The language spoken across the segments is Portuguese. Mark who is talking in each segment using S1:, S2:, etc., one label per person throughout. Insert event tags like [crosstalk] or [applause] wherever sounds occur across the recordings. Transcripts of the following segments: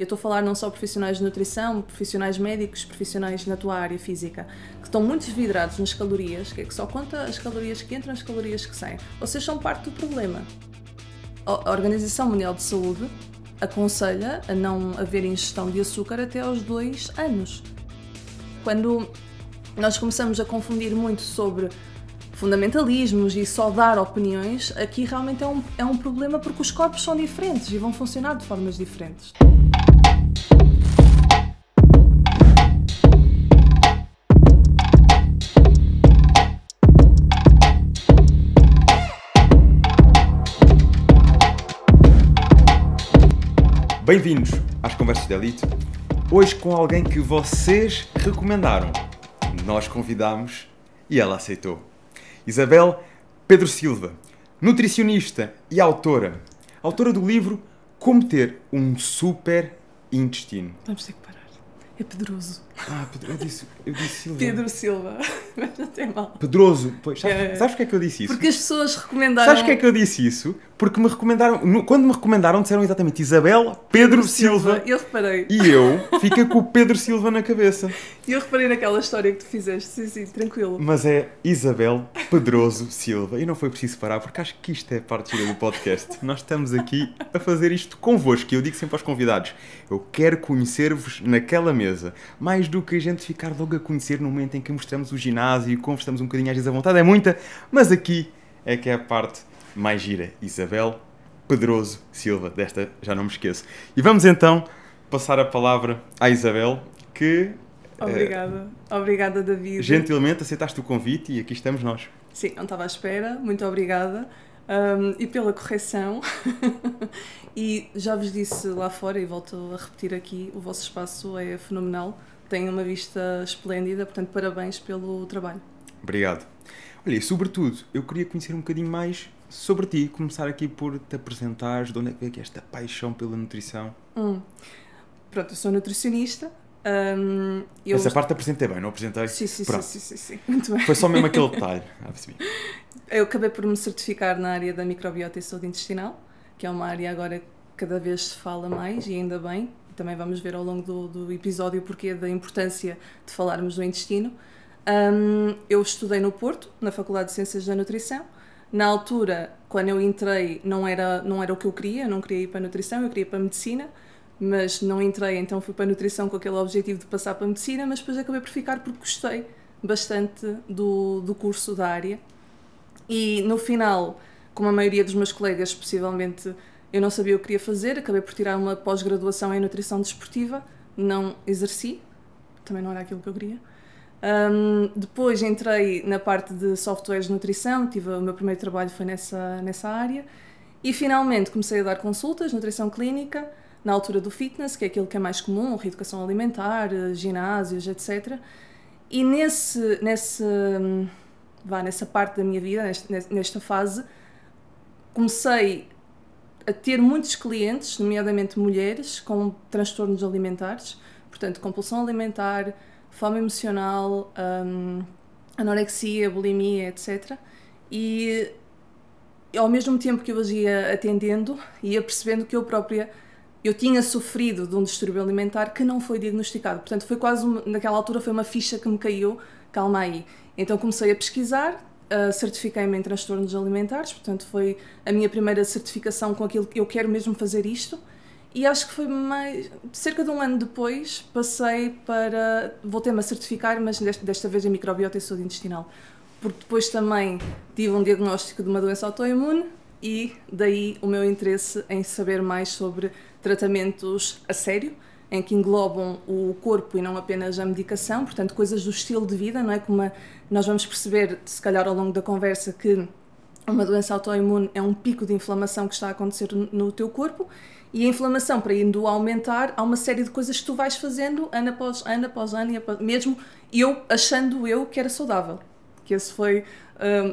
S1: Eu estou a falar não só profissionais de nutrição, profissionais médicos, profissionais na tua área física, que estão muito vidrados nas calorias, que é que só conta as calorias que entram, as calorias que saem. Vocês são parte do problema. A Organização Mundial de Saúde aconselha a não haver ingestão de açúcar até aos dois anos. Quando nós começamos a confundir muito sobre fundamentalismos e só dar opiniões, aqui realmente é um, é um problema porque os corpos são diferentes e vão funcionar de formas diferentes.
S2: Bem-vindos às Conversas da Elite. Hoje com alguém que vocês recomendaram. Nós convidámos e ela aceitou. Isabel Pedro Silva, nutricionista e autora. Autora do livro Como Ter um Super
S1: Intestino. Vamos ter que parar. É pedroso.
S2: Ah, Pedro, eu disse, eu disse Silva. Pedro
S1: Silva, [laughs] mas não tem
S2: mal. Pedroso, pois. Sabes, é. sabes porque é que eu disse isso? Porque
S1: as pessoas recomendaram. Sabes porque é que
S2: eu disse isso? Porque me recomendaram. No, quando me recomendaram, disseram exatamente Isabel Pedro, Pedro Silva.
S1: Silva. Eu reparei. E eu
S2: fica com o Pedro Silva na cabeça.
S1: E eu reparei naquela história que tu fizeste, sim, sim, tranquilo.
S2: Mas é Isabel Pedroso Silva. E não foi preciso parar, porque acho que isto é parte do podcast. Nós estamos aqui a fazer isto convosco. E eu digo sempre aos convidados: eu quero conhecer-vos naquela mesa. Mais do que a gente ficar logo a conhecer no momento em que mostramos o ginásio e conversamos um bocadinho, às vezes à vontade é muita, mas aqui é que é a parte mais gira. Isabel Pedroso Silva, desta já não me esqueço. E vamos então passar a palavra à Isabel, que. Eh, obrigada,
S1: uh, obrigada David.
S2: Gentilmente aceitaste o convite e aqui estamos nós.
S1: Sim, não estava à espera, muito obrigada. Um, e pela correção. [laughs] e já vos disse lá fora e volto a repetir aqui: o vosso espaço é fenomenal tem uma vista esplêndida, portanto, parabéns pelo trabalho.
S2: Obrigado. Olha, e sobretudo, eu queria conhecer um bocadinho mais sobre ti, começar aqui por te apresentar, de onde é que veio esta paixão pela nutrição?
S1: Hum. Pronto, eu sou nutricionista. Hum, eu... Essa parte apresentei bem, não apresentei? Sim, sim, sim, sim, sim, sim, muito bem. Foi só mesmo aquele detalhe. [laughs] Ah, eu acabei por me certificar na área da microbiota e saúde intestinal, que é uma área agora que cada vez se fala mais e ainda bem, também vamos ver ao longo do, do episódio porque é da importância de falarmos do intestino. Um, eu estudei no Porto, na Faculdade de Ciências da Nutrição. Na altura, quando eu entrei, não era, não era o que eu queria, eu não queria ir para a nutrição, eu queria ir para a medicina, mas não entrei, então fui para a nutrição com aquele objetivo de passar para a medicina, mas depois acabei por ficar porque gostei bastante do, do curso da área. E no final, como a maioria dos meus colegas, possivelmente eu não sabia o que queria fazer, acabei por tirar uma pós-graduação em nutrição desportiva, não exerci, também não era aquilo que eu queria. Um, depois entrei na parte de softwares de nutrição, tive o meu primeiro trabalho foi nessa, nessa área. E finalmente comecei a dar consultas, nutrição clínica, na altura do fitness, que é aquilo que é mais comum, reeducação alimentar, ginásios, etc. E nesse, nesse, vá, nessa parte da minha vida, nesta, nesta fase, comecei a ter muitos clientes, nomeadamente mulheres, com transtornos alimentares, portanto, compulsão alimentar, fome emocional, um, anorexia, bulimia, etc. E ao mesmo tempo que eu as ia atendendo, ia percebendo que eu própria eu tinha sofrido de um distúrbio alimentar que não foi diagnosticado. Portanto, foi quase uma, naquela altura foi uma ficha que me caiu, calma aí. Então comecei a pesquisar, eh, certifiquei-me em transtornos alimentares, portanto foi a minha primeira certificação com aquilo que eu quero mesmo fazer isto. E acho que foi mais, cerca de um ano depois, passei para. voltei-me a certificar, mas desta, desta vez em microbiota e saúde intestinal. Porque depois também tive um diagnóstico de uma doença autoimune e daí o meu interesse em saber mais sobre tratamentos a sério em que englobam o corpo e não apenas a medicação, portanto, coisas do estilo de vida, não é? Como nós vamos perceber, se calhar, ao longo da conversa, que uma doença autoimune é um pico de inflamação que está a acontecer no teu corpo e a inflamação para indo aumentar há uma série de coisas que tu vais fazendo ano após ano após ano mesmo eu achando eu que era saudável que esse foi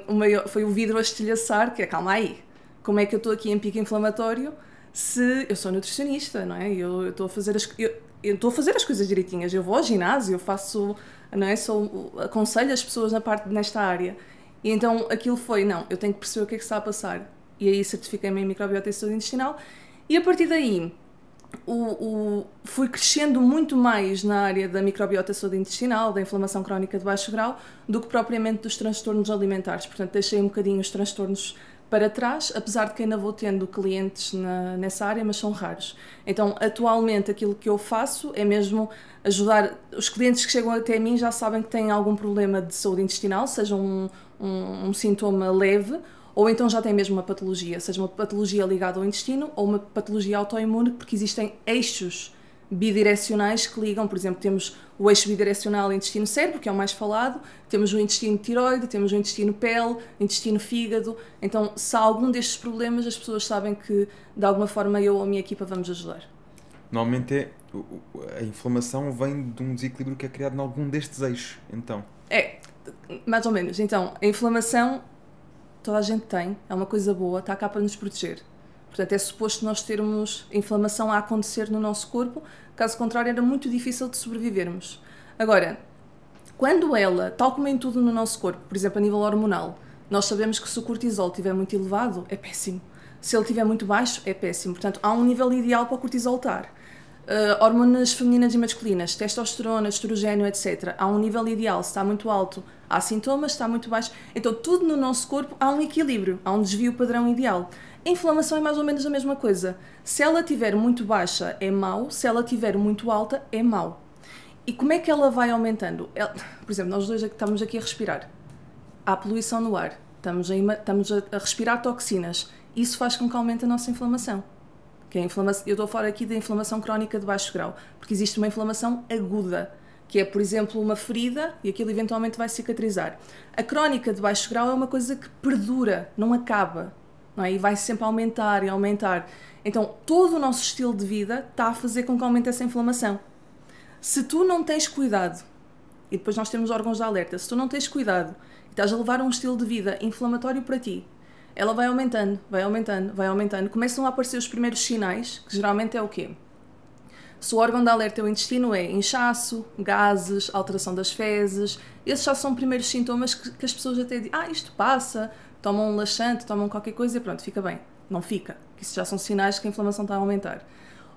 S1: um, o maior, foi o vidro a estilhaçar que é calma aí como é que eu estou aqui em pico inflamatório se eu sou nutricionista, não é? Eu estou a fazer as eu, estou a fazer as coisas direitinhas, eu vou ao ginásio, eu faço, não é? Sou, aconselho as pessoas na parte nesta área. E então aquilo foi, não, eu tenho que perceber o que é que está a passar. E aí certifiquei-me em microbiota e saúde intestinal e a partir daí o, o, fui crescendo muito mais na área da microbiota saúde intestinal, da inflamação crónica de baixo grau, do que propriamente dos transtornos alimentares. Portanto, deixei um bocadinho os transtornos para trás, apesar de que ainda vou tendo clientes na, nessa área, mas são raros. Então, atualmente, aquilo que eu faço é mesmo ajudar os clientes que chegam até mim já sabem que têm algum problema de saúde intestinal, seja um, um, um sintoma leve ou então já tem mesmo uma patologia, seja uma patologia ligada ao intestino ou uma patologia autoimune, porque existem eixos bidirecionais que ligam, por exemplo, temos o eixo bidirecional intestino-cérebro, que é o mais falado, temos o intestino-tiroide, temos o intestino-pele, intestino-fígado. Então, se há algum destes problemas, as pessoas sabem que, de alguma forma, eu ou a minha equipa vamos ajudar.
S2: Normalmente, é, a inflamação vem de um desequilíbrio que é criado em algum destes eixos, então.
S1: É, mais ou menos. Então, a inflamação toda a gente tem, é uma coisa boa, está cá para nos proteger. Portanto, é suposto nós termos inflamação a acontecer no nosso corpo, caso contrário, era muito difícil de sobrevivermos. Agora, quando ela, tal como em tudo no nosso corpo, por exemplo, a nível hormonal, nós sabemos que se o cortisol estiver muito elevado, é péssimo. Se ele estiver muito baixo, é péssimo. Portanto, há um nível ideal para o cortisol estar. Uh, hormonas femininas e masculinas, testosterona, estrogênio, etc. Há um nível ideal. Se está muito alto, há sintomas, se está muito baixo. Então, tudo no nosso corpo há um equilíbrio, há um desvio padrão ideal. A inflamação é mais ou menos a mesma coisa. Se ela tiver muito baixa, é mau. Se ela tiver muito alta, é mau. E como é que ela vai aumentando? Ela, por exemplo, nós dois é estamos aqui a respirar. Há poluição no ar. Estamos, a, estamos a, respirar toxinas. Isso faz com que aumente a nossa inflamação. Que é inflamação, eu estou fora aqui da inflamação crónica de baixo grau, porque existe uma inflamação aguda, que é, por exemplo, uma ferida e aquilo eventualmente vai cicatrizar. A crónica de baixo grau é uma coisa que perdura, não acaba não é? E vai sempre aumentar e aumentar. Então, todo o nosso estilo de vida está a fazer com que aumente essa inflamação. Se tu não tens cuidado, e depois nós temos órgãos de alerta, se tu não tens cuidado e estás a levar um estilo de vida inflamatório para ti, ela vai aumentando, vai aumentando, vai aumentando. Começam a aparecer os primeiros sinais, que geralmente é o quê? Se o órgão de alerta é o intestino, é inchaço, gases, alteração das fezes. Esses já são primeiros sintomas que, que as pessoas até dizem: Ah, isto passa, toma um laxante, toma um qualquer coisa e pronto, fica bem. Não fica. Isso já são sinais que a inflamação está a aumentar.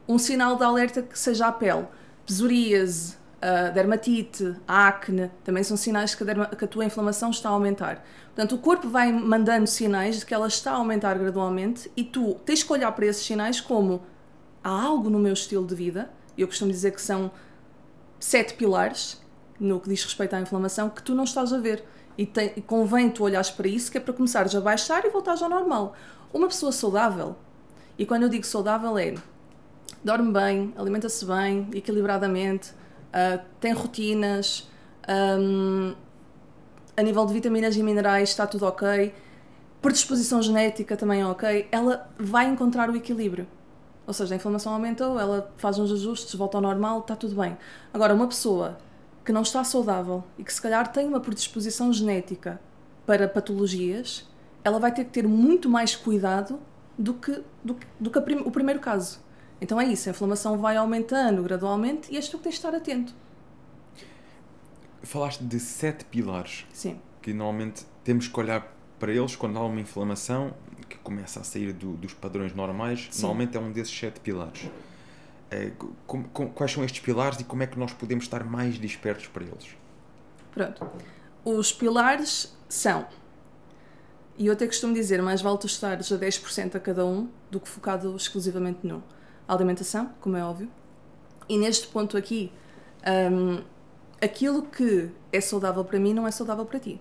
S1: Um sinal de alerta que seja a pele, psoríase, ah, dermatite, acne, também são sinais que a, derma, que a, tua inflamação está a aumentar. Portanto, o corpo vai mandando sinais de que ela está a aumentar gradualmente e tu tens que olhar para esses sinais como há algo no meu estilo de vida, E eu costumo dizer que são sete pilares no que diz respeito à inflamação, que tu não estás a ver. E, tem, e convém tu olhares para isso, que é para começares a baixar e voltares ao normal. Uma pessoa saudável, e quando eu digo saudável é dorme bem, alimenta-se bem, equilibradamente, uh, tem rotinas, um, a nível de vitaminas e minerais está tudo ok, predisposição genética também é ok, ela vai encontrar o equilíbrio. Ou seja, a inflamação aumentou, ela faz uns ajustes, volta ao normal, está tudo bem. Agora, uma pessoa que não está saudável e que se calhar tem uma predisposição genética para patologias, ela vai ter que ter muito mais cuidado do que, do, do que prim, o primeiro caso. Então é isso, a inflamação vai aumentando gradualmente e és tu que tens de estar atento.
S2: Falaste de sete pilares. Sim. Que normalmente temos que olhar para eles quando há uma inflamação que começa a sair do, dos padrões normais. Sim. Normalmente é um desses sete pilares. Eh, com, com, quais são estes pilares e como é que nós podemos estar mais despertos para eles?
S1: Pronto. Os pilares são, e eu até costumo dizer, mais vale tu estares a 10% a cada um do que focado exclusivamente no alimentação, como é óbvio. E neste ponto aqui, um, aquilo que é saudável para mim não é saudável para ti.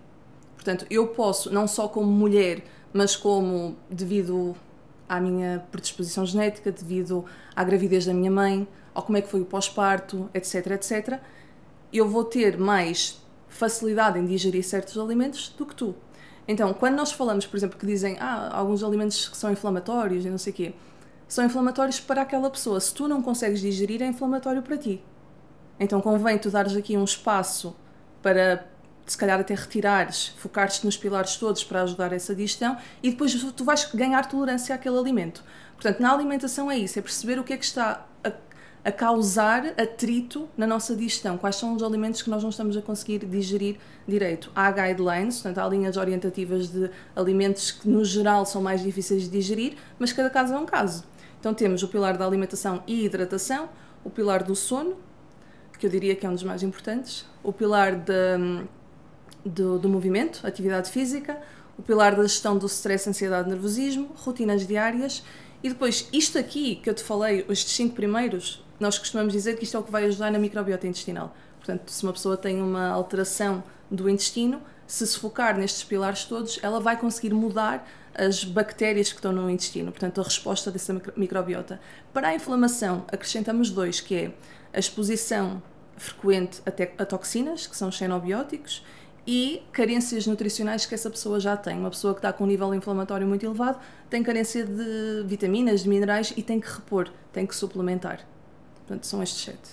S1: Portanto, eu posso, não só como mulher, mas como devido à minha predisposição genética, devido à gravidez da minha mãe, ou como é que foi o pós-parto, etc, etc, eu vou ter mais facilidade em digerir certos alimentos do que tu. Então, quando nós falamos, por exemplo, que dizem ah, alguns alimentos que são inflamatórios e não sei o quê, são inflamatórios para aquela pessoa. Se tu não consegues digerir, é inflamatório para ti. Então convém tu dares aqui um espaço para se calhar até retirares, focar-te nos pilares todos para ajudar essa digestão e depois tu vais ganhar tolerância àquele alimento. Portanto, na alimentação é isso, é perceber o que é que está a, a causar atrito na nossa digestão, quais são os alimentos que nós não estamos a conseguir digerir direito. Há guidelines, portanto, há linhas orientativas de alimentos que no geral são mais difíceis de digerir, mas cada caso é um caso. Então temos o pilar da alimentação e hidratação, o pilar do sono, que eu diria que é um dos mais importantes, o pilar da hum, do, do movimento, atividade física, o pilar da gestão do stress, ansiedade e nervosismo, rotinas diárias e depois isto aqui que eu te falei, estes cinco primeiros, nós costumamos dizer que isto é o que vai ajudar na microbiota intestinal. Portanto, se uma pessoa tem uma alteração do intestino, se se focar nestes pilares todos, ela vai conseguir mudar as bactérias que estão no intestino, portanto, a resposta dessa microbiota. Para a inflamação, acrescentamos dois, que é a exposição frequente a, a toxinas, que são xenobióticos, e carências nutricionais que essa pessoa já tem. Uma pessoa que está com um nível inflamatório muito elevado tem carência de vitaminas, de minerais e tem que repor, tem que suplementar. Portanto, são estes sete.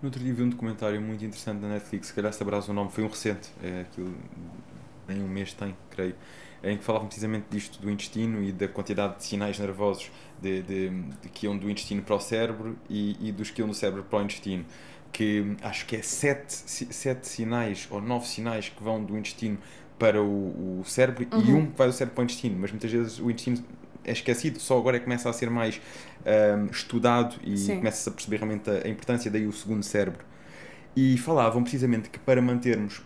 S2: No outro dia vi um documentário muito interessante da Netflix, se calhar saberás o nome, foi um recente, é aquilo, nem um mês tem, creio, em que falavam precisamente disto do intestino e da quantidade de sinais nervosos de, de, de que iam do intestino para o cérebro e, e dos que iam do cérebro para o intestino que acho que é sete, sete sinais ou nove sinais que vão do intestino para o, o cérebro uhum. e um que vai do cérebro para o intestino, mas muitas vezes o intestino é esquecido, só agora é que começa a ser mais um, estudado e começa-se a perceber realmente a, a, importância, daí o segundo cérebro. E falavam precisamente que para mantermos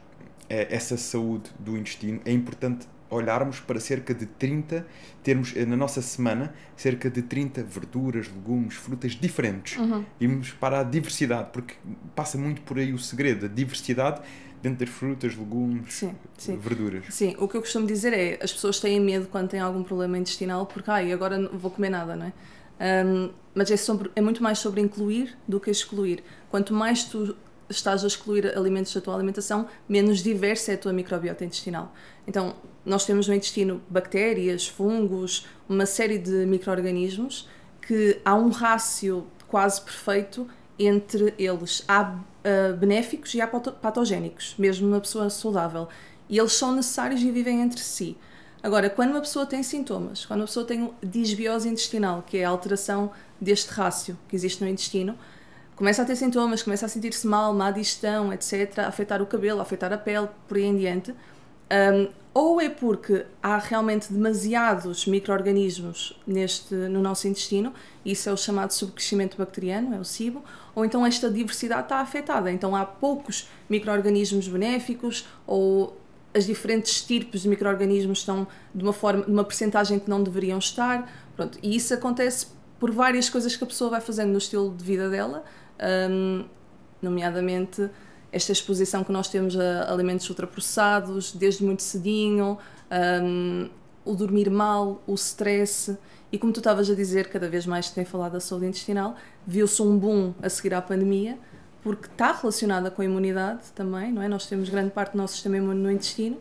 S2: eh, essa saúde do intestino é importante olharmos para cerca de 30, termos eh, na nossa semana cerca de 30 verduras, legumes, frutas diferentes. Uhum. Irmos para a diversidade, porque passa muito por aí o segredo, a diversidade dentro das frutas, legumes,
S1: sim, sim. verduras. Sim, o que eu costumo dizer é, as pessoas têm medo quando têm algum problema intestinal, porque, ai, ah, agora não vou comer nada, não é? Um, mas é, sobre, é muito mais sobre incluir do que excluir. Quanto mais tu estás a excluir alimentos da tua alimentação, menos diversa é a tua microbiota intestinal. Então, nós temos no intestino bactérias, fungos, uma série de micro-organismos que há um rácio quase perfeito entre eles. Há uh, benéficos e há patogénicos, mesmo uma pessoa saudável. E eles são necessários e vivem entre si. Agora, quando uma pessoa tem sintomas, quando uma pessoa tem disbiose intestinal, que é a alteração deste rácio que existe no intestino, começa a ter sintomas, começa a sentir-se mal, má digestão, etc., a afetar o cabelo, a afetar a pele, por aí em diante. Um, ou é porque há realmente demasiados micro-organismos no nosso intestino, isso é o chamado subcrescimento bacteriano, é o SIBO, ou então esta diversidade está afetada, então há poucos micro-organismos benéficos ou as diferentes tipos de micro-organismos estão de uma forma, de uma percentagem que não deveriam estar, pronto, e isso acontece por várias coisas que a pessoa vai fazendo no estilo de vida dela, um, nomeadamente esta exposição que nós temos a alimentos ultraprocessados desde muito cedinho, um, o dormir mal, o stress. E como tu estavas a dizer, cada vez mais se tem falado da saúde intestinal, viu-se um boom a seguir à pandemia, porque está relacionada com a imunidade também, não é? Nós temos grande parte do nosso sistema imune no intestino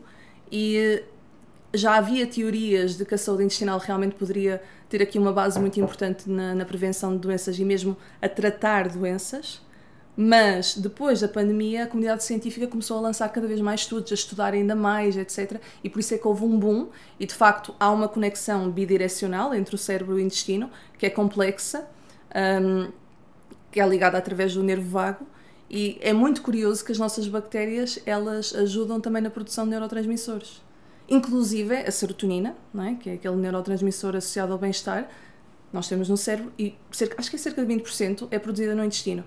S1: e já havia teorias de que a saúde intestinal realmente poderia ter aqui uma base muito importante na, na prevenção de doenças e mesmo a tratar doenças. Mas depois da pandemia, a comunidade científica começou a lançar cada vez mais estudos, a estudar ainda mais, etc. E por isso é que houve um boom. E de facto há uma conexão bidirecional entre o cérebro e o intestino, que é complexa, um, que é ligada através do nervo vago. E é muito curioso que as nossas bactérias elas ajudam também na produção de neurotransmissores inclusive a serotonina, não é? que é aquele neurotransmissor associado ao bem-estar, nós temos no cérebro e cerca, acho que é cerca de 20% é produzida no intestino.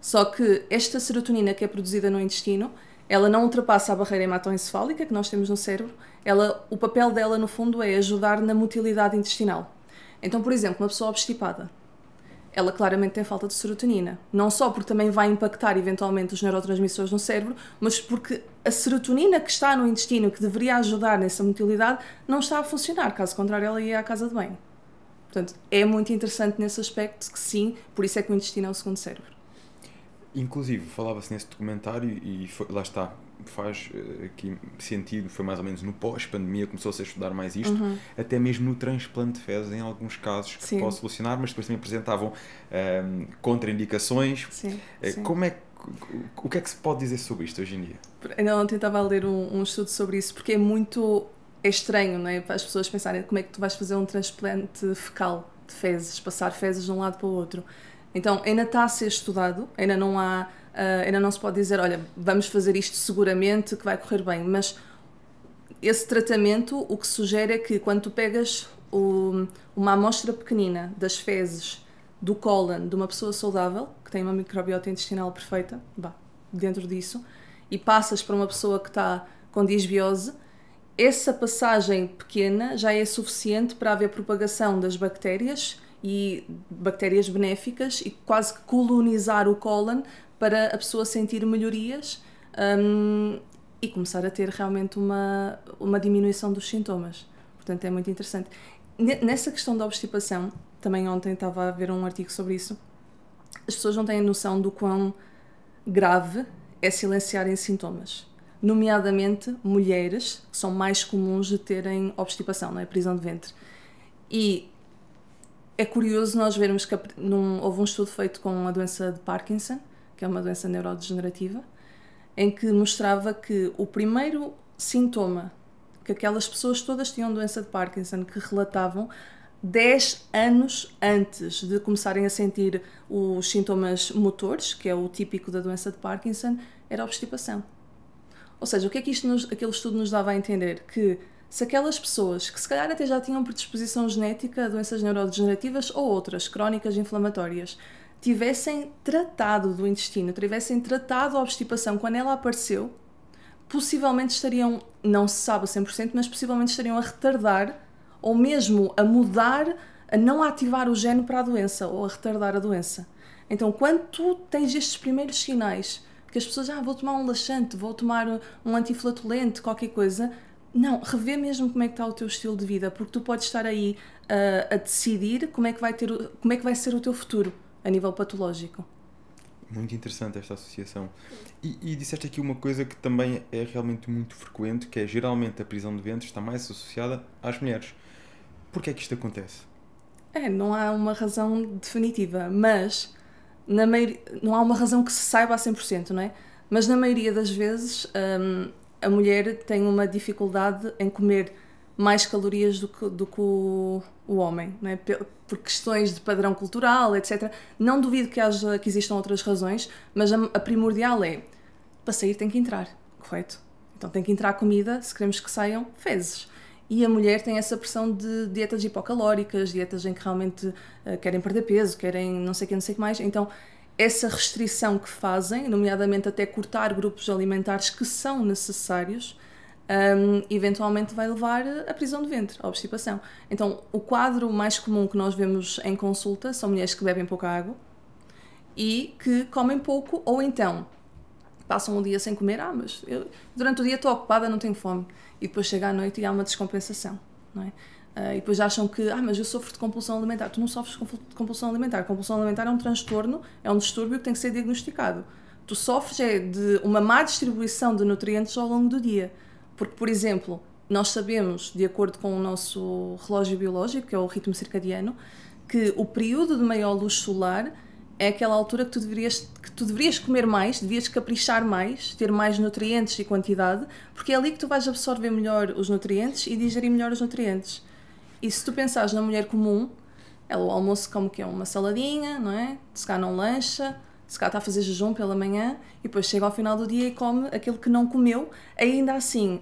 S1: Só que esta serotonina que é produzida no intestino, ela não ultrapassa a barreira hematoencefálica que nós temos no cérebro, ela, o papel dela no fundo é ajudar na motilidade intestinal. Então, por exemplo, uma pessoa obstipada, ela claramente tem falta de serotonina. Não só porque também vai impactar eventualmente os neurotransmissores no cérebro, mas porque a serotonina que está no intestino, que deveria ajudar nessa motilidade, não está a funcionar. Caso contrário, ela ia à casa de bem Portanto, é muito interessante nesse aspecto que sim, por isso é que o intestino é o segundo cérebro.
S2: Inclusive, falava-se nesse documentário e foi, lá está, faz eh, aqui sentido, foi mais ou menos no pós-pandemia, começou-se a estudar mais isto, uhum. até mesmo no transplante de fezes, em alguns casos, sim. que posso solucionar, mas depois também apresentavam um, ehm, contraindicações.
S1: Sim, eh, sim. Como é que
S2: o que é que se pode dizer sobre isto hoje em dia?
S1: Ainda ontem estava a ler um, um, estudo sobre isso, porque é muito é estranho não é? para as pessoas pensarem como é que tu vais fazer um transplante fecal de fezes, passar fezes de um lado para o outro. Então ainda está a ser estudado, ainda não há Uh, ainda não se pode dizer, olha, vamos fazer isto seguramente que vai correr bem, mas esse tratamento o que sugere é que quando tu pegas o, uma amostra pequenina das fezes do cólon de uma pessoa saudável, que tem uma microbiota intestinal perfeita, bah, dentro disso, e passas para uma pessoa que está com disbiose, essa passagem pequena já é suficiente para haver propagação das bactérias e bactérias benéficas e quase que colonizar o cólon para a pessoa sentir melhorias um, e começar a ter realmente uma, uma diminuição dos sintomas. Portanto, é muito interessante. Nessa questão da obstipação, também ontem estava a ver um artigo sobre isso, as pessoas não têm noção do quão grave é silenciarem sintomas. Nomeadamente mulheres, são mais comuns de terem obstipação, não é? prisão de ventre. E é curioso nós vermos que num, houve um estudo feito com a doença de Parkinson, que é uma doença neurodegenerativa, em que mostrava que o primeiro sintoma que aquelas pessoas todas tinham doença de Parkinson, que relatavam 10 anos antes de começarem a sentir os sintomas motores, que é o típico da doença de Parkinson, era obstipação. Ou seja, o que é que isto nos, aquele estudo nos dava a entender? Que se aquelas pessoas que se calhar até já tinham predisposição genética a doenças neurodegenerativas ou outras, crónicas inflamatórias, tivessem tratado do intestino, tivessem tratado a obstipação quando ela apareceu, possivelmente estariam, não se sabe a 100%, mas possivelmente estariam a retardar ou mesmo a mudar, a não ativar o gene para a doença ou a retardar a doença. Então, quando tu tens estes primeiros sinais, que as pessoas, ah, vou tomar um laxante, vou tomar um antiflatulente, qualquer coisa, não, revê mesmo como é que está o teu estilo de vida, porque tu podes estar aí uh, a decidir como é, que vai ter, como é que vai ser o teu futuro a nível patológico.
S2: Muito interessante esta associação. E, e, disseste aqui uma coisa que também é realmente muito frequente, que é geralmente a prisão de ventre está mais associada às mulheres. Porquê é que isto acontece?
S1: É, não há uma razão definitiva, mas na maioria, não há uma razão que se saiba a 100%, não é? Mas na maioria das vezes hum, a mulher tem uma dificuldade em comer mais calorias do que, do que o, o homem, não é? por questões de padrão cultural, etc. Não duvido que, haja, que existam outras razões, mas a, a primordial é para sair tem que entrar, correto? Então tem que entrar comida se queremos que saiam fezes. E a mulher tem essa pressão de dietas hipocalóricas, dietas em que realmente uh, querem perder peso, querem não sei o que, não sei o que mais. Então essa restrição que fazem, nomeadamente até cortar grupos alimentares que são necessários, um, eventualmente vai levar à prisão de ventre, à obstipação. Então, o quadro mais comum que nós vemos em consulta são mulheres que bebem pouca água e que comem pouco, ou então passam um dia sem comer, ah, mas eu, durante o dia estou ocupada, não tenho fome, e depois chega à noite e há uma descompensação, não é? Uh, e depois acham que, ah, mas eu sofro de compulsão alimentar. Tu não sofres de compulsão alimentar. Compulsão alimentar é um transtorno, é um distúrbio que tem que ser diagnosticado. Tu sofres é de uma má distribuição de nutrientes ao longo do dia. Porque, por exemplo, nós sabemos, de acordo com o nosso relógio biológico, que é o ritmo circadiano, que o período de maior luz solar é aquela altura que tu deverias que tu deverias comer mais, devias caprichar mais, ter mais nutrientes e quantidade, porque é ali que tu vais absorver melhor os nutrientes e digerir melhor os nutrientes. E se tu pensares na mulher comum, ela o almoço como que é uma saladinha, não é? Se cá não lancha, se calhar está a fazer jejum pela manhã e depois chega ao final do dia e come aquilo que não comeu, ainda assim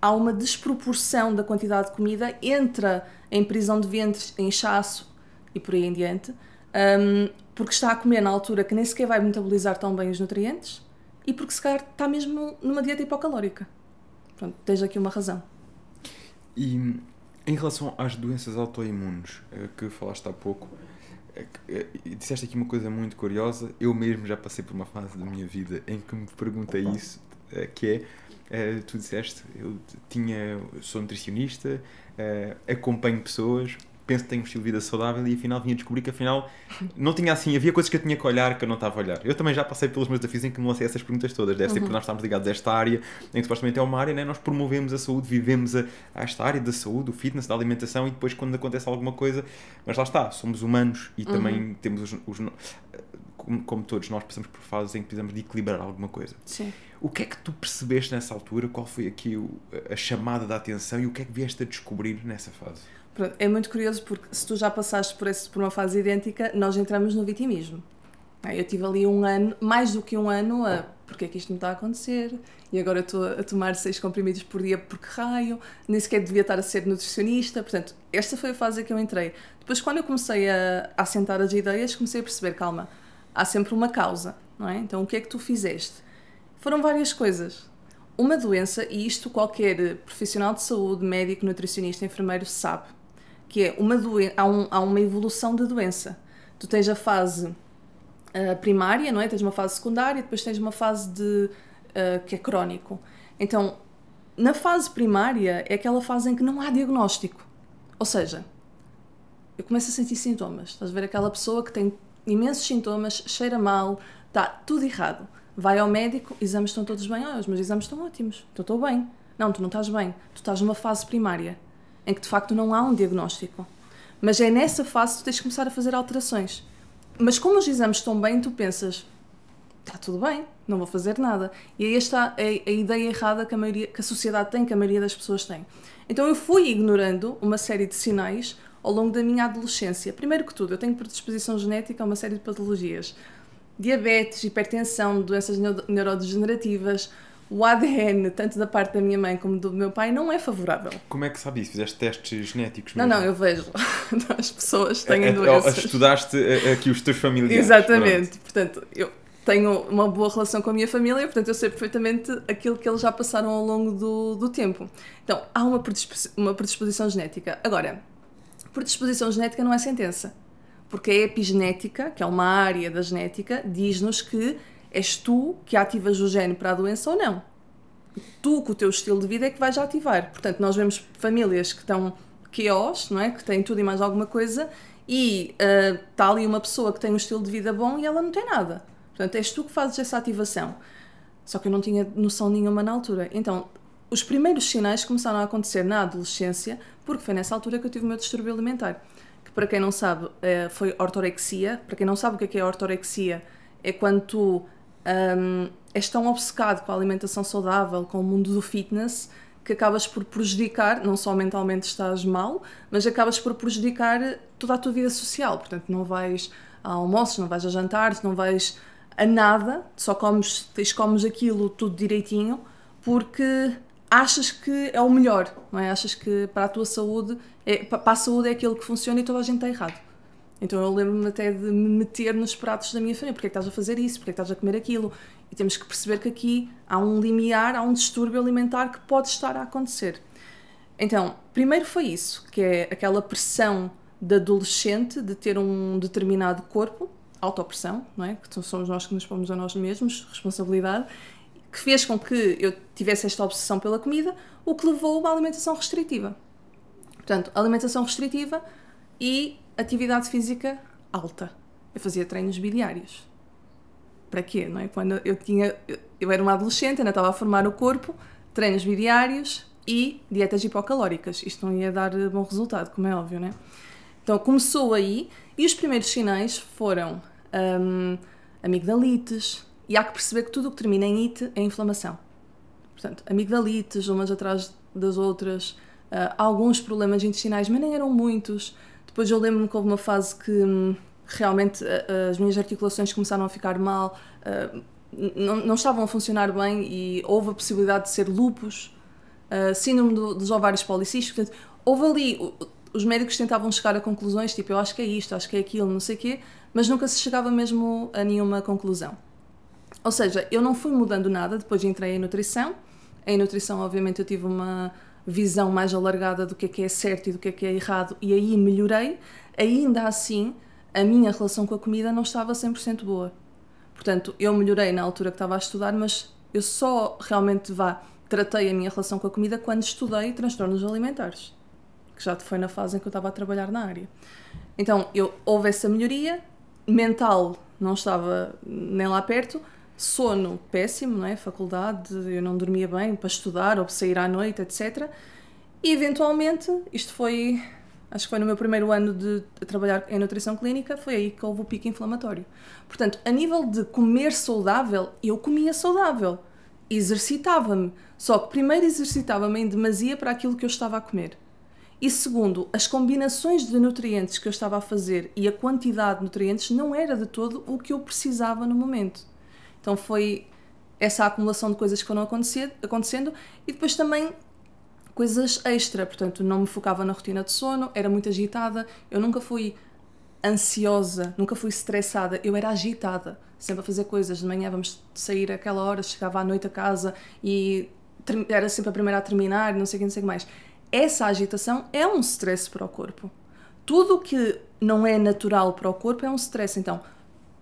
S1: há uma desproporção da quantidade de comida, entra em prisão de ventres, inchaço e por aí em diante, um, porque está a comer na altura que nem sequer vai metabolizar tão bem os nutrientes e porque se calhar está mesmo numa dieta hipocalórica. Pronto, tens aqui uma razão.
S2: E hum, em relação às doenças autoimunes eh, que falaste há pouco, é, é, disseste aqui uma coisa muito curiosa. Eu mesmo já passei por uma fase da minha vida em que me perguntei isso, é, que é, tu disseste, eu tinha, sou nutricionista, acompanho pessoas, penso que tenho um estilo de vida saudável e afinal vim a descobrir que afinal não tinha assim, havia coisas que eu tinha que olhar que eu não estava a olhar. Eu também já passei pelos meus desafios em que me lancei essas perguntas todas, deve uhum. ser porque nós estamos ligados a esta área, em que supostamente é uma área, né? nós promovemos a saúde, vivemos a, a esta área da saúde, o fitness, da alimentação e depois quando acontece alguma coisa, mas lá está, somos humanos e uhum. também temos os, os como, como, todos nós passamos por fases em que precisamos de equilibrar alguma coisa. Sim. O que é que tu percebeste nessa altura? Qual foi aqui o, a chamada da atenção e o que é que vieste a descobrir nessa fase?
S1: É muito curioso porque se tu já passaste por, esse, por uma fase idêntica, nós entramos no vitimismo. Eu tive ali um ano, mais do que um ano, a porque é que isto não está a acontecer? E agora estou a tomar seis comprimidos por dia, porque raio? Nem sequer devia estar a ser nutricionista. Portanto, esta foi a fase que eu entrei. Depois, quando eu comecei a assentar as ideias, comecei a perceber: calma, há sempre uma causa, não é? Então, o que é que tu fizeste? Foram várias coisas. Uma doença, e isto qualquer profissional de saúde, médico, nutricionista, enfermeiro, sabe que é uma doença, há, um, há uma evolução da doença. Tu tens a fase uh, primária, não é? Tens uma fase secundária, depois tens uma fase de uh, que é crónico. Então, na fase primária é aquela fase em que não há diagnóstico. Ou seja, eu começo a sentir sintomas. Estás a ver aquela pessoa que tem imensos sintomas, cheira mal, está tudo errado. Vai ao médico, exames estão todos bem, ah, os meus exames estão ótimos, então estou bem. Não, tu não estás bem, tu estás numa fase primária em que de facto não há um diagnóstico. Mas é nessa fase que tu tens de começar a fazer alterações. Mas como os exames estão bem, tu pensas, está tudo bem, não vou fazer nada. E aí está a, ideia errada que a, maioria, que a sociedade tem, que a maioria das pessoas tem. Então eu fui ignorando uma série de sinais ao longo da minha adolescência. Primeiro que tudo, eu tenho predisposição genética a uma série de patologias. Diabetes, hipertensão, doenças neurodegenerativas, o ADN, tanto da parte da minha mãe como do meu pai, não é favorável.
S2: Como é que sabes isso? Fizeste testes genéticos mesmo? Não, não, eu
S1: vejo. [laughs] As pessoas têm a, é, é, doenças.
S2: Estudaste eh, eh, aqui os teus familiares. Exatamente.
S1: Pronto. Portanto, eu tenho uma boa relação com a minha família, portanto eu sei perfeitamente aquilo que eles já passaram ao longo do, do tempo. Então, há uma, uma predisposição genética. Agora, predisposição genética não é sentença. Porque a epigenética, que é uma área da genética, diz-nos que és tu que ativas o gene para a doença ou não. Tu, com o teu estilo de vida, é que vais ativar. Portanto, nós vemos famílias que estão QOs, não é? Que têm tudo e mais alguma coisa, e uh, ah, está ali uma pessoa que tem um estilo de vida bom e ela não tem nada. Portanto, és tu que fazes essa ativação. Só que eu não tinha noção nenhuma na altura. Então, os primeiros sinais começaram a acontecer na adolescência, porque foi nessa altura que eu tive o meu distúrbio alimentar. Que, para quem não sabe, eh, foi ortorexia. Para quem não sabe o que é, que é ortorexia, é quando tu um, és tão obcecado com a alimentação saudável, com o mundo do fitness, que acabas por prejudicar, não só mentalmente estás mal, mas acabas por prejudicar toda a tua vida social. Portanto, não vais a almoços, não vais a jantares, não vais a nada, só comes, tens, comes aquilo tudo direitinho, porque achas que é o melhor, não é? Achas que para a tua saúde, é, para a saúde é aquilo que funciona e toda a gente está errado. Então eu lembro-me até de me meter nos pratos da minha família. Porquê é que estás a fazer isso? Porquê é que estás a comer aquilo? E temos que perceber que aqui há um limiar, há um distúrbio alimentar que pode estar a acontecer. Então, primeiro foi isso, que é aquela pressão de adolescente de ter um determinado corpo, autopressão, não é? Que somos nós que nos pomos a nós mesmos, responsabilidade, que fez com que eu tivesse esta obsessão pela comida, o que levou a uma alimentação restritiva. Portanto, alimentação restritiva e atividade física alta. Eu fazia treinos biliários. Para quê? Não é? Quando eu tinha. Eu era uma adolescente, ainda estava a formar o corpo, treinos biliários e dietas hipocalóricas. Isto não ia dar eh, bom resultado, como é óbvio, né? Então começou aí e os primeiros sinais foram hum, amigdalites. E há que perceber que tudo o que termina em ite é inflamação. Portanto, amigdalites, umas atrás das outras, uh, alguns problemas intestinais, mas nem eram muitos depois eu lembro-me que houve uma fase que hum, realmente as minhas articulações começaram a ficar mal, não, não estavam a funcionar bem e houve a possibilidade de ser lupus, síndrome do, dos ovários policísticos. Portanto, houve ali. Os médicos tentavam chegar a conclusões tipo eu acho que é isto, acho que é aquilo, não sei o quê, mas nunca se chegava mesmo a nenhuma conclusão. Ou seja, eu não fui mudando nada, depois entrei em nutrição. Em nutrição, obviamente, eu tive uma visão mais alargada do que é que é certo e do que é que é errado, e aí melhorei, ainda assim a minha relação com a comida não estava 100% boa. Portanto, eu melhorei na altura que estava a estudar, mas eu só realmente vá tratei a minha relação com a comida quando estudei transtornos alimentares, que já foi na fase em que eu estava a trabalhar na área. Então, eu houve essa melhoria mental, não estava nem lá perto, sono péssimo, não é? Faculdade, eu não dormia bem para estudar ou para sair à noite, etc. E eventualmente, isto foi, acho que foi no meu primeiro ano de trabalhar em nutrição clínica, foi aí que houve o pico inflamatório. Portanto, a nível de comer saudável, eu comia saudável, exercitava-me. Só que primeiro exercitava-me em demasia para aquilo que eu estava a comer. E segundo, as combinações de nutrientes que eu estava a fazer e a quantidade de nutrientes não era de todo o que eu precisava no momento. Então foi essa acumulação de coisas que foram acontecendo e depois também coisas extra, portanto não me focava na rotina de sono, era muito agitada, eu nunca fui ansiosa, nunca fui estressada, eu era agitada, sempre a fazer coisas, de manhã vamos sair àquela hora, chegava à noite a casa e era sempre a primeira a terminar, não sei o que, não sei o que mais. Essa agitação é um stress para o corpo. Tudo que não é natural para o corpo é um stress, então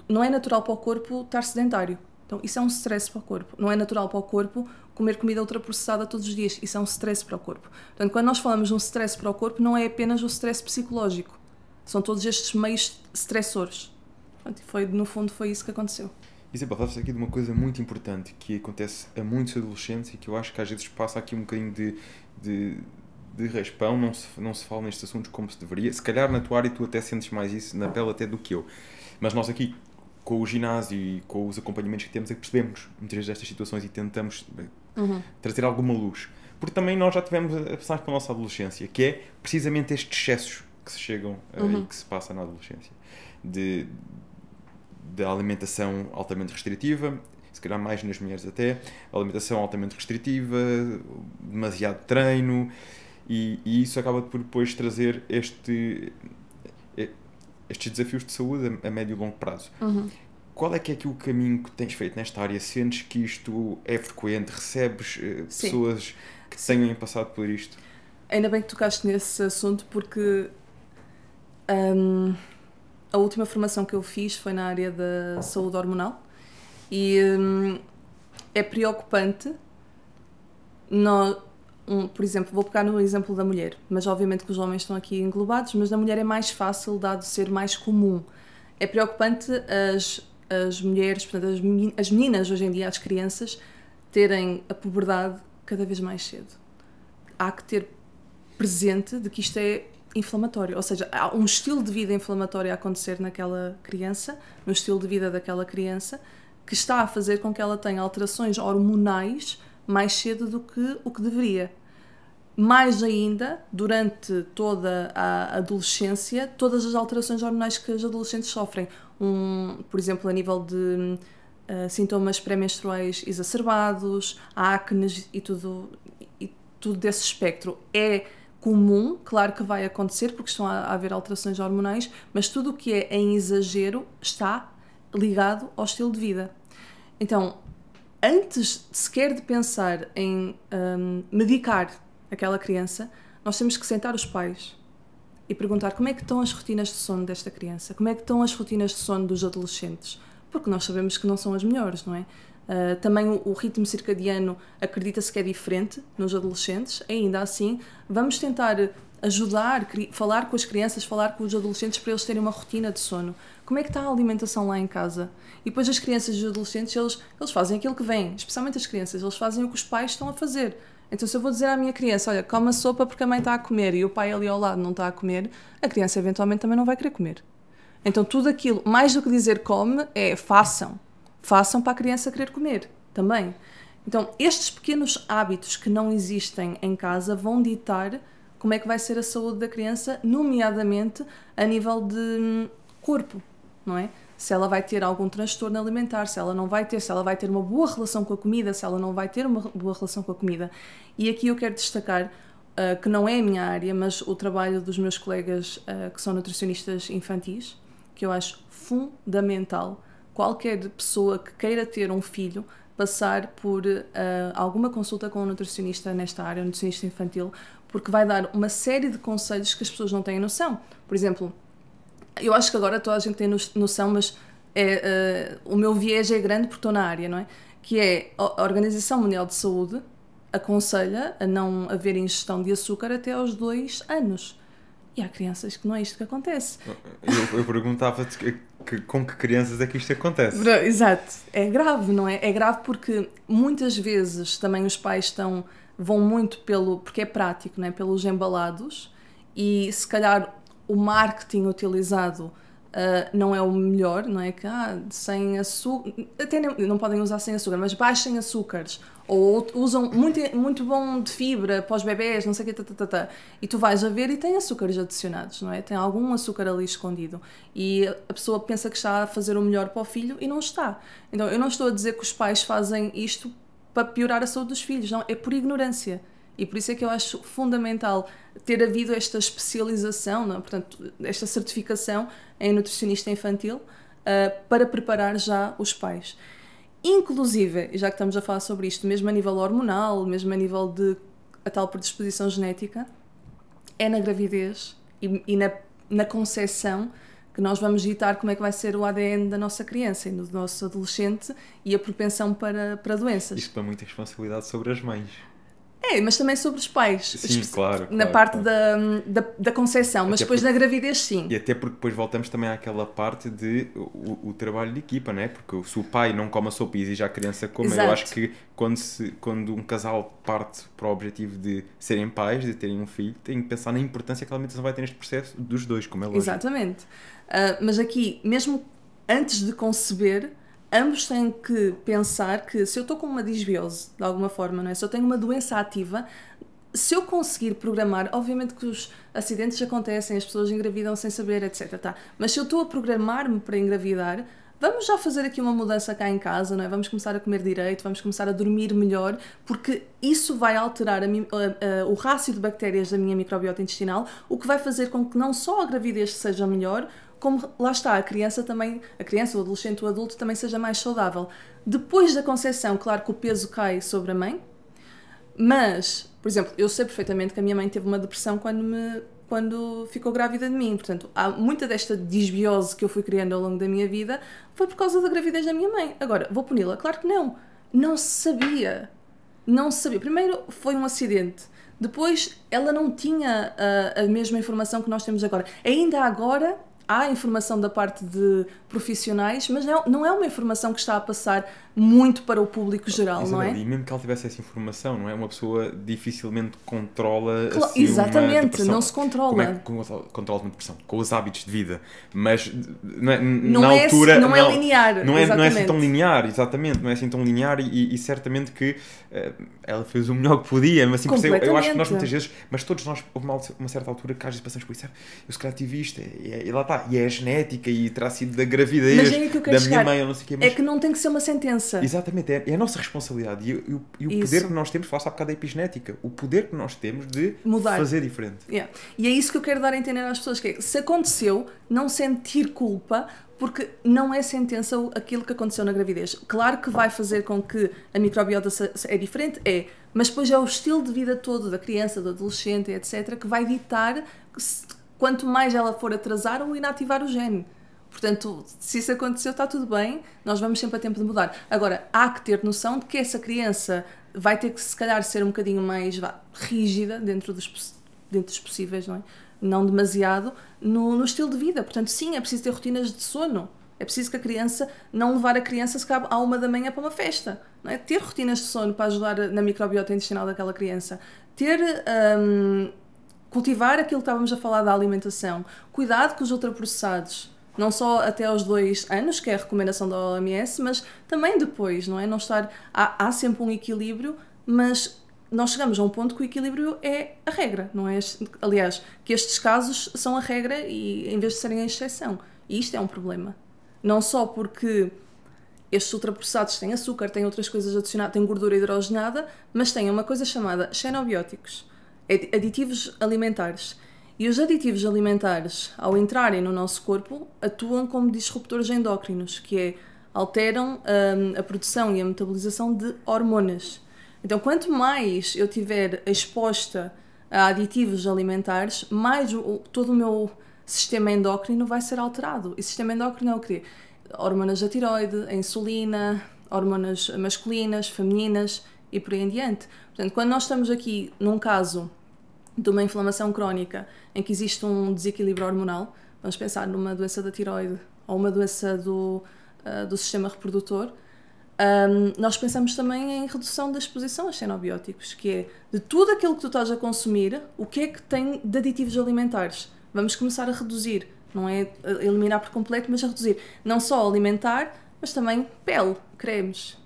S1: não é natural para o corpo estar sedentário, então, isso é um stress para o corpo. Não é natural para o corpo comer comida ultraprocessada todos os dias. Isso é um stress para o corpo. Portanto, quando nós falamos de um stress para o corpo, não é apenas o stress psicológico. São todos estes meios stressores. Portanto, foi, no fundo, foi isso que aconteceu.
S2: Isabel, falaste aqui de uma coisa muito importante que acontece a muitos adolescentes e que eu acho que às vezes passa aqui um bocadinho de, de, de raspão, não se, não se fala nestes assuntos como se deveria. Se calhar na tua área tu até sentes mais isso na ah. pele até do que eu. Mas nós aqui com o ginásio e com os acompanhamentos que temos é que percebemos muitas estas situações e tentamos eh, uhum. trazer alguma luz. Porque também nós já tivemos a passar pela nossa adolescência, que é precisamente estes excessos que se chegam eh, uhum. e que se passa na adolescência. De, de alimentação altamente restritiva, se calhar mais nas mulheres até, alimentação altamente restritiva, demasiado treino, e, e isso acaba por depois trazer este estes desafios de saúde a, médio e longo prazo. Uhum. Qual é que é aqui o caminho que tens feito nesta área? Sentes que isto é frequente? Recebes uh, pessoas que Sim. tenham passado por isto?
S1: Ainda bem que tocaste nesse assunto porque um, a última formação que eu fiz foi na área da saúde hormonal e um, é preocupante nós, um, por exemplo, vou pegar no exemplo da mulher, mas obviamente que os homens estão aqui englobados, mas na mulher é mais fácil, dado ser mais comum. É preocupante as, as mulheres, portanto, as meninas hoje em dia, as crianças, terem a puberdade cada vez mais cedo. Há que ter presente de que isto é inflamatório, ou seja, há um estilo de vida inflamatório a acontecer naquela criança, no estilo de vida daquela criança, que está a fazer com que ela tenha alterações hormonais mais cedo do que o que deveria. Mais ainda, durante toda a adolescência, todas as alterações hormonais que os adolescentes sofrem. Um, por exemplo, a nível de uh, sintomas pré-menstruais exacerbados, acnes e tudo, e tudo desse espectro. É comum, claro que vai acontecer, porque estão a haver alterações hormonais, mas tudo o que é em exagero está ligado ao estilo de vida. Então, antes sequer de pensar em um, medicar aquela criança, nós temos que sentar os pais e perguntar como é que estão as rotinas de sono desta criança, como é que estão as rotinas de sono dos adolescentes, porque nós sabemos que não são as melhores, não é? Uh, também o, o, ritmo circadiano acredita-se que é diferente nos adolescentes, ainda assim, vamos tentar ajudar, falar com as crianças, falar com os adolescentes para eles terem uma rotina de sono. Como é que está a alimentação lá em casa? E depois as crianças e os adolescentes, eles, eles fazem aquilo que vem, especialmente as crianças, eles fazem o que os pais estão a fazer. Então, se eu vou dizer à minha criança, olha, come a sopa porque a mãe está a comer e o pai ali ao lado não está a comer, a criança eventualmente também não vai querer comer. Então, tudo aquilo, mais do que dizer come, é façam. Façam para a criança querer comer também. Então, estes pequenos hábitos que não existem em casa vão ditar como é que vai ser a saúde da criança, nomeadamente a nível de hum, corpo, não é? Se ela vai ter algum transtorno alimentar, se ela não vai ter, se ela vai ter uma boa relação com a comida, se ela não vai ter uma boa relação com a comida. E aqui eu quero destacar uh, que não é a minha área, mas o trabalho dos meus colegas uh, que são nutricionistas infantis, que eu acho fundamental qualquer pessoa que queira ter um filho passar por uh, alguma consulta com um nutricionista nesta área, um nutricionista infantil, porque vai dar uma série de conselhos que as pessoas não têm noção. Por exemplo, eu acho que agora toda a gente tem noção, mas é, uh, o meu viés é grande porque estou na área, não é? Que é a Organização Mundial de Saúde aconselha a não haver ingestão de açúcar até aos dois anos. E há crianças que não é isto que acontece.
S2: Eu, eu perguntava-te que, que, com que crianças é que isto acontece.
S1: Exato. É grave, não é? É grave porque muitas vezes também os pais estão vão muito pelo, porque é prático, né? pelos embalados e se calhar o marketing utilizado uh, não é o melhor, não é? Que ah, sem açúcar, até não podem usar sem açúcar, mas baixem açúcares ou usam muito, muito bom de fibra para os bebés, não sei o que, tá, tá, tá, e tu vais a ver e tem açúcares adicionados, não é? Tem algum açúcar ali escondido e a pessoa pensa que está a fazer o melhor para o filho e não está. Então eu não estou a dizer que os pais fazem isto para piorar a saúde dos filhos, não, é por ignorância. E por isso é que eu acho fundamental ter havido esta especialização, não? É? portanto, esta certificação em nutricionista infantil uh, para preparar já os pais. Inclusive, já que estamos a falar sobre isto, mesmo a nível hormonal, mesmo a nível de a tal predisposição genética, é na gravidez e, e na, na concepção que nós vamos ditar como é que vai ser o ADN da nossa criança e do nosso adolescente e a propensão para, para doenças. Isto
S2: para muita responsabilidade sobre as mães.
S1: É, mas também sobre os pais. Sim, claro. Na parte claro. Da, da, da, concepção, mas depois porque, na gravidez, sim. E
S2: até porque depois voltamos também àquela parte de o, o trabalho de equipa, né? Porque se o pai não come a sopa e já a criança come, Exato. eu acho que quando, se, quando um casal parte para o objetivo de serem pais, de terem um filho, tem que pensar na importância que a alimentação vai ter neste processo dos dois, como é lógico.
S1: Exatamente. Uh, mas aqui, mesmo antes de conceber, ambos têm que pensar que se eu estou com uma disbiose, de alguma forma, não é? Se eu tenho uma doença ativa, se eu conseguir programar, obviamente que os acidentes acontecem, as pessoas engravidam sem saber, etc. Tá? Mas se eu estou a programar-me para engravidar, vamos já fazer aqui uma mudança cá em casa, não é? Vamos começar a comer direito, vamos começar a dormir melhor, porque isso vai alterar a, a, a, o rácio de bactérias da minha microbiota intestinal, o que vai fazer com que não só a gravidez seja melhor, como lá está, a criança também, a criança, o adolescente, o adulto também seja mais saudável. Depois da concepção claro que o peso cai sobre a mãe, mas, por exemplo, eu sei perfeitamente que a minha mãe teve uma depressão quando me quando ficou grávida de mim. Portanto, há muita desta desbiose que eu fui criando ao longo da minha vida foi por causa da gravidez da minha mãe. Agora, vou puni-la? Claro que não. Não sabia. Não sabia. Primeiro foi um acidente. Depois, ela não tinha a, ah, a mesma informação que nós temos agora. Ainda agora, há informação da parte de profissionais, mas não, não é uma informação que está a passar muito para o público geral, Isabel, não é?
S2: E mesmo que ela tivesse essa informação, não é? Uma pessoa dificilmente controla claro, assim, Exatamente, não se controla. Como é que controla uma depressão? Com os hábitos de vida. Mas não é, não na é, assim- altura. Não, é não é linear. Não é, não é assim tão linear, exatamente. Não é assim tão linear e, e certamente que uh, ela fez o melhor que podia, mas assim, eu, eu acho que nós muitas vezes, mas todos nós, houve uma, uma certa altura que às vezes passamos por isso. É, eu se calhar tive isto, e, é, e lá está. E é genética e terá sido da gravidez, é da minha chegar. mãe, eu não sei o que. Mas... É
S1: que não tem que ser uma sentença
S2: Exatamente, é, é a nossa responsabilidade. E, e, e o isso. poder que nós temos, falaste há bocado da epigenética, o poder que nós temos de Mudar. fazer diferente.
S1: Yeah. E é isso que eu quero dar a entender às pessoas: que é, se aconteceu, não sentir culpa, porque não é sentença aquilo que aconteceu na gravidez. Claro que vai fazer com que a microbiota é diferente, é, mas depois é o estilo de vida todo da criança, do adolescente, etc., que vai ditar quanto mais ela for atrasar ou inativar o gene. Portanto, se isso aconteceu, está tudo bem, nós vamos sempre a tempo de mudar. Agora, há que ter noção de que essa criança vai ter que, se calhar, ser um bocadinho mais vá, rígida dentro dos, dentro dos possíveis, não é? Não demasiado, no, no estilo de vida. Portanto, sim, é preciso ter rotinas de sono. É preciso que a criança, não levar a criança se cabe à uma da manhã para uma festa. Não é? Ter rotinas de sono para ajudar na microbiota intestinal daquela criança. Ter. Um, cultivar aquilo que estávamos a falar da alimentação. Cuidado com os ultraprocessados não só até aos dois anos, que é a recomendação da OMS, mas também depois, não é? Não estar. Há, há sempre um equilíbrio, mas nós chegamos a um ponto que o equilíbrio é a regra, não é? Aliás, que estes casos são a regra e em vez de serem a exceção. E isto é um problema. Não só porque estes ultraprocessados têm açúcar, têm outras coisas adicionadas, têm gordura hidrogenada, mas têm uma coisa chamada xenobióticos, aditivos alimentares e os aditivos alimentares, ao entrarem no nosso corpo, atuam como disruptores endócrinos, que é alteram um, a produção e a metabolização de hormonas. Então, quanto mais eu tiver exposta a aditivos alimentares, mais o, todo o meu sistema endócrino vai ser alterado. E sistema endócrino é o quê? Hormonas da tiroide, a insulina, hormonas masculinas, femininas e por aí em diante. Portanto, quando nós estamos aqui num caso de uma inflamação crónica em que existe um desequilíbrio hormonal, vamos pensar numa doença da tiroide ou uma doença do, uh, do sistema reprodutor, um, nós pensamos também em redução da exposição a xenobióticos, que é de tudo aquilo que tu estás a consumir, o que é que tem de aditivos alimentares? Vamos começar a reduzir, não é eliminar por completo, mas a reduzir não só alimentar, mas também pele, cremes,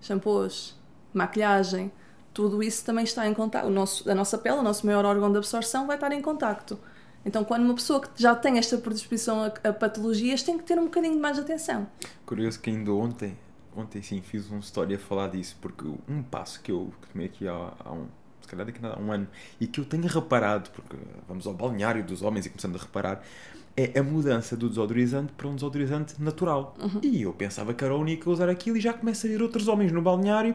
S1: shampoos, maquilhagem tudo isso também está em contato. Nosso, a nossa pele, o nosso maior órgão de absorção, vai estar em contacto. Então, quando uma pessoa que já tem esta predisposição a, a patologias, tem que ter um bocadinho de mais atenção.
S2: Curioso que ainda ontem, ontem sim, fiz um story a falar disso, porque um passo que eu tomei aqui há, há um, se calhar daqui a um ano, e que eu tenha reparado, porque vamos ao balneário dos homens e começando a reparar, é a mudança do desodorizante para um desodorizante natural. Uhum. E eu pensava que era o único a usar aquilo e já começa a ver outros homens no balneário,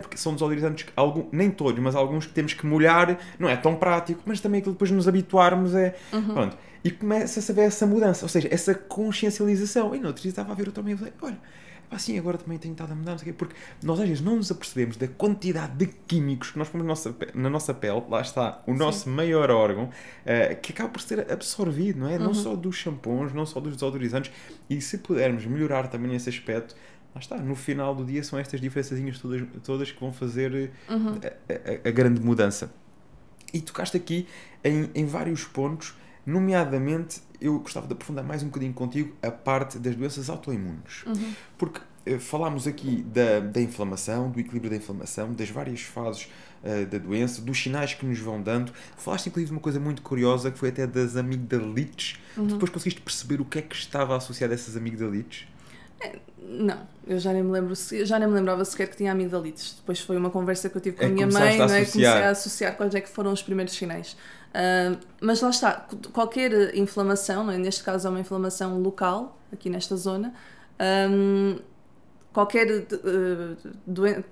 S2: porque são desodorizantes, algum, nem todos, mas alguns que temos que molhar, não é tão prático, mas também aquilo depois nos habituarmos é. Uhum. Pronto. E começa-se a ver essa mudança, ou seja, essa consciencialização. E no outro dia estava a ver outro homem e falei, olha pá, sim, agora também tenho estado a mudar, não sei o quê, porque nós às vezes não nos apercebemos da quantidade de químicos que nós pomos na nossa, pele, lá está, o nosso sim. maior órgão, uh, que acaba por ser absorvido, não é? Uhum. Não só dos shampoos, não só dos desodorizantes, e se pudermos melhorar também esse aspecto, lá está, no final do dia são estas diferenças todas, todas que vão fazer uhum. Eh, a, a, a grande mudança. E tocaste aqui em, em vários pontos Nomeadamente, eu gostava de aprofundar mais um bocadinho contigo a parte das doenças autoimunes. Uhum. Porque eh, falámos aqui da, da inflamação, do equilíbrio da inflamação, das várias fases uh, da doença, dos sinais que nos vão dando. Falaste, inclusive, de uma coisa muito curiosa que foi até das amigdalites. Uhum. depois conseguiste perceber o que é que estava associado a essas amigdalites?
S1: É, não, eu já nem me lembro, já nem me lembrava sequer que tinha amigdalites. Depois foi uma conversa que eu tive com é, a minha mãe, a né? comecei a associar quais é que foram os primeiros sinais. Ah, mas lá está, qualquer inflamação, é? neste caso é uma inflamação local, aqui nesta zona, um, qualquer uh, eh, doença.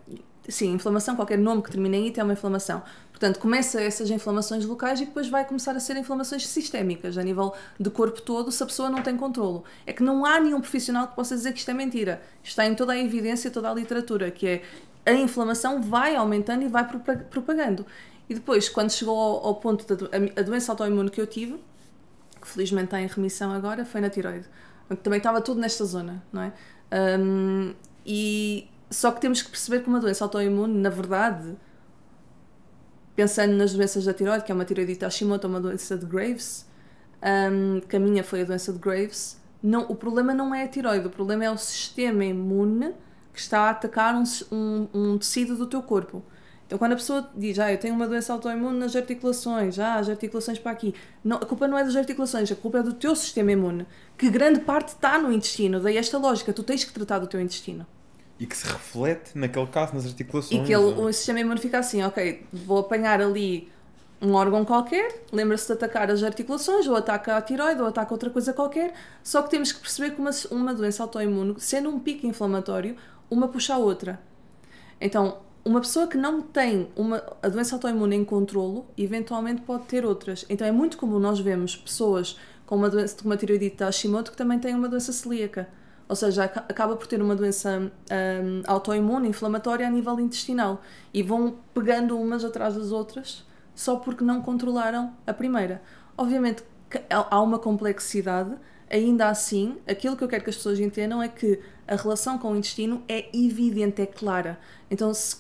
S1: Sim, inflamação, qualquer nome que termine em IT é uma inflamação. Portanto, começa essas inflamações locais e depois vai começar a ser inflamações sistémicas, a nível do corpo todo, se a pessoa não tem controlo. É que não há nenhum profissional que possa dizer que isto é mentira. Está em toda a evidência, toda a literatura, que é a inflamação vai aumentando e vai propagando. E depois, quando chegou ao, ponto da a doença autoimune que eu tive, que felizmente está em remissão agora, foi na tiroide. Também estava tudo nesta zona, não é? Um, e só que temos que perceber que uma doença autoimune, na verdade, pensando nas doenças da tiroide, que é uma tiroidite Hashimoto, é uma doença de Graves, um, que a minha foi a doença de Graves, não, o problema não é a tiroide, o problema é o sistema imune que está a atacar um, um, um tecido do teu corpo. Então, quando a pessoa diz, ah, eu tenho uma doença autoimune nas articulações, ah, as articulações para aqui. Não, a culpa não é das articulações, a culpa é do teu sistema imune, que grande parte está no intestino. Daí esta lógica, tu tens que tratar do teu intestino. E que se
S2: reflete, naquele caso, nas articulações. E que ele, ou...
S1: É? o sistema imune fica assim, ok, vou apanhar ali um órgão qualquer, lembra-se de atacar as articulações, ou ataca a tiroide, ou ataca outra coisa qualquer, só que temos que perceber que uma, uma doença autoimune, sendo um pico inflamatório, uma puxa a outra. Então, uma pessoa que não tem uma, a doença autoimune em controlo, eventualmente pode ter outras. Então é muito comum nós vemos pessoas com uma doença de uma tiroidite Hashimoto que também têm uma doença celíaca. Ou seja, acaba por ter uma doença um, autoimune, inflamatória a nível intestinal. E vão pegando umas atrás das outras só porque não controlaram a primeira. Obviamente há uma complexidade, ainda assim, aquilo que eu quero que as pessoas entendam é que a relação com o intestino é evidente, é clara. Então, se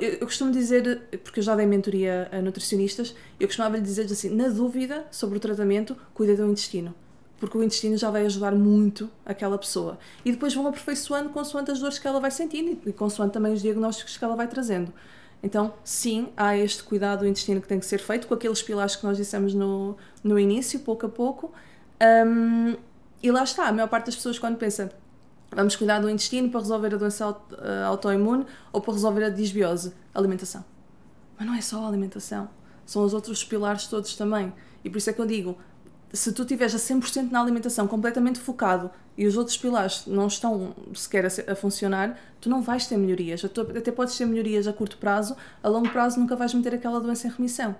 S1: eu costumo dizer, porque eu já dei mentoria a nutricionistas, eu costumava lhe dizer assim: na dúvida sobre o tratamento, cuida do intestino. Porque o intestino já vai ajudar muito aquela pessoa. E depois vão aperfeiçoando consoante as dores que ela vai sentindo e consoante também os diagnósticos que ela vai trazendo. Então, sim, há este cuidado do intestino que tem que ser feito, com aqueles pilares que nós dissemos no, no início, pouco a pouco. Um, e lá está, a maior parte das pessoas, quando pensa Vamos cuidar do intestino para resolver a doença eh, autoimune ou para resolver a disbiose? Alimentação. Mas não é só a alimentação, são os outros pilares todos também. E por isso é que eu digo: se tu estiveres a 100% na alimentação, completamente focado, e os outros pilares não estão sequer a, a funcionar, tu não vais ter melhorias. Até podes ter melhorias a curto prazo, a longo prazo nunca vais meter aquela doença em remissão.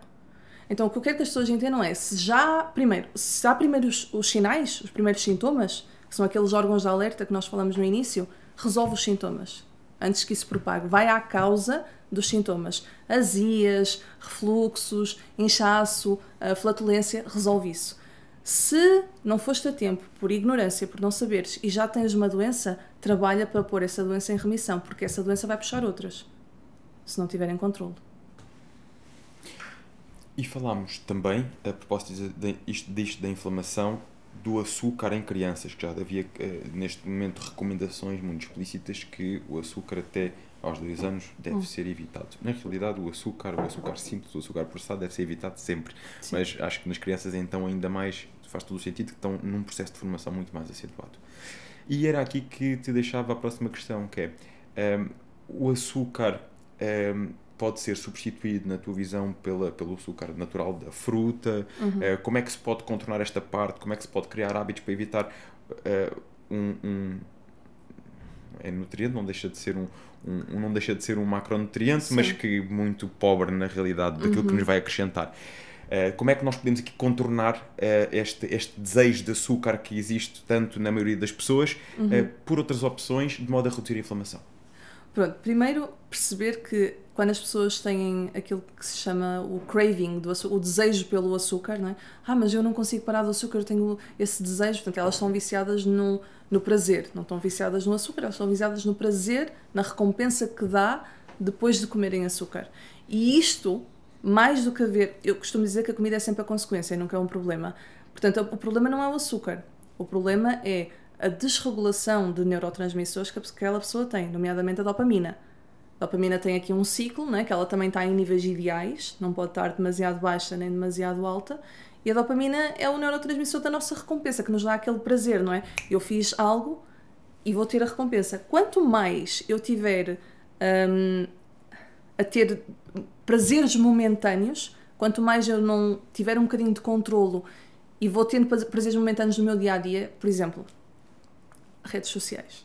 S1: Então o que eu quero que as pessoas entendam é: se já, primeiro, se há primeiro os, os sinais, os primeiros sintomas, que são aqueles órgãos de alerta que nós falamos no início, resolve os sintomas antes que isso propague. Vai à causa dos sintomas. Azias, refluxos, inchaço, eh, flatulência, resolve isso. Se não foste a tempo, por ignorância, por não saberes, e já tens uma doença, trabalha para pôr essa doença em remissão, porque essa doença vai puxar outras, se não tiverem controle.
S2: E falámos também, a propósito disto, disto da inflamação, do açúcar em crianças, que já havia eh, neste momento recomendações muito explícitas que o açúcar até aos dois anos deve hum. ser evitado. Na realidade, o açúcar, o açúcar simples, o açúcar processado deve ser evitado sempre, Sim. mas acho que nas crianças então ainda mais faz todo o sentido que estão num processo de formação muito mais acentuado. E era aqui que te deixava a próxima questão, que é um, ehm, o açúcar um, ehm, pode ser substituído, na tua visão, pela, pelo açúcar natural da fruta? Uhum. Eh, como é que se pode contornar esta parte? Como é que se pode criar hábitos para evitar eh, um, um é nutriente, não deixa de ser um, um, não deixa de ser um macronutriente, Sim. mas que muito pobre na realidade daquilo uhum. que nos vai acrescentar. Uh, como é que nós podemos aqui contornar uh, este, este desejo de açúcar que existe tanto na maioria das pessoas uhum. uh, por outras opções de modo a reduzir a inflamação?
S1: Pronto, primeiro perceber que quando as pessoas têm aquilo que se chama o craving, do o desejo pelo açúcar, não é? Ah, mas eu não consigo parar do açúcar, eu tenho esse desejo. Portanto, elas estão viciadas no, no prazer, não estão viciadas no açúcar, elas estão viciadas no prazer, na recompensa que dá depois de comerem açúcar. E isto, mais do que haver. Eu costumo dizer que a comida é sempre a consequência e nunca é um problema. Portanto, o problema não é o açúcar, o problema é a desregulação de neurotransmissores que aquela pessoa tem, nomeadamente a dopamina dopamina tem aqui um ciclo, né, que ela também está em níveis ideais, não pode estar demasiado baixa nem demasiado alta. E a dopamina é o neurotransmissor da nossa recompensa, que nos dá aquele prazer, não é? Eu fiz algo e vou ter a recompensa. Quanto mais eu tiver um, a ter prazeres momentâneos, quanto mais eu não tiver um bocadinho de controlo e vou tendo prazeres momentâneos no meu dia a dia, por exemplo, redes sociais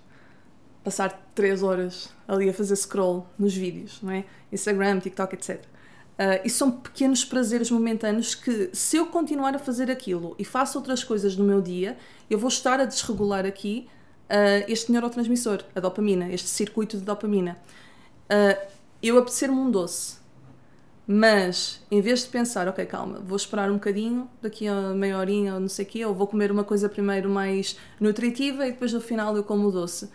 S1: passar 3 horas ali a fazer scroll nos vídeos, não é? Instagram, TikTok, etc. Uh, ah, e são pequenos prazeres momentâneos que, se eu continuar a fazer aquilo e faço outras coisas no meu dia, eu vou estar a desregular aqui uh, este neurotransmissor, a dopamina, este circuito de dopamina. Uh, eu apetecer-me um doce, mas em vez de pensar, ok, calma, vou esperar um bocadinho, daqui a meia horinha ou não sei o quê, ou vou comer uma coisa primeiro mais nutritiva e depois no final eu como o doce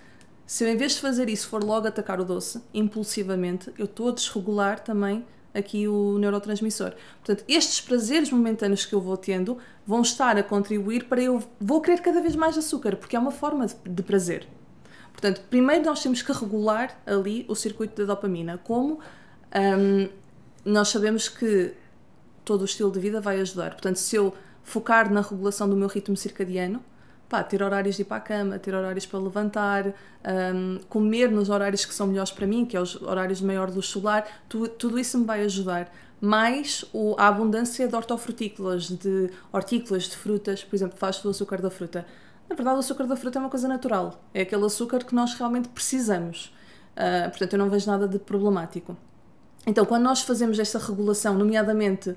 S1: se eu, em vez de fazer isso, for logo atacar o doce, impulsivamente, eu estou a desregular também aqui o neurotransmissor. Portanto, estes prazeres momentâneos que eu vou tendo vão estar a contribuir para eu vou querer cada vez mais açúcar, porque é uma forma de, de prazer. Portanto, primeiro nós temos que regular ali o circuito da dopamina. Como hum, nós sabemos que todo o estilo de vida vai ajudar. Portanto, se eu focar na regulação do meu ritmo circadiano, pá, ter horários de ir para a cama, ter horários para levantar, um, comer nos horários que são melhores para mim, que é os horários de maior luz solar, tu, tudo isso me vai ajudar. Mais o, a abundância de hortofrutícolas, de hortícolas, de frutas, por exemplo, faz do açúcar da fruta. Na verdade, o açúcar da fruta é uma coisa natural, é aquele açúcar que nós realmente precisamos. Uh, portanto, eu não vejo nada de problemático. Então, quando nós fazemos esta regulação, nomeadamente uh,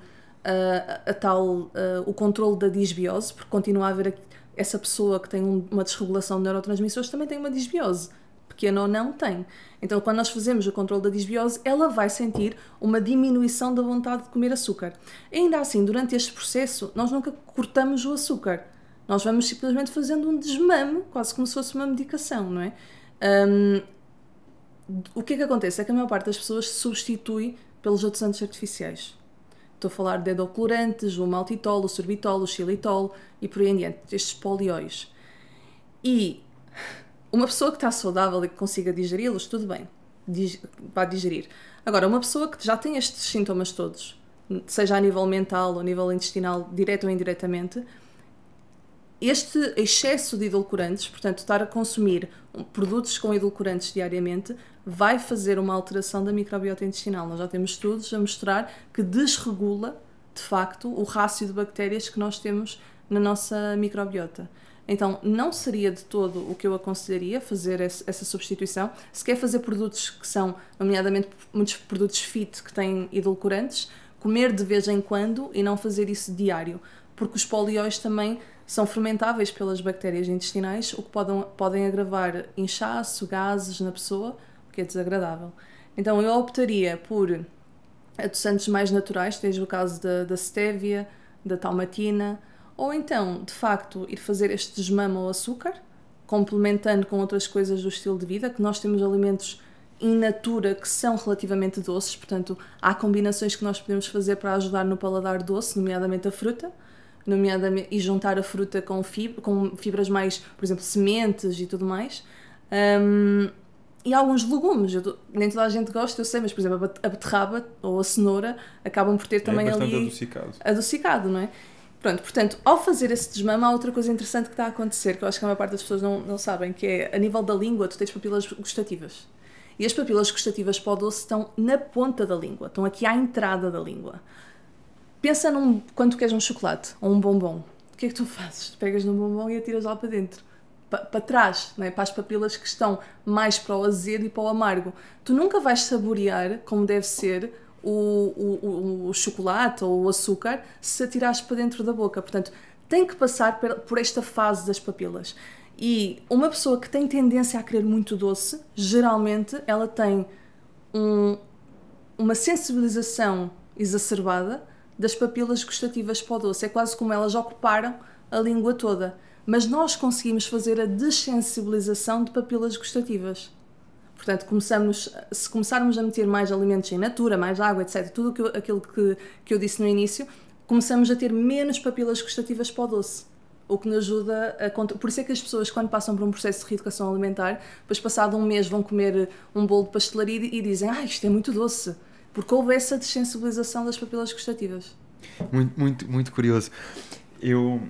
S1: a tal, uh, o controle da disbiose, porque continua a haver essa pessoa que tem uma desregulação de neurotransmissores também tem uma disbiose. Pequena ou não, tem. Então, quando nós fazemos o controle da disbiose, ela vai sentir uma diminuição da vontade de comer açúcar. Ainda assim, durante este processo, nós nunca cortamos o açúcar. Nós vamos simplesmente fazendo um desmame, quase como se fosse uma medicação, não é? Um, o que é que acontece? É que a maior parte das pessoas substitui pelos outros artificiais. Estou a falar de edulcorantes, o maltitol, o sorbitol, o xilitol e por aí em diante, estes polióis. E uma pessoa que está saudável e que consiga digeri-los, tudo bem, vai digerir. Agora, uma pessoa que já tem estes sintomas todos, seja a nível mental ou a nível intestinal, direto ou indiretamente, este excesso de edulcorantes, portanto, estar a consumir produtos com edulcorantes diariamente, vai fazer uma alteração da microbiota intestinal. Nós já temos estudos a mostrar que desregula, de facto, o rácio de bactérias que nós temos na nossa microbiota. Então, não seria de todo o que eu aconselharia fazer essa substituição. Se quer fazer produtos que são, nomeadamente, muitos produtos fit que têm edulcorantes, comer de vez em quando e não fazer isso diário, porque os polióis também são fermentáveis pelas bactérias intestinais, o que podem, podem agravar inchaço, gases na pessoa, o que é desagradável. Então eu optaria por adoçantes mais naturais, tens o caso da, da stevia, da talmatina, ou então, de facto, ir fazer este desmama ao açúcar, complementando com outras coisas do estilo de vida, que nós temos alimentos in natura que são relativamente doces, portanto, há combinações que nós podemos fazer para ajudar no paladar doce, nomeadamente a fruta nomeadamente, e juntar a fruta com, fibra, com fibras mais, por exemplo, sementes e tudo mais. Um, e alguns legumes, eu, nem toda a gente gosta, eu sei, mas por exemplo a beterraba ou a cenoura acabam por ter é também é ali adocicado. adocicado, não é? Pronto, portanto, ao fazer esse desmame, há outra coisa interessante que está a acontecer, que eu acho que a maior parte das pessoas não, não sabem, que é a nível da língua, tu tens papilas gustativas. E as papilas gustativas para o doce estão na ponta da língua, estão aqui à entrada da língua. Pensa num, quando tu queres um chocolate ou um bombom. O que é que tu fazes? Tu pegas no bombom e atiras lá para dentro. Para, para trás, né? para as papilas que estão mais para o azedo e para o amargo. Tu nunca vais saborear como deve ser o, o, o, chocolate ou o açúcar se atirares para dentro da boca. Portanto, tem que passar por esta fase das papilas. E uma pessoa que tem tendência a querer muito doce, geralmente ela tem um, uma sensibilização exacerbada das papilas gustativas para o doce. É quase como elas ocuparam a língua toda. Mas nós conseguimos fazer a dessensibilização de papilas gustativas. Portanto, começamos, se começarmos a meter mais alimentos em natura, mais água, etc., tudo aquilo que, que eu disse no início, começamos a ter menos papilas gustativas para o doce. O que nos ajuda a. Por isso é que as pessoas, quando passam por um processo de reeducação alimentar, depois, passado um mês, vão comer um bolo de pastelaria e dizem: Ah, isto é muito doce porque houve essa dessensibilização das papilas gustativas.
S2: Muito, muito, muito curioso. Eu,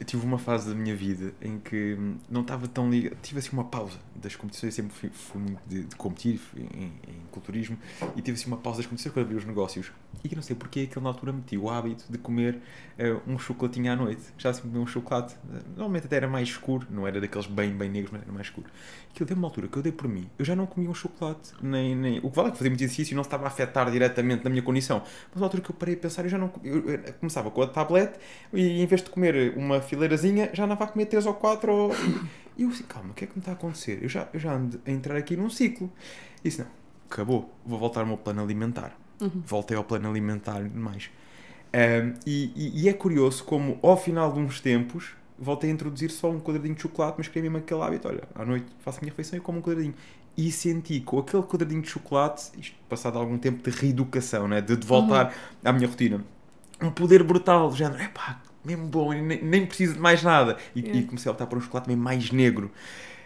S2: eu tive uma fase da minha vida em que não estava tão ligado, tive assim uma pausa das competições, eu sempre fui, muito de, de competir em, em, culturismo e tive assim uma pausa das competições quando abri os negócios e que não sei porque aquele na altura meti o hábito de comer uh, um chocolatinho à noite. já se de um chocolate. Eh, normalmente até era mais escuro, não era daqueles bem, bem negros, mas era mais escuro. que eu deu uma altura que eu dei por mim. Eu já não comia um chocolate, nem. nem... O que vale é que fazia muito exercício e não estava a afetar diretamente na minha condição. Mas na altura que eu parei a pensar, eu já não. Eu, eu começava com a tablete e em vez de comer uma fileirazinha, já andava a comer três ou quatro. Ou... E eu assim, calma, o que é que me está a acontecer? Eu já, eu já ando a entrar aqui num ciclo. E disse, não, acabou, vou voltar ao meu plano alimentar Uhum. Voltei ao plano alimentar e demais. Um, e, e, e, é curioso como, ao final de uns tempos, voltei a introduzir só um quadradinho de chocolate, mas criei mesmo aquele hábito: olha, à noite faço a minha refeição e como um quadradinho. E senti com aquele quadradinho de chocolate, isto passado algum tempo de reeducação, né? de, de voltar uhum. à minha rotina, um poder brutal, do género, epá, mesmo bom, nem, nem preciso de mais nada. E, e comecei a optar por um chocolate mesmo mais negro.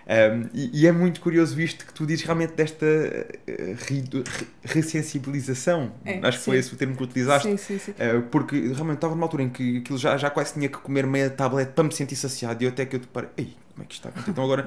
S2: Um, e, e, é muito curioso isto que tu dizes realmente desta uh, ressensibilização. É, Acho que foi esse o termo que utilizaste. Sim, sim, sim. Uh, porque realmente estava numa altura em que aquilo já, já quase tinha que comer meia tablete para me sentir saciado. E eu até que eu te parei, como é que isto está? Então agora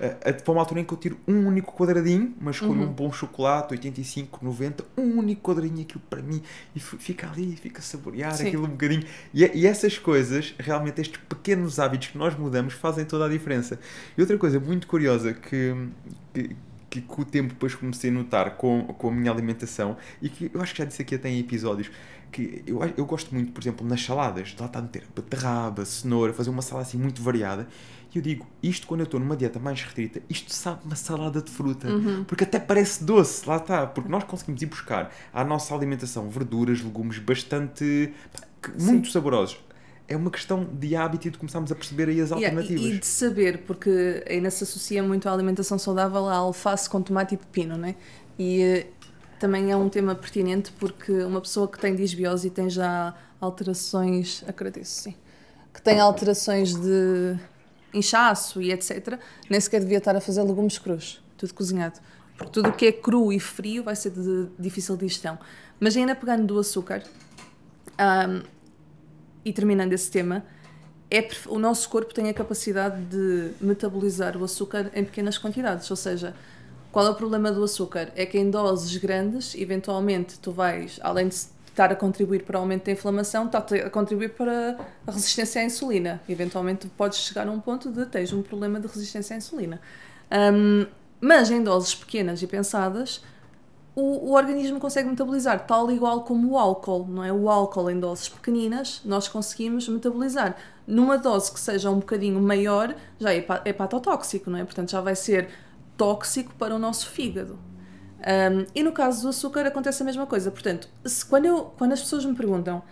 S2: eh, eh, foi uma altura em que eu tiro um único quadradinho, mas com uhum. um bom chocolate, 85, 90, um único quadradinho, aquilo para mim, e fica ali, fica a saborear Sim. aquilo um bocadinho. E, é, e, essas coisas, realmente, estes pequenos hábitos que nós mudamos fazem toda a diferença. E outra coisa muito curiosa que, que que com o tempo depois comecei a notar com, com a minha alimentação e que eu acho que já disse aqui até em episódios que eu, eu gosto muito, por exemplo, nas saladas, lá está a meter beterraba, cenoura, fazer uma salada assim muito variada e eu digo, isto quando eu estou numa dieta mais restrita, isto sabe uma salada de fruta, uhum. porque até parece doce, lá está, porque nós conseguimos ir buscar à nossa alimentação verduras, legumes bastante, muito Sim. saborosos é uma questão de hábito e de começarmos a perceber aí as yeah, alternativas. E, de
S1: saber, porque ainda se associa muito à alimentação saudável à alface com tomate e pepino, né? E eh, também é um tema pertinente porque uma pessoa que tem disbiose e tem já alterações, acredito, sim, que tem alterações de inchaço e etc., nem sequer devia estar a fazer legumes crus, tudo cozinhado. Porque tudo o que é cru e frio vai ser de difícil digestão. Mas ainda pegando do açúcar um, e terminando esse tema, é, o nosso corpo tem a capacidade de metabolizar o açúcar em pequenas quantidades, ou seja, qual é o problema do açúcar? É que em doses grandes, eventualmente tu vais, além de estar a contribuir para o aumento da inflamação, está a contribuir para a resistência à insulina. Eventualmente podes chegar a um ponto de teres um problema de resistência à insulina. Um, mas em doses pequenas e pensadas, o, o, organismo consegue metabolizar, tal igual como o álcool, não é? O álcool em doses pequeninas nós conseguimos metabolizar. Numa dose que seja um bocadinho maior, já é hepatotóxico, é não é? Portanto, já vai ser tóxico para o nosso fígado. Um, e no caso do açúcar acontece a mesma coisa. Portanto, se, quando, eu, quando as pessoas me perguntam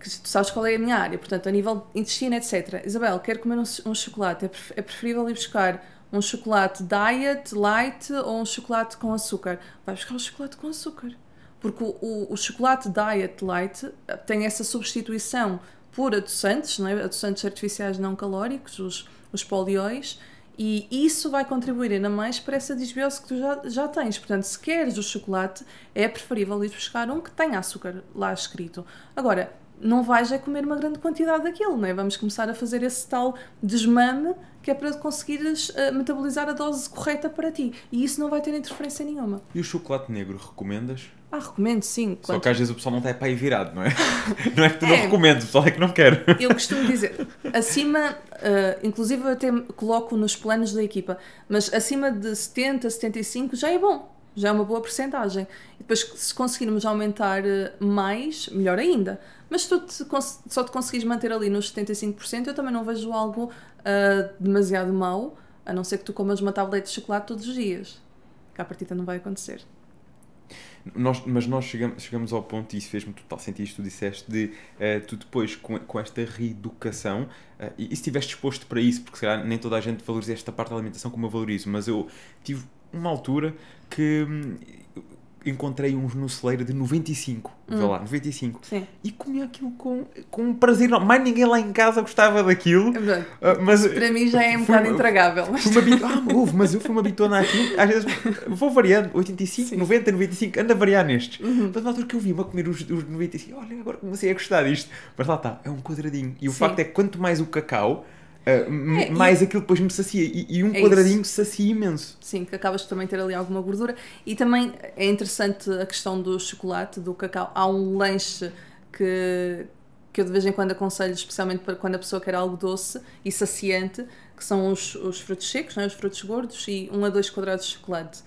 S1: que tu sabes qual é a minha área, portanto, a nível intestino, etc. Isabel, quero comer um, um chocolate. É, é, preferível ir buscar um chocolate diet, light ou um chocolate com açúcar? Vai buscar um chocolate com açúcar. Porque o, o, o chocolate diet light tem essa substituição por adoçantes, não é? adoçantes artificiais não calóricos, os, os polióis, e isso vai contribuir ainda mais para essa desbiose que tu já, já tens. Portanto, se queres o chocolate, é preferível ir buscar um que tenha açúcar lá escrito. Agora, não vais é comer uma grande quantidade daquilo, não é? Vamos começar a fazer esse tal desmame que é para conseguires uh, metabolizar a dose correta para ti. E isso não vai ter interferência nenhuma.
S2: E o chocolate negro recomendas?
S1: Ah, recomendo sim. Só que às vezes
S2: o pessoal não está para aí virado, não é? [laughs] não é que tu é. não recomendo, o pessoal é que não quer. Eu costumo
S1: dizer, acima, uh, inclusive eu até coloco nos planos da equipa, mas acima de 70, 75 já é bom, já é uma boa percentagem. E depois, se conseguirmos aumentar eh, mais, melhor ainda. Mas se tu te, só te conseguires manter ali nos 75%, eu também não vejo algo uh, demasiado mau, a não ser que tu comas uma tablete de chocolate todos os dias. Que à partida não vai acontecer.
S2: Nós, mas nós chegamos, chegamos ao ponto, e isso fez-me total sentido, isto tu disseste, de uh, tu depois com, com esta reeducação, uh, e, e se estiveste disposto para isso, porque se calhar nem toda a gente valoriza esta parte da alimentação como eu valorizo, mas eu tive uma altura que hum, encontrei uns no celeiro de 95, hum. vê lá, 95. Sim. E comia aquilo com, com um prazer. Mais ninguém lá em casa gostava daquilo. É ah, mas, para mim já é um bocado intragável. Mas... uma, ah, mas eu fui uma bitona aqui. Às vezes vou variando, 85, Sim. 90, 95, Anda a variar nestes. Uhum. Mas na altura que eu vi-me a comer os, os 95, olha, agora comecei a gostar disto. Mas lá está, é um quadradinho. E o Sim. facto é que quanto mais o cacau Uh, é, mais e... aquilo depois me sacia. E, e um é quadradinho
S1: isso. sacia imenso. Sim, que acabas de também ter ali alguma gordura. E também é interessante a questão do chocolate, do cacau. Há um lanche que, que eu de vez em quando aconselho, especialmente para quando a pessoa quer algo doce e saciante, que são os, os frutos secos, né? os frutos gordos, e um a dois quadrados de chocolate.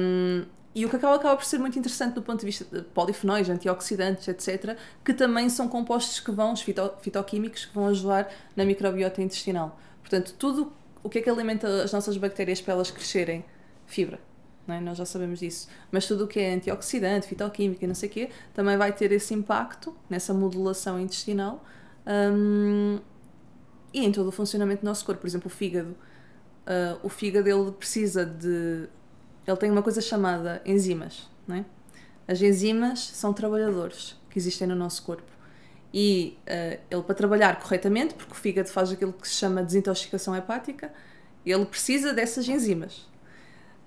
S1: Um, e o cacau acaba por ser muito interessante do ponto de vista de polifenóis, antioxidantes, etc., que também são compostos que vão, os fito, fitoquímicos, que vão ajudar na microbiota intestinal. Portanto, tudo o que é que alimenta as nossas bactérias para elas crescerem? Fibra. É? Nós já sabemos disso. Mas tudo o que é antioxidante, fitoquímica e não sei o quê, também vai ter esse impacto nessa modulação intestinal hum, e em todo o funcionamento do nosso corpo. Por exemplo, o fígado. Uh, o fígado ele precisa de ele tem uma coisa chamada enzimas, não é? As enzimas são trabalhadores que existem no nosso corpo. E uh, ele, para trabalhar corretamente, porque o fígado faz aquilo que se chama desintoxicação hepática, ele precisa dessas enzimas.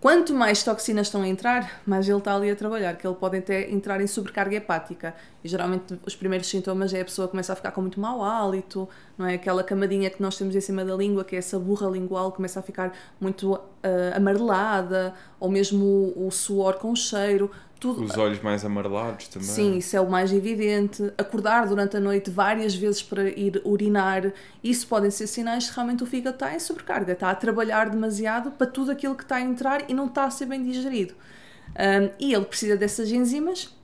S1: Quanto mais toxinas estão a entrar, mais ele está ali a trabalhar, que ele pode até entrar em sobrecarga hepática. E geralmente os primeiros sintomas é a pessoa começa a ficar com muito mau hálito, não é? Aquela camadinha que nós temos em cima da língua, que é essa burra lingual, começa a ficar muito uh, amarelada, ou mesmo o, o suor com cheiro tudo. Os
S2: olhos mais amarelados também. Sim, isso
S1: é o mais evidente. Acordar durante a noite várias vezes para ir urinar, isso podem ser sinais que realmente o fígado está em sobrecarga, está a trabalhar demasiado para tudo aquilo que está a entrar e não está a ser bem digerido. Um, e ele precisa dessas enzimas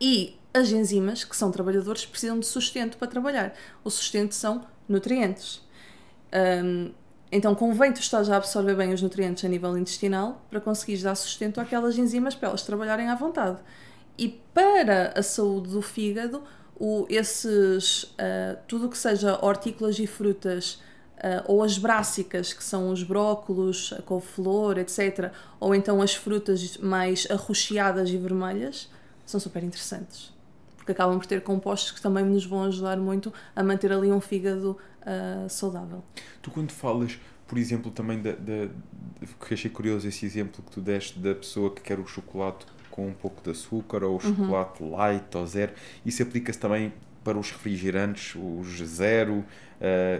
S1: e as enzimas, que são trabalhadores, precisam de sustento para trabalhar. O sustento são nutrientes. Um, então convém tu estás a absorver bem os nutrientes a nível intestinal para conseguires dar sustento àquelas enzimas para elas trabalharem à vontade. E para a saúde do fígado, o, esses, uh, tudo o que seja hortícolas e frutas uh, ou as brássicas, que são os brócolos, a couve-flor, etc., ou então as frutas mais arroxeadas e vermelhas, são super interessantes, porque acabam por ter compostos que também nos vão ajudar muito a manter ali um fígado uh, saudável.
S2: Tu, quando falas, por exemplo, também da, da. que achei curioso esse exemplo que tu deste da pessoa que quer o chocolate com um pouco de açúcar ou o uhum. chocolate light ou zero, isso aplica-se também para os refrigerantes, os zero, uh,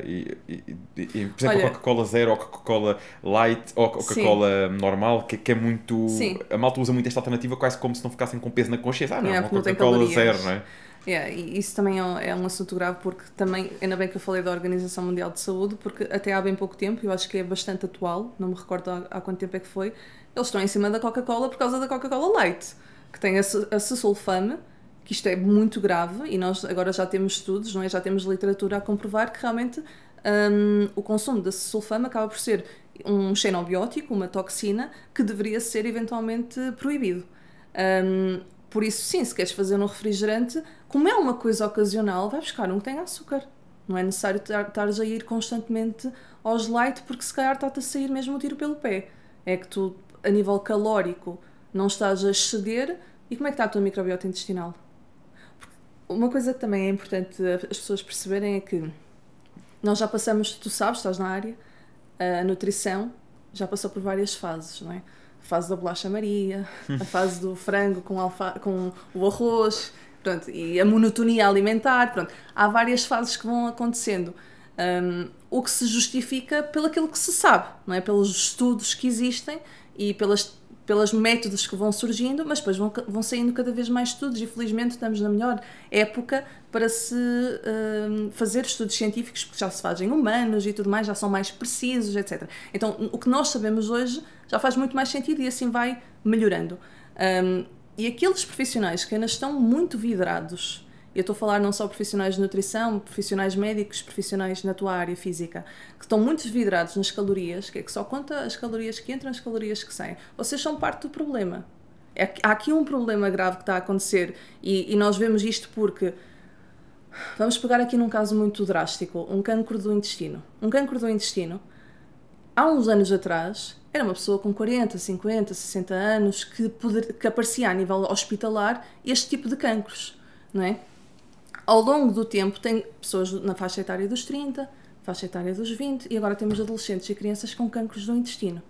S2: e, e, e, por exemplo, a Coca-Cola zero ou Coca-Cola light ou Coca-Cola normal, que, que, é muito. Sim. A malta usa muito esta alternativa quase como se não ficassem com peso na consciência. Ah, não, é, uma Coca-Cola zero, não é?
S1: Yeah, e isso também é, é um assunto grave porque também, ainda bem que eu falei da Organização Mundial de Saúde, porque até há bem pouco tempo, eu acho que é bastante atual, não me recordo há, há quanto tempo é que foi, eles estão em cima da Coca-Cola por causa da Coca-Cola Light, que tem a cesulfame, que isto é muito grave e nós agora já temos estudos, não é? já temos literatura a comprovar que realmente um, o consumo da cesulfame acaba por ser um xenobiótico, uma toxina, que deveria ser eventualmente proibido. Um, por isso, sim, se queres fazer um refrigerante, como é uma coisa ocasional, vai buscar um que tenha açúcar. Não é necessário estares a ir constantemente aos light, porque se calhar está-te a sair mesmo o tiro pelo pé. É que tu, a nível calórico, não estás a exceder. E como é que está a tua microbiota intestinal? Uma coisa que também é importante as pessoas perceberem é que nós já passamos, tu sabes, estás na área, a nutrição já passou por várias fases, não é? a fase da bolacha Maria, a fase do frango com, alfa, com o arroz, pronto, e a monotonia alimentar, pronto. Há várias fases que vão acontecendo. Um, o que se justifica pelo aquilo que se sabe, não é? Pelos estudos que existem e pelas pelas métodos que vão surgindo, mas depois vão, vão saindo cada vez mais estudos e felizmente estamos na melhor época para se uh, fazer estudos científicos porque já se fazem humanos e tudo mais, já são mais precisos, etc. Então o que nós sabemos hoje já faz muito mais sentido e assim vai melhorando. Um, e aqueles profissionais que ainda estão muito vidrados eu estou a falar não só profissionais de nutrição, profissionais médicos, profissionais na tua área física, que estão muito vidrados nas calorias, que é que só conta as calorias que entram, as calorias que saem. Vocês são parte do problema. É, há aqui um problema grave que está a acontecer e, e nós vemos isto porque. Vamos pegar aqui num caso muito drástico, um cancro do intestino. Um cancro do intestino, há uns anos atrás, era uma pessoa com 40, 50, 60 anos que, poder, que aparecia a nível hospitalar este tipo de cancros, não é? ao longo do tempo, tem pessoas na faixa etária dos 30, faixa etária dos 20, e agora temos adolescentes e crianças com cancros do intestino.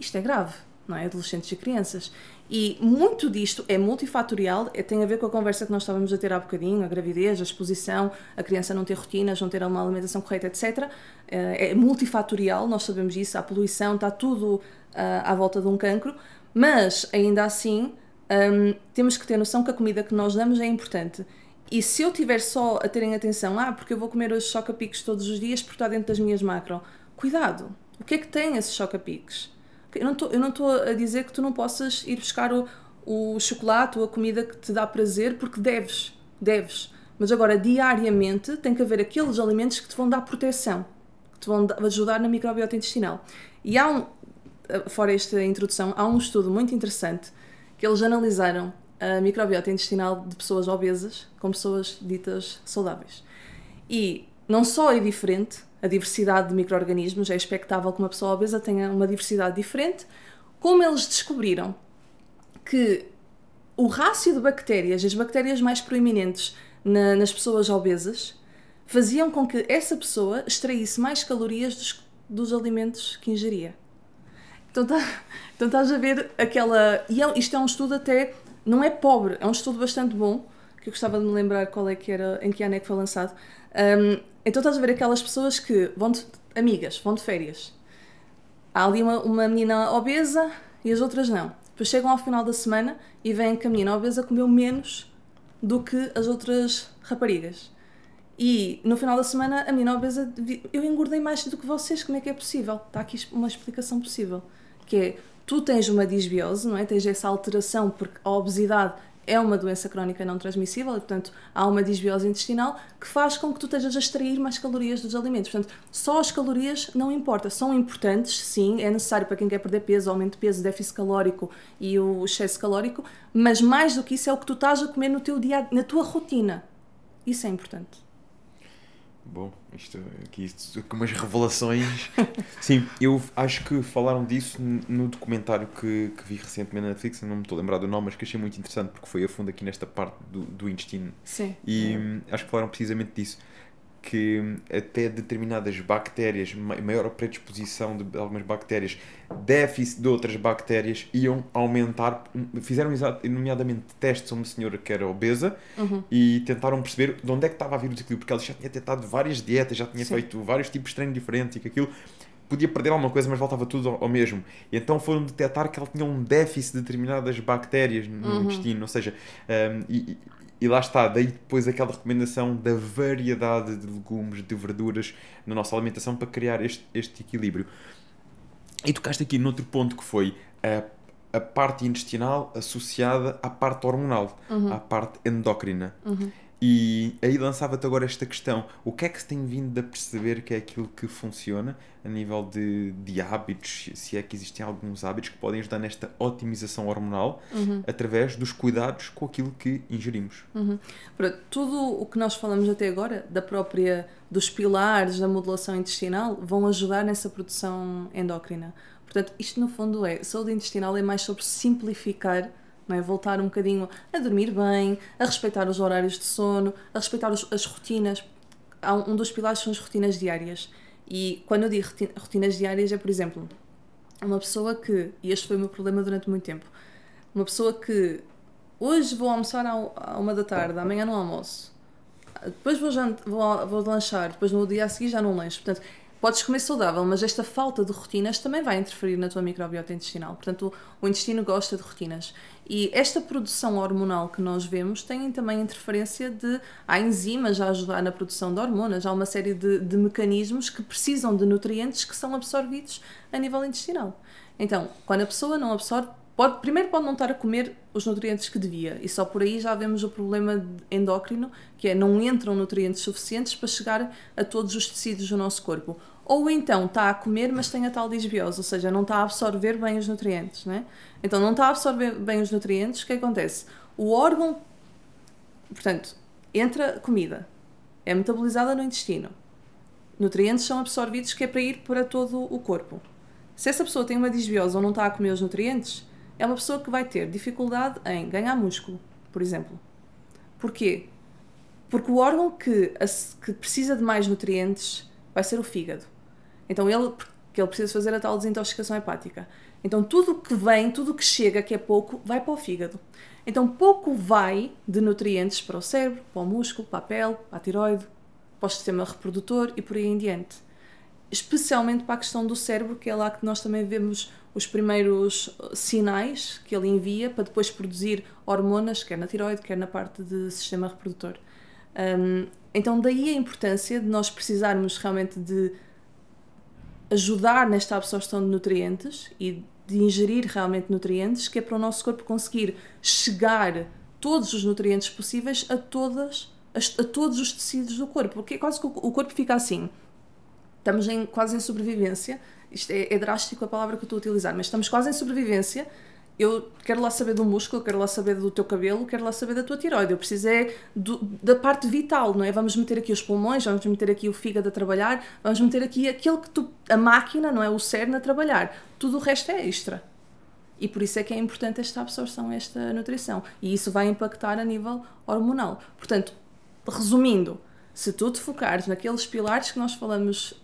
S1: Isto é grave, não é? Adolescentes e crianças. E muito disto é multifatorial, é, tem a ver com a conversa que nós estávamos a ter há bocadinho, a gravidez, a exposição, a criança não ter rotinas, não ter uma alimentação correta, etc. Eh, é multifatorial, nós sabemos isso, a poluição, está tudo eh, à volta de um cancro, mas ainda assim hum, temos que ter noção que a comida que nós damos é importante e se eu tiver só a terem atenção, ah, porque eu vou comer hoje choca todos os dias porque está dentro das minhas macro. Cuidado! O que é que tem esses choca Eu não estou a dizer que tu não possas ir buscar o, o chocolate ou a comida que te dá prazer, porque deves, deves. Mas agora, diariamente, tem que haver aqueles alimentos que te vão dar proteção, que te vão ajudar na microbiota intestinal. E há um, eh, fora esta introdução, há um estudo muito interessante que eles analisaram a microbiota intestinal de pessoas obesas com pessoas ditas saudáveis. E não só é diferente, a diversidade de micro-organismos, é expectável que uma pessoa obesa tenha uma diversidade diferente, como eles descobriram que o rácio de bactérias, as bactérias mais proeminentes na, nas pessoas obesas, faziam com que essa pessoa extraísse mais calorias dos, dos alimentos que ingeria. Então, tá, então estás a ver aquela. E é, isto é um estudo até não é pobre, é um estudo bastante bom, que eu gostava de me lembrar qual é que era, em que ano é que foi lançado. Um, então estás a ver aquelas pessoas que vão de, amigas, vão de férias. Há ali uma, uma menina obesa e as outras não. Depois chegam ao final da semana e veem que a menina obesa comeu menos do que as outras raparigas. E no final da semana a menina obesa eu engordei mais do que vocês, como é que é possível? Está aqui uma explicação possível, que é tu tens uma disbiose, não é? Tens essa alteração, porque a obesidade é uma doença crónica não transmissível e, portanto, há uma disbiose intestinal que faz com que tu estejas a extrair mais calorias dos alimentos. Portanto, só as calorias não importa, são importantes, sim, é necessário para quem quer perder peso, aumento de peso, déficit calórico e o excesso calórico, mas mais do que isso é o que tu estás a comer no teu dia, na tua rotina. Isso é importante.
S2: Bom, isto aqui isto, umas revelações. [laughs] Sim, eu acho que falaram disso no documentário que, que vi recentemente na Netflix, não me estou a lembrar do nome, mas que achei muito interessante porque foi a fundo aqui nesta parte do, do intestino. Sim. E hum, acho que falaram precisamente disso que até determinadas bactérias, maior predisposição de algumas bactérias, déficit de outras bactérias, iam aumentar. Fizeram, nomeadamente, testes a uma senhora que era obesa uhum. e tentaram perceber de onde é que estava a vir o desequilíbrio, porque ela já tinha tentado várias dietas, já tinha Sim. feito vários tipos de treino diferentes e que aquilo podia perder alguma coisa, mas voltava tudo ao, mesmo. E então foram detectar que ela tinha um déficit de determinadas bactérias no uhum. intestino, ou seja, um, e, e lá está, daí depois aquela recomendação da variedade de legumes, de verduras na nossa alimentação para criar este, este equilíbrio. E tocaste aqui noutro ponto que foi a, a parte intestinal associada à parte hormonal, uhum. à parte endócrina. Uhum. E aí lançava-te agora esta questão: o que é que se tem vindo a perceber que é aquilo que funciona a nível de, de hábitos? Se é que existem alguns hábitos que podem ajudar nesta otimização hormonal uhum. através dos cuidados com aquilo que ingerimos.
S1: Uhum. Pronto, tudo o que nós falamos até agora, da própria dos pilares da modulação intestinal, vão ajudar nessa produção endócrina. Portanto, isto no fundo é saúde intestinal é mais sobre simplificar não é? Voltar um bocadinho a dormir bem, a respeitar os horários de sono, a respeitar os, as rotinas. Um, dos pilares são as rotinas diárias. E quando eu digo rotinas diárias, é, por exemplo, uma pessoa que, e este foi o meu problema durante muito tempo, uma pessoa que hoje vou almoçar à uma da tarde, amanhã não almoço, depois vou, jantar, vou, vou lanchar, depois no dia a seguir já não lancho. Portanto, podes comer saudável, mas esta falta de rotinas também vai interferir na tua microbiota intestinal. Portanto, o, o intestino gosta de rotinas. E esta produção hormonal que nós vemos tem também interferência de. Há enzimas a ajudar na produção de hormonas, há uma série de, de mecanismos que precisam de nutrientes que são absorvidos a nível intestinal. Então, quando a pessoa não absorve, pode, primeiro pode não estar a comer os nutrientes que devia, e só por aí já vemos o problema endócrino, que é não entram nutrientes suficientes para chegar a todos os tecidos do nosso corpo. Ou então está a comer, mas tem a tal disbiose, ou seja, não está a absorver bem os nutrientes, né? Então não está a absorver bem os nutrientes, o é que acontece? O órgão, portanto, entra comida, é metabolizada no intestino. Nutrientes são absorvidos que é para ir para todo o corpo. Se essa pessoa tem uma disbiose ou não está a comer os nutrientes, é uma pessoa que vai ter dificuldade em ganhar músculo, por exemplo. Porquê? Porque o órgão que, que precisa de mais nutrientes vai ser o fígado. Então ele, porque ele precisa fazer a tal desintoxicação hepática. Então tudo que vem, tudo que chega, que é pouco, vai para o fígado. Então pouco vai de nutrientes para o cérebro, para o músculo, para a pele, para a tiroide, para o sistema reprodutor e por aí em diante. Especialmente para a questão do cérebro, que é lá que nós também vemos os primeiros uh, sinais que ele envia para depois produzir hormonas, quer na tiroide, quer na parte do sistema reprodutor. Um, então, daí a importância de nós precisarmos realmente de ajudar nesta absorção de nutrientes e de ingerir realmente nutrientes, que é para o nosso corpo conseguir chegar todos os nutrientes possíveis a todas a, a todos os tecidos do corpo, porque é quase que o, o corpo fica assim. Estamos em, quase em sobrevivência. Isto é, é drástico a palavra que eu estou a utilizar, mas estamos quase em sobrevivência eu quero lá saber do músculo, quero lá saber do teu cabelo, quero lá saber da tua tiroide. Eu preciso é do, da parte vital, não é? Vamos meter aqui os pulmões, vamos meter aqui o fígado a trabalhar, vamos meter aqui aquilo que tu, a máquina, não é? O cerne a trabalhar. Tudo o resto é extra. E por isso é que é importante esta absorção, esta nutrição. E isso vai impactar a nível hormonal. Portanto, resumindo, se tu te focares naqueles pilares que nós falamos uh,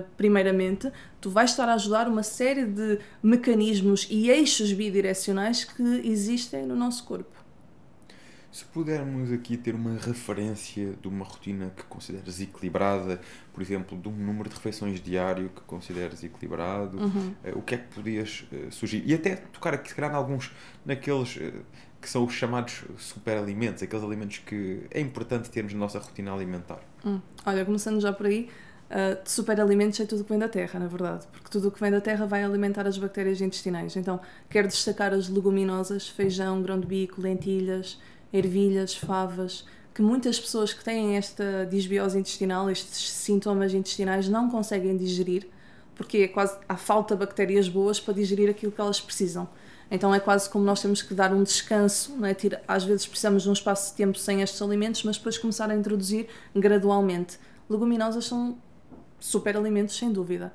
S1: uh, primeiramente, tu vais estar a ajudar uma série de mecanismos e eixos bidirecionais que existem no nosso corpo.
S2: Se pudermos aqui ter uma referência de uma rotina que consideres equilibrada, por exemplo, de um número de refeições diário que consideres equilibrado, uhum. uh, o que é que podias uh, sugerir? E até tocar aqui, se calhar, em alguns, naqueles eh, que são os chamados superalimentos, aqueles alimentos que é importante termos na nossa rotina alimentar.
S1: Hum. Olha, começando já por aí, uh, superalimentos é tudo o que vem da terra, na verdade, porque tudo o que vem da terra vai alimentar as bactérias intestinais. Então, quero destacar as leguminosas, feijão, grão de bico, lentilhas, ervilhas, favas, que muitas pessoas que têm esta disbiose intestinal, estes sintomas intestinais, não conseguem digerir, porque é quase a falta de bactérias boas para digerir aquilo que elas precisam. Então é quase como nós temos que dar um descanso, não é? às vezes precisamos de um espaço de tempo sem estes alimentos, mas depois começar a introduzir gradualmente. Leguminosas são super alimentos, sem dúvida.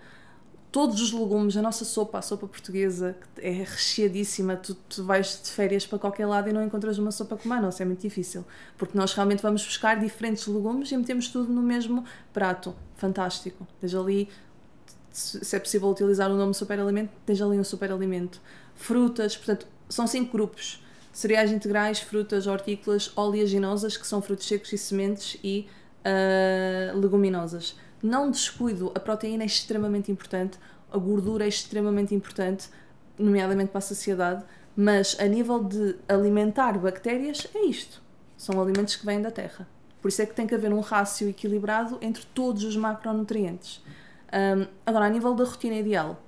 S1: Todos os legumes, a nossa sopa, a sopa portuguesa, é recheadíssima, tu, tu vais de férias para qualquer lado e não encontras uma sopa como a nossa, é muito difícil. Porque nós realmente vamos buscar diferentes legumes e metemos tudo no mesmo prato. Fantástico. Desde ali se é possível utilizar o nome superalimento, tens ali um superalimento. Frutas, portanto, são cinco grupos: cereais integrais, frutas, hortícolas, oleaginosas, que são frutos secos e sementes, e uh, leguminosas. Não descuido, a proteína é extremamente importante, a gordura é extremamente importante, nomeadamente para a saciedade, mas a nível de alimentar bactérias, é isto. São alimentos que vêm da terra. Por isso é que tem que haver um rácio equilibrado entre todos os macronutrientes. Um, agora, a nível da rotina ideal,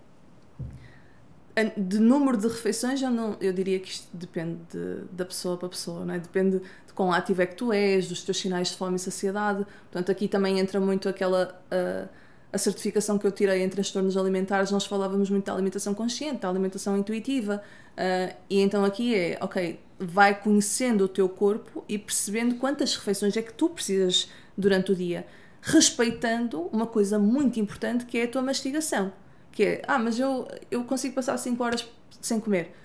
S1: de número de refeições, eu, não, eu diria que isto depende de, da pessoa para pessoa, não é? depende de quão ativo é que tu és, dos teus sinais de fome e saciedade. Portanto, aqui também entra muito aquela uh, a certificação que eu tirei em transtornos alimentares. Nós falávamos muito da alimentação consciente, da alimentação intuitiva, uh, e então aqui é, ok, vai conhecendo o teu corpo e percebendo quantas refeições é que tu precisas durante o dia respeitando uma coisa muito importante que é a tua mastigação. Que é, ah, mas eu, eu consigo passar 5 horas sem comer.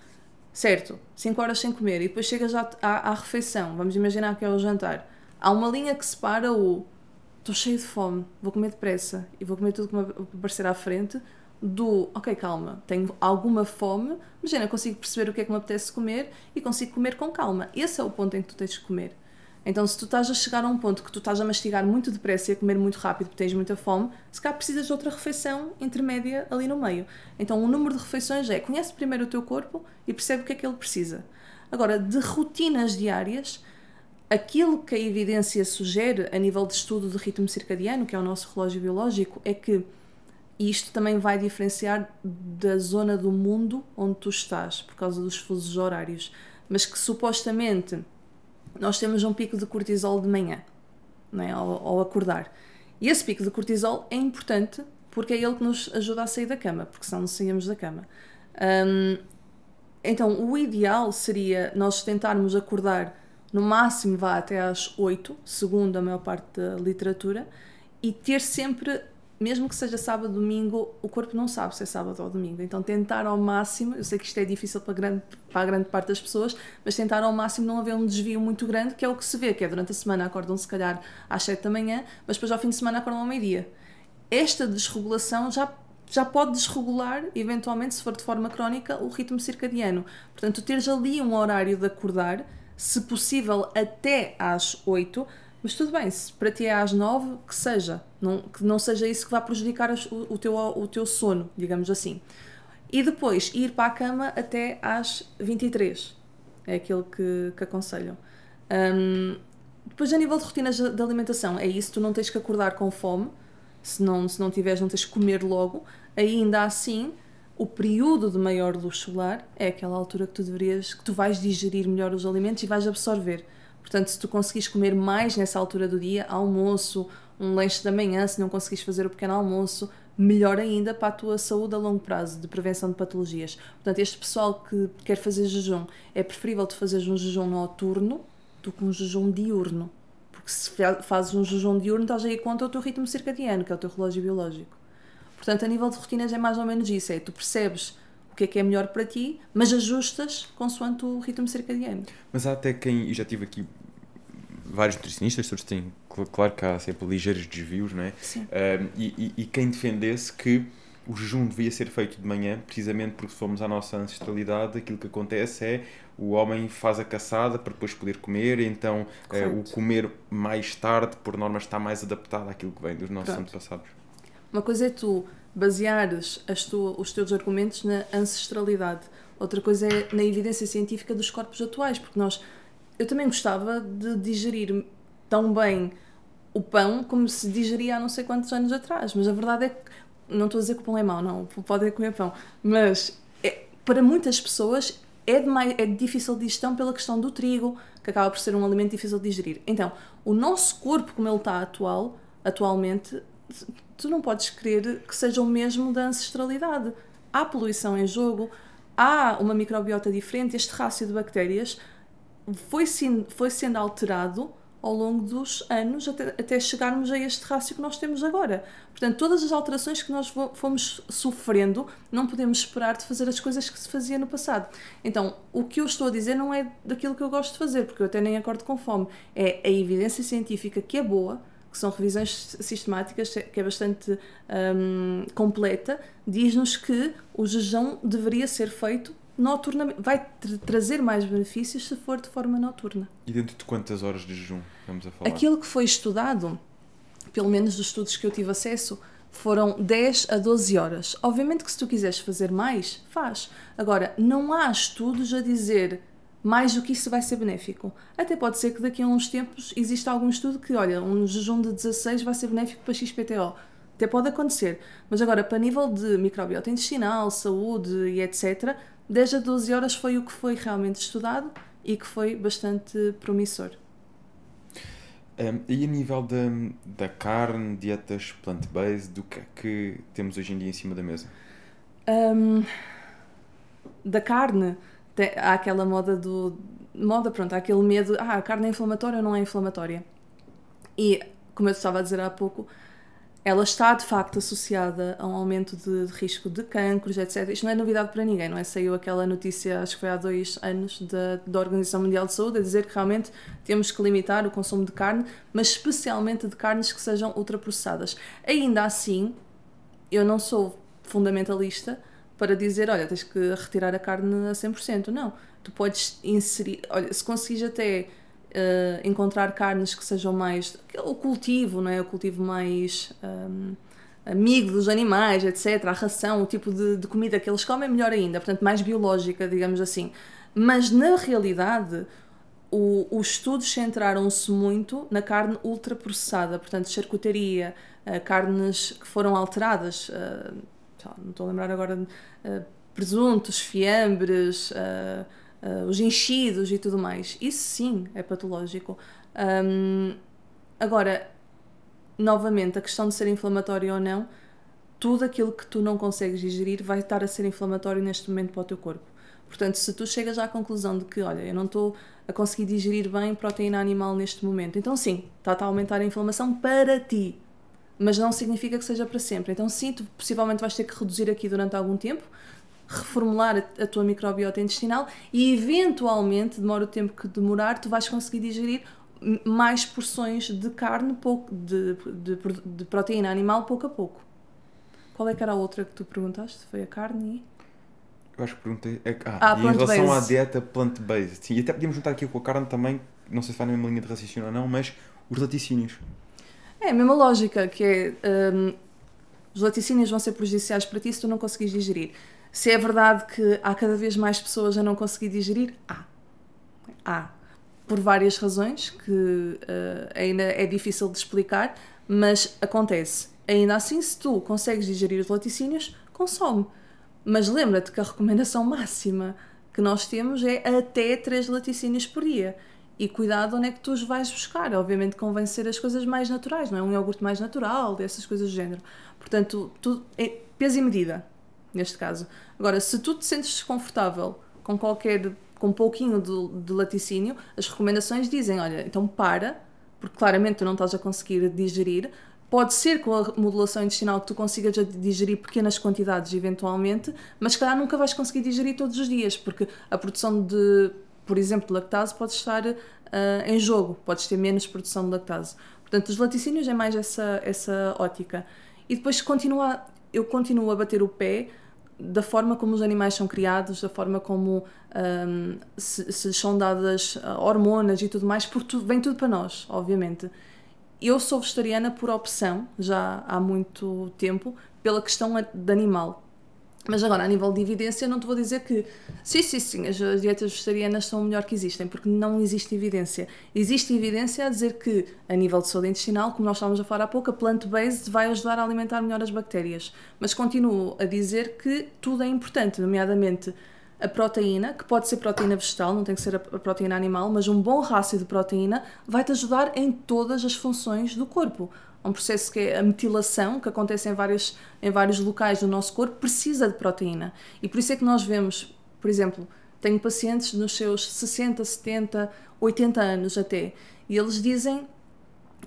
S1: Certo, 5 horas sem comer e depois chegas à, à, à, refeição, vamos imaginar que é o jantar. Há uma linha que separa o estou cheio de fome, vou comer depressa e vou comer tudo que me aparecer à frente do, ok, calma, tenho alguma fome, imagina consigo perceber o que é que me apetece comer e consigo comer com calma. Esse é o ponto em que tu tens de comer. Então, se tu estás a chegar a um ponto que tu estás a mastigar muito depressa e a comer muito rápido porque tens muita fome, se calhar precisas de outra refeição intermédia ali no meio. Então, o número de refeições é conhece primeiro o teu corpo e percebe o que é que ele precisa. Agora, de rotinas diárias, aquilo que a evidência sugere a nível de estudo de ritmo circadiano, que é o nosso relógio biológico, é que isto também vai diferenciar da zona do mundo onde tu estás, por causa dos fusos horários, mas que supostamente nós temos um pico de cortisol de manhã, não é? ao, ao acordar. E esse pico de cortisol é importante porque é ele que nos ajuda a sair da cama, porque senão não saímos da cama. Um, então, o ideal seria nós tentarmos acordar no máximo vá até às 8, segundo a maior parte da literatura, e ter sempre mesmo que seja sábado, domingo, o corpo não sabe se é sábado ou domingo. Então, tentar ao máximo, eu sei que isto é difícil para, grande, para a grande parte das pessoas, mas tentar ao máximo não haver um desvio muito grande, que é o que se vê, que é durante a semana acordam se calhar às 7 da manhã, mas depois ao fim de semana acordam ao meio-dia. Esta desregulação já já pode desregular, eventualmente, se for de forma crónica, o ritmo circadiano. Portanto, teres ali um horário de acordar, se possível até às 8, mas tudo bem, se para ti é às nove, que seja. Não, que não seja isso que vá prejudicar o, o, teu, o teu sono, digamos assim. E depois ir para a cama até às 23. É aquilo que, que aconselham. Um, depois, a nível de rotinas de alimentação, é isso, tu não tens que acordar com fome. Se não, se não tiveres, não tens que comer logo. Ainda assim, o período de maior luz solar é aquela altura que tu deverias, que tu vais digerir melhor os alimentos e vais absorver. Portanto, se tu conseguis comer mais nessa altura do dia, almoço, um lanche da manhã, se não conseguis fazer o pequeno almoço, melhor ainda para a tua saúde a longo prazo, de prevenção de patologias. Portanto, este pessoal que quer fazer jejum, é preferível tu fazeres um jejum noturno do que um jejum diurno. Porque se fazes um jejum diurno, estás aí contra o teu ritmo circadiano, que é o teu relógio biológico. Portanto, a nível de rotinas é mais ou menos isso, é tu percebes que é que é melhor para ti, mas ajustas consoante o ritmo circadiano.
S2: Mas há até quem, e já tive aqui vários nutricionistas, todos têm, claro que há sempre ligeiros desvios, não é? Sim. e, e, e quem defendesse que o jejum devia ser feito de manhã, precisamente porque somos à nossa ancestralidade, aquilo que acontece é o homem faz a caçada para depois poder comer, então eh, o comer mais tarde, por norma, está mais adaptado àquilo que vem dos nossos Pronto. antepassados.
S1: Uma coisa é tu baseares tua, os teus argumentos na ancestralidade. Outra coisa é na evidência científica dos corpos atuais, porque nós. Eu também gostava de digerir tão bem o pão como se digeria há não sei quantos anos atrás, mas a verdade é que. Não estou a dizer que o pão é mau, não, podem é comer pão, mas é, para muitas pessoas é, demais é difícil de digestão pela questão do trigo, que acaba por ser um alimento difícil de digerir. Então, o nosso corpo, como ele está atual, atualmente, tu não podes crer que seja o mesmo da ancestralidade. Há poluição em jogo, há uma microbiota diferente, este rácio de bactérias foi, sim, foi sendo alterado ao longo dos anos até, até chegarmos a este rácio que nós temos agora. Portanto, todas as alterações que nós fomos sofrendo, não podemos esperar de fazer as coisas que se fazia no passado. Então, o que eu estou a dizer não é daquilo que eu gosto de fazer, porque eu até nem acordo com fome. É a evidência científica que é boa, que são revisões sistemáticas, que é, é bastante um, completa, diz-nos que o jejum deveria ser feito noturnamente. Vai trazer mais benefícios se for de forma noturna.
S2: E dentro de quantas horas de jejum estamos a falar? Aquilo
S1: que foi estudado, pelo menos dos estudos que eu tive acesso, foram 10 a 12 horas. Obviamente que se tu quiseres fazer mais, faz. Agora, não há estudos a dizer mais do que isso vai ser benéfico. Até pode ser que daqui a uns tempos exista algum estudo que, olha, um jejum de 16 vai ser benéfico para XPTO. Até pode acontecer. Mas agora, para nível de microbiota intestinal, saúde e etc., 10 a 12 horas foi o que foi realmente estudado e que foi bastante promissor.
S2: Um, e a nível da, da carne, dietas plant-based, do que é que temos hoje em dia em cima da mesa?
S1: Um, da carne, há aquela moda do. Moda, pronto, há aquele medo, ah, a carne é inflamatória ou não é inflamatória? E, como eu estava a dizer há pouco, ela está de facto associada a um aumento de risco de cancros, etc. Isto não é novidade para ninguém, não é? Saiu aquela notícia, acho que foi há dois anos, da, da Organização Mundial de Saúde, a dizer que realmente temos que limitar o consumo de carne, mas especialmente de carnes que sejam ultraprocessadas. Ainda assim, eu não sou fundamentalista, para dizer, olha, tens que retirar a carne a 100%. Não, tu podes inserir, olha, se conseguires até uh, encontrar carnes que sejam mais, o cultivo, não é? O cultivo mais um, amigo dos animais, etc. A ração, o tipo de, de comida que eles comem, é melhor ainda. Portanto, mais biológica, digamos assim. Mas, na realidade, o, os estudos centraram-se muito na carne ultraprocessada, portanto, charcutaria, eh, carnes que foram alteradas eh, não estou a lembrar agora, uh, presuntos, fiambres, uh, uh, os enchidos e tudo mais. Isso sim é patológico. Um, agora, novamente, a questão de ser inflamatório ou não, tudo aquilo que tu não consegues digerir vai estar a ser inflamatório neste momento para o teu corpo. Portanto, se tu chegas à conclusão de que, olha, eu não estou a conseguir digerir bem proteína animal neste momento, então sim, está a aumentar a inflamação para ti, mas não significa que seja para sempre. Então, sim, tu possivelmente vais ter que reduzir aqui durante algum tempo, reformular a tua microbiota intestinal e, eventualmente, demora o tempo que demorar, tu vais conseguir digerir mais porções de carne, pouco, de, de, de proteína animal, pouco a pouco. Qual é que era a outra que tu perguntaste? Foi a carne e...
S2: Eu acho que perguntei. Ah, ah e em relação à dieta plant-based. Sim, e até podíamos juntar aqui com a carne também, não sei se vai na mesma linha de raciocínio ou não, mas os laticínios.
S1: É, é a mesma lógica, que é um, os laticínios vão ser prejudiciais para ti se tu não conseguires digerir. Se é verdade que há cada vez mais pessoas a não conseguir digerir, há. Há. Por várias razões que uh, ainda é difícil de explicar, mas acontece. Ainda assim, se tu consegues digerir os laticínios, consome. Mas lembra-te que a recomendação máxima que nós temos é até 3 laticínios por dia e cuidado onde é que tu os vais buscar. Obviamente convém ser as coisas mais naturais, não é? Um iogurte mais natural, essas coisas do género. Portanto, tudo é peso e medida, neste caso. Agora, se tu te sentes desconfortável com qualquer, com um pouquinho de, de laticínio, as recomendações dizem, olha, então para, porque claramente tu não estás a conseguir digerir, Pode ser com a modulação intestinal que tu consigas digerir pequenas quantidades eventualmente, mas se calhar nunca vais conseguir digerir todos os dias, porque a produção de por exemplo, de lactase pode estar uh, em jogo, podes ter menos produção de lactase. Portanto, os laticínios é mais essa, essa ótica. E depois continua, eu continuo a bater o pé da forma como os animais são criados, da forma como um, ah, se, se, são dadas ah, hormonas e tudo mais, porque tu, vem tudo para nós, obviamente. Eu sou vegetariana por opção, já há muito tempo, pela questão de animal. Mas agora, a nível de evidência, não te vou dizer que sim, sim, sim, as dietas vegetarianas são o melhor que existem, porque não existe evidência. Existe evidência a dizer que, a nível de saúde intestinal, como nós estávamos a falar há pouco, a plant-based vai ajudar a alimentar melhor as bactérias. Mas continuo a dizer que tudo é importante, nomeadamente a proteína, que pode ser proteína vegetal, não tem que ser a proteína animal, mas um bom rácio de proteína vai-te ajudar em todas as funções do corpo. É um processo que é a metilação, que acontece em, vários em vários locais do nosso corpo, precisa de proteína. E por isso é que nós vemos, por exemplo, tenho pacientes nos seus 60, 70, 80 anos até, e eles dizem,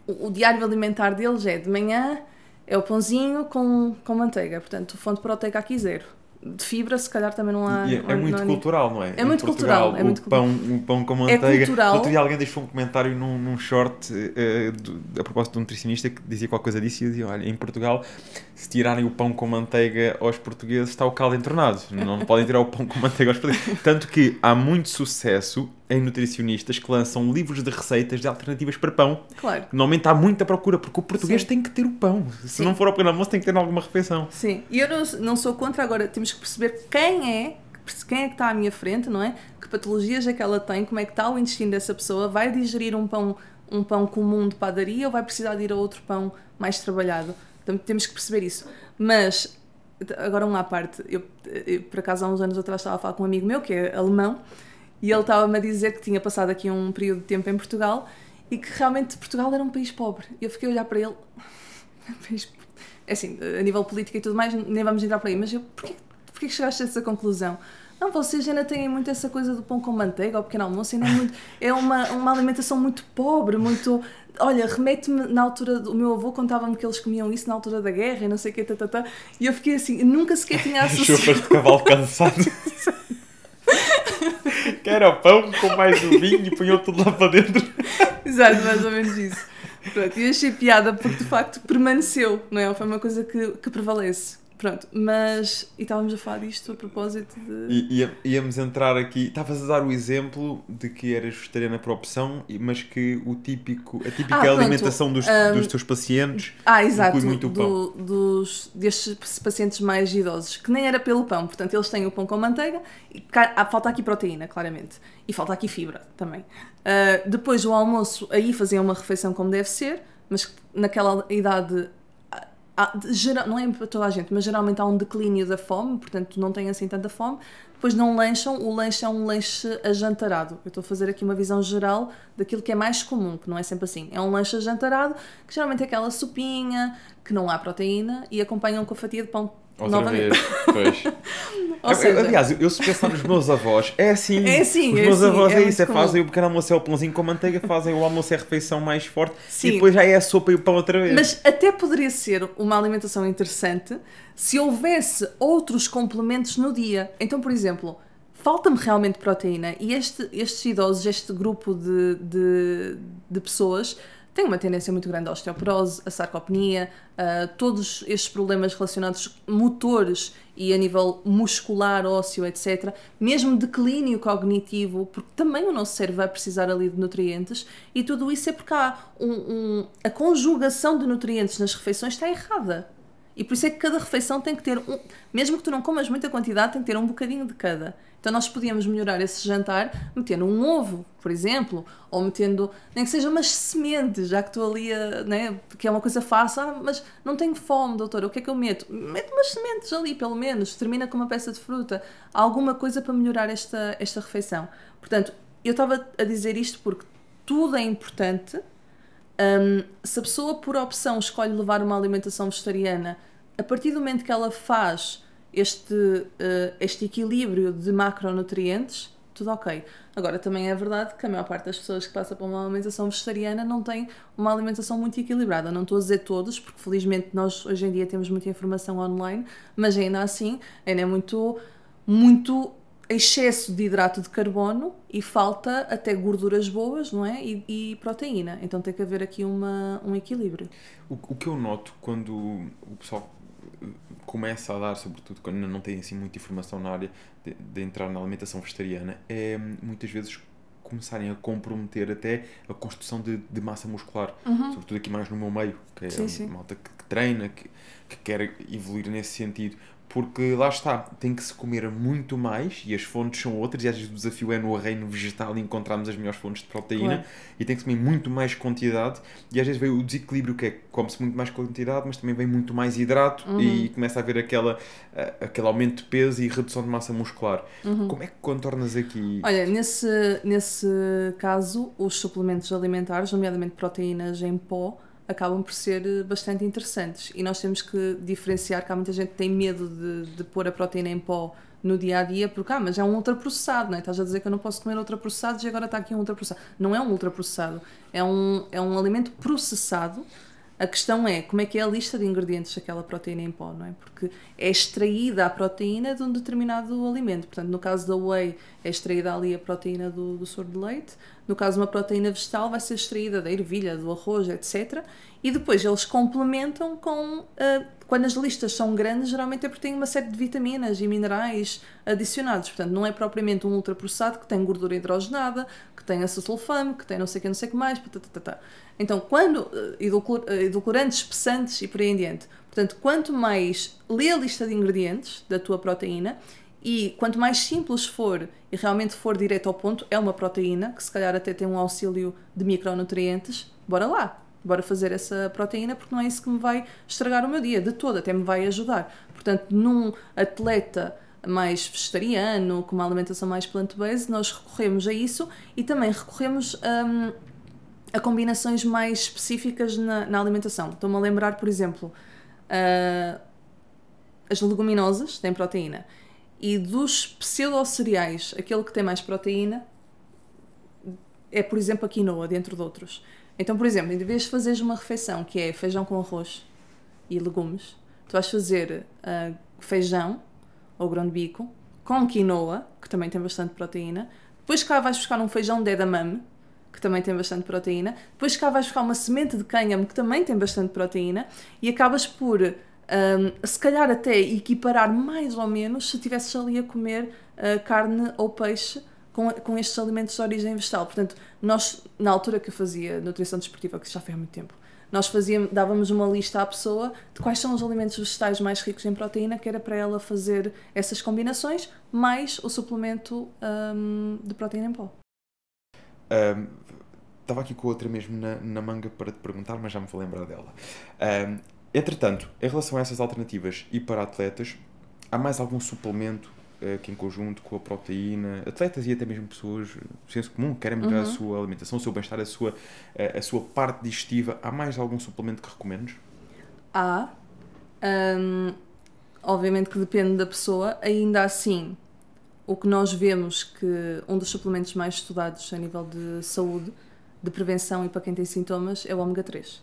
S1: o, o diário alimentar deles é de manhã, é o pãozinho com, com manteiga, portanto, fonte proteica aqui zero de fibra, se calhar também não há. E é, é muito não há cultural, não é? É muito Portugal, cultural. É muito o, pão, o pão com é manteiga. É cultural. Outro dia
S2: alguém deixou um comentário num, num short uh, do, a propósito de um nutricionista que dizia qualquer coisa disso e dizia: olha, em Portugal se tirarem o pão com manteiga aos portugueses, está o caldo entornado. Não [laughs] podem tirar o pão com manteiga aos portugueses. Tanto que há muito sucesso em nutricionistas que lançam livros de receitas de alternativas para pão. Claro. Normalmente há muita procura, porque o português Sim. tem que ter o pão. Se Sim. não for ao pequeno almoço, tem que ter alguma refeição.
S1: Sim, e eu não, não sou contra agora. Temos que perceber quem é quem é que está à minha frente, não é? Que patologias é que ela tem, como é que está o intestino dessa pessoa, vai digerir um pão, um pão comum de padaria ou vai precisar de ir a outro pão mais trabalhado? Então temos que perceber isso. Mas, agora uma à parte, eu, eu, por acaso há uns anos atrás estava a falar com um amigo meu que é alemão e ele estava-me a dizer que tinha passado aqui um período de tempo em Portugal e que realmente Portugal era um país pobre. E eu fiquei a olhar para ele, [laughs] é assim, a nível político e tudo mais, nem vamos entrar para aí, mas eu, porquê, porquê chegaste a essa conclusão? Não, vocês ainda têm muito essa coisa do pão com manteiga ou pequeno almoço, ainda é, muito, é uma, uma alimentação muito pobre, muito olha, remete-me na altura do meu avô contava-me que eles comiam isso na altura da guerra e não sei o que, tá, tá, tá. e eu fiquei assim, nunca sequer tinha [laughs] associado. Chupas de
S2: cavalo cansado. [laughs] que era pão com mais o vinho e punhou tudo lá para dentro.
S1: Exato, mais ou menos isso. Pronto, e achei piada porque de facto permaneceu, não é? Foi uma coisa que, que prevalece. Pronto, mas. E estávamos a falar disto a propósito de.
S2: I, íamos entrar aqui. Estavas a dar o exemplo de que eras vegetariana por opção, mas que o típico, a típica ah, alimentação dos, um, dos teus pacientes
S1: ah, exato, muito o pão. Do, dos, destes pacientes mais idosos, que nem era pelo pão, portanto eles têm o pão com manteiga, e cá, ah, falta aqui proteína, claramente, e falta aqui fibra também. Uh, depois o almoço, aí faziam uma refeição como deve ser, mas naquela idade há, geral, não é para toda a gente, mas geralmente há um declínio da fome, portanto não têm assim tanta fome. Depois não lancham, o lanche é um lanche ajantarado. Eu estou a fazer aqui uma visão geral daquilo que é mais comum, que não é sempre assim. É um lanche ajantarado, que geralmente é aquela sopinha, que não há proteína, e acompanham com a fatia de pão Outra Novamente. vez, pois. [laughs] seja... Aliás,
S2: eu, se pensar nos meus avós, é assim. É assim, Os é meus é assim, avós é, é isso, é fazem o pequeno almoço é o pãozinho com manteiga, fazem o almoço é a refeição mais forte Sim. e depois já é a sopa e o pão outra vez. Mas
S1: até poderia ser uma alimentação interessante se houvesse outros complementos no dia. Então, por exemplo, falta-me realmente proteína e este, estes idosos, este grupo de, de, de pessoas tem uma tendência muito grande à osteoporose, à sarcopenia, a todos estes problemas relacionados motores e a nível muscular, ósseo, etc. Mesmo declínio cognitivo, porque também o nosso cérebro vai precisar ali de nutrientes e tudo isso é porque há um, um, a conjugação de nutrientes nas refeições está errada. E por isso é que cada refeição tem que ter um, mesmo que tu não comas muita quantidade, tem que ter um bocadinho de cada. Então nós podíamos melhorar esse jantar metendo um ovo, por exemplo, ou metendo, nem que seja umas sementes, já que estou ali, a, né, que é uma coisa fácil, ah, mas não tenho fome, doutora, o que é que eu meto? Mete umas sementes ali, pelo menos, termina com uma peça de fruta, alguma coisa para melhorar esta, esta refeição. Portanto, eu estava a dizer isto porque tudo é importante. Um, se a pessoa, por opção, escolhe levar uma alimentação vegetariana, a partir do momento que ela faz este, uh, este equilíbrio de macronutrientes, tudo ok. Agora, também é verdade que a maior parte das pessoas que passa por uma alimentação vegetariana não tem uma alimentação muito equilibrada. Não estou a dizer todos, porque felizmente nós hoje em dia temos muita informação online, mas ainda assim, ainda é muito, muito excesso de hidrato de carbono e falta até gorduras boas, não é? E, e proteína. Então tem que haver aqui uma, um equilíbrio.
S2: O, o, que eu noto quando o pessoal começa a dar, sobretudo quando não tem assim muita informação na área de, de entrar na alimentação vegetariana, é muitas vezes começarem a comprometer até a construção de, de massa muscular, uhum. sobretudo aqui mais no meu meio, que é sim, sim. malta que, que treina, que, que, quer evoluir nesse sentido, porque lá está, tem que se comer muito mais e as fontes são outras, e às vezes o desafio é no reino vegetal encontrarmos as melhores fontes de proteína claro. e tem que se comer muito mais quantidade e às vezes vem o desequilíbrio que é come-se muito mais quantidade, mas também vem muito mais hidrato uhum. e começa a haver aquela, eh, aquele aumento de peso e redução de massa muscular. Uhum. Como é que contornas aqui?
S1: Olha, nesse, nesse caso, os suplementos alimentares, nomeadamente proteínas em pó, acabam por ser eh, bastante interessantes. E nós temos que diferenciar que há muita gente que tem medo de, de pôr a proteína em pó no dia a dia, porque, ah, mas é um ultraprocessado, não é? Estás a dizer que eu não posso comer ultraprocessados e agora está aqui um ultraprocessado. Não é um ultraprocessado, é um, é um alimento processado a questão é como é que é a lista de ingredientes daquela proteína em pó, não é? Porque é extraída a proteína de um determinado alimento. Portanto, no caso da whey, é extraída ali a proteína do, do soro de leite. No caso de uma proteína vegetal, vai ser extraída da ervilha, do arroz, etc. E depois eles complementam com uh, quando as listas são grandes, geralmente é porque tem uma série de vitaminas e minerais adicionados. Portanto, não é propriamente um ultraprocessado que tem gordura hidrogenada, que tem acetilfame, que tem não sei o que, não sei o que mais. Então, quando. Eh, eh, edulcorantes, espessantes e por aí em diante. Portanto, quanto mais. lê a lista de ingredientes da tua proteína e quanto mais simples for e realmente for direto ao ponto, é uma proteína que se calhar até tem um auxílio de micronutrientes. Bora lá! bora fazer essa proteína porque não é isso que me vai estragar o meu dia de todo, até me vai ajudar. Portanto, num atleta mais vegetariano, com uma alimentação mais plant-based, nós recorremos a isso e também recorremos hum, a combinações mais específicas na, na alimentação. Estou-me a lembrar, por exemplo, uh, as leguminosas têm proteína e dos pseudo-cereais, aquele que tem mais proteína é, por exemplo, a quinoa, dentro de outros. Então, por exemplo, em vez de fazeres uma refeição que é feijão com arroz e legumes, tu vais fazer uh, feijão ou grão de bico com quinoa, que também tem bastante proteína. Depois cá vais buscar um feijão de edamame, que também tem bastante proteína. Depois cá vais buscar uma semente de cânhamo, que também tem bastante proteína. E acabas por, um, ah, se calhar até equiparar mais ou menos, se estivesses ali a comer uh, carne ou peixe com, com estes alimentos de origem vegetal. Portanto, nós, na altura que eu fazia nutrição desportiva, que já foi há muito tempo, nós fazíamos, dávamos uma lista à pessoa de quais são os alimentos vegetais mais ricos em proteína, que era para ela fazer essas combinações, mais o suplemento hum, de proteína em pó.
S2: Um, estava aqui com outra mesmo na, na, manga para te perguntar, mas já me vou lembrar dela. Um, entretanto, em relação a essas alternativas e para atletas, há mais algum suplemento eh, que em conjunto com a proteína, atletas e até mesmo pessoas do senso comum querem melhorar uhum. a sua alimentação, o seu bem-estar, a sua, a, eh, a, sua parte digestiva, há mais algum suplemento que recomendes?
S1: Há. Um, obviamente que depende da pessoa. Ainda assim, o que nós vemos que um dos suplementos mais estudados a nível de saúde, de prevenção e para quem tem sintomas é o ômega 3.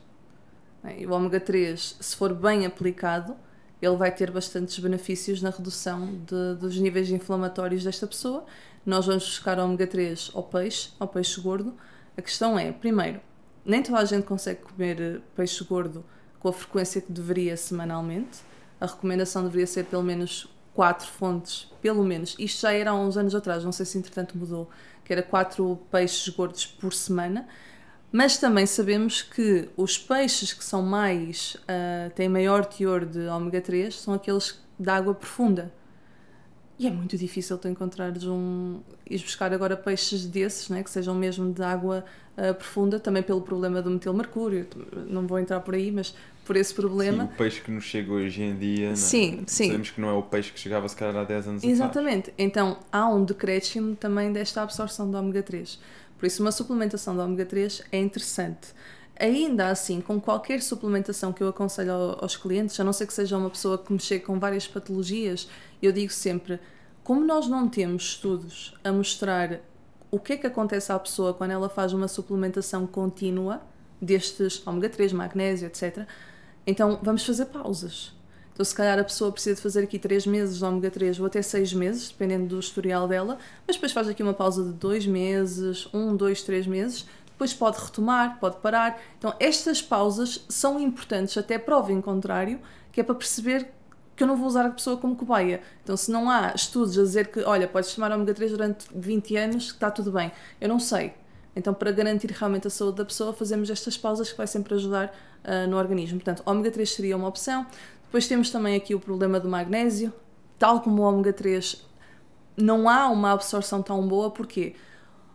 S1: O ômega 3, se for bem aplicado, ele vai ter bastantes benefícios na redução de, dos níveis inflamatórios desta pessoa. Nós vamos buscar ômega 3 ao peixe, ao peixe gordo. A questão é, primeiro, nem toda a gente consegue comer eh, peixe gordo com a frequência que deveria semanalmente. A recomendação deveria ser pelo menos quatro fontes, pelo menos. Isto já era há uns anos atrás, não sei se entretanto mudou, que era quatro peixes gordos por semana. Mas também sabemos que os peixes que são mais uh, têm maior teor de ômega 3 são aqueles de água profunda. E é muito difícil tu encontrares um. ires buscar agora peixes desses, né, que sejam mesmo de água uh, profunda, também pelo problema do metilmercúrio. Não vou entrar por aí, mas por esse problema. Sim,
S2: o peixe que nos chega hoje em dia. Não, né? sim, sim. Sabemos que não é o peixe que chegava se calhar há 10 anos Exatamente. atrás.
S1: Exatamente. Então há um decréscimo também desta absorção do ômega 3. Por isso, uma suplementação de ômega 3 é interessante. Ainda assim, com qualquer suplementação que eu aconselho aos clientes, a não ser que seja uma pessoa que me chegue com várias patologias, eu digo sempre: como nós não temos estudos a mostrar o que é que acontece à pessoa quando ela faz uma suplementação contínua destes ômega 3, magnésio, etc., então vamos fazer pausas então, se calhar a pessoa precisa de fazer aqui 3 meses de ômega 3 ou até 6 meses, dependendo do historial dela, mas depois faz aqui uma pausa de 2 meses, 1, 2, 3 meses, depois pode retomar, pode parar. Então, estas pausas são importantes, até prova em contrário, que é para perceber que eu não vou usar a pessoa como cobaia. Então, se não há estudos a dizer que, olha, podes tomar ômega 3 durante 20 anos, que está tudo bem. Eu não sei. Então, para garantir realmente a saúde da pessoa, fazemos estas pausas que vai sempre ajudar uh, no organismo. Portanto, ômega 3 seria uma opção. Depois temos também aqui o problema do magnésio, tal como o ômega 3, não há uma absorção tão boa, porque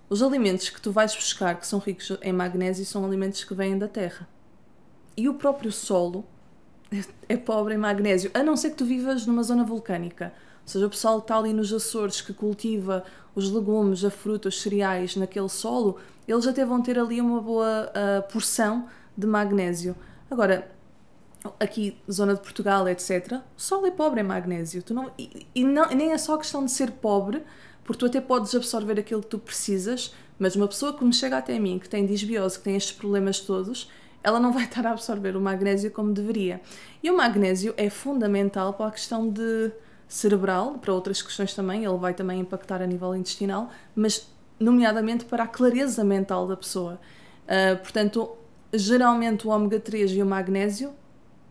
S1: os alimentos que tu vais buscar que são ricos em magnésio são alimentos que vêm da terra. E o próprio solo [laughs] é pobre em magnésio, a não ser que tu vivas numa zona vulcânica. Ou seja, o pessoal que está ali nos Açores que cultiva os legumes, a fruta, os cereais naquele solo, eles até vão ter ali uma boa uh, porção de magnésio. Agora, aqui, zona de Portugal, etc., o solo é pobre em magnésio. Tu não, e, e não, nem é só questão de ser pobre, porque tu até podes absorver aquilo que tu precisas, mas uma pessoa que me chega até mim, que tem disbiose, que tem estes problemas todos, ela não vai [laughs] estar a absorver o magnésio como deveria. E o magnésio é fundamental para a questão de cerebral, para outras questões também, ele vai também impactar a nível intestinal, mas nomeadamente para a clareza mental da pessoa. Uh, portanto, geralmente o ômega 3 e o magnésio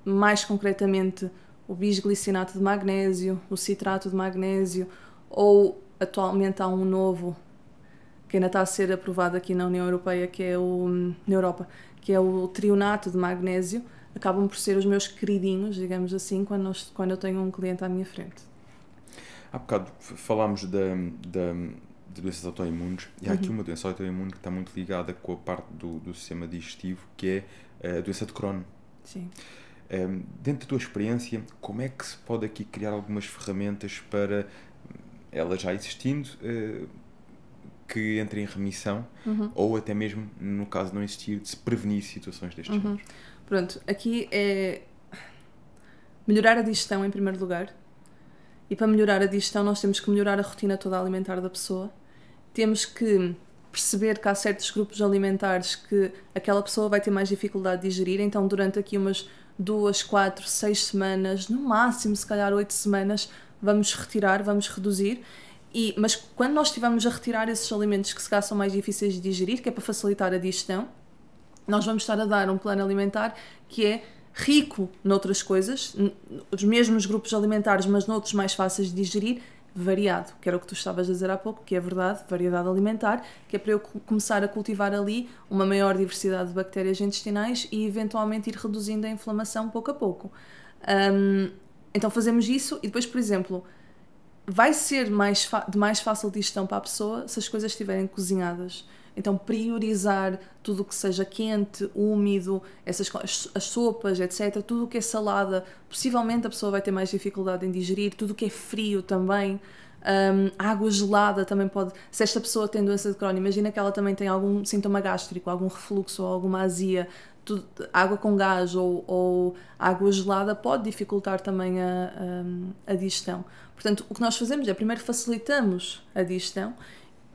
S1: mais concretamente o bisglicinato de magnésio, o citrato de magnésio, ou atualmente há um novo que ainda está a ser aprovado aqui na União Europeia, que é o hum, na Europa, que é o trionato de magnésio, acabam por ser os meus queridinhos, digamos assim, quando, nós, quando eu tenho um cliente à minha frente.
S2: Há bocado falámos da, da, de doenças autoimunes e há uhum. aqui uma doença autoimune que está muito ligada com a parte do, do sistema digestivo, que é eh, a doença de Crohn. Sim dentro da tua experiência, como é que se pode aqui criar algumas ferramentas para ela já existindo ah, que entre em remissão uhum. ou até mesmo, no caso não existir, de se prevenir situações destes
S1: uhum. Pronto, aqui é melhorar a digestão em primeiro lugar. E para melhorar a digestão, nós temos que melhorar a rotina toda alimentar da pessoa. Temos que perceber que há certos grupos alimentares que aquela pessoa vai ter mais dificuldade de digerir, então durante aqui umas duas, quatro, seis semanas, no máximo se calhar oito semanas, vamos retirar, vamos reduzir. E, mas quando nós estivermos a retirar esses alimentos que se calhar são mais difíceis de digerir, que é para facilitar a digestão, nós vamos estar a dar um plano alimentar que é rico noutras coisas, os mesmos grupos alimentares, mas noutros mais fáceis de digerir, variado, que era o que tu estavas a dizer há pouco, que é verdade, variedade alimentar, que é para eu começar a cultivar ali uma maior diversidade de bactérias intestinais e eventualmente ir reduzindo a inflamação pouco a pouco. Um, então fazemos isso e depois, por exemplo, vai ser mais de mais fácil digestão para a pessoa se as coisas estiverem cozinhadas. Então, priorizar tudo o que seja quente, úmido, essas, as, sopas, etc. Tudo o que é salada, possivelmente a pessoa vai ter mais dificuldade em digerir. Tudo o que é frio também. Um, água gelada também pode. Se esta pessoa tem doença de Crohn, imagina que ela também tem algum sintoma gástrico, algum refluxo ou alguma azia, tudo, água com gás ou, ou, água gelada pode dificultar também a, a, hum, a digestão. Portanto, o que nós fazemos é primeiro facilitamos a digestão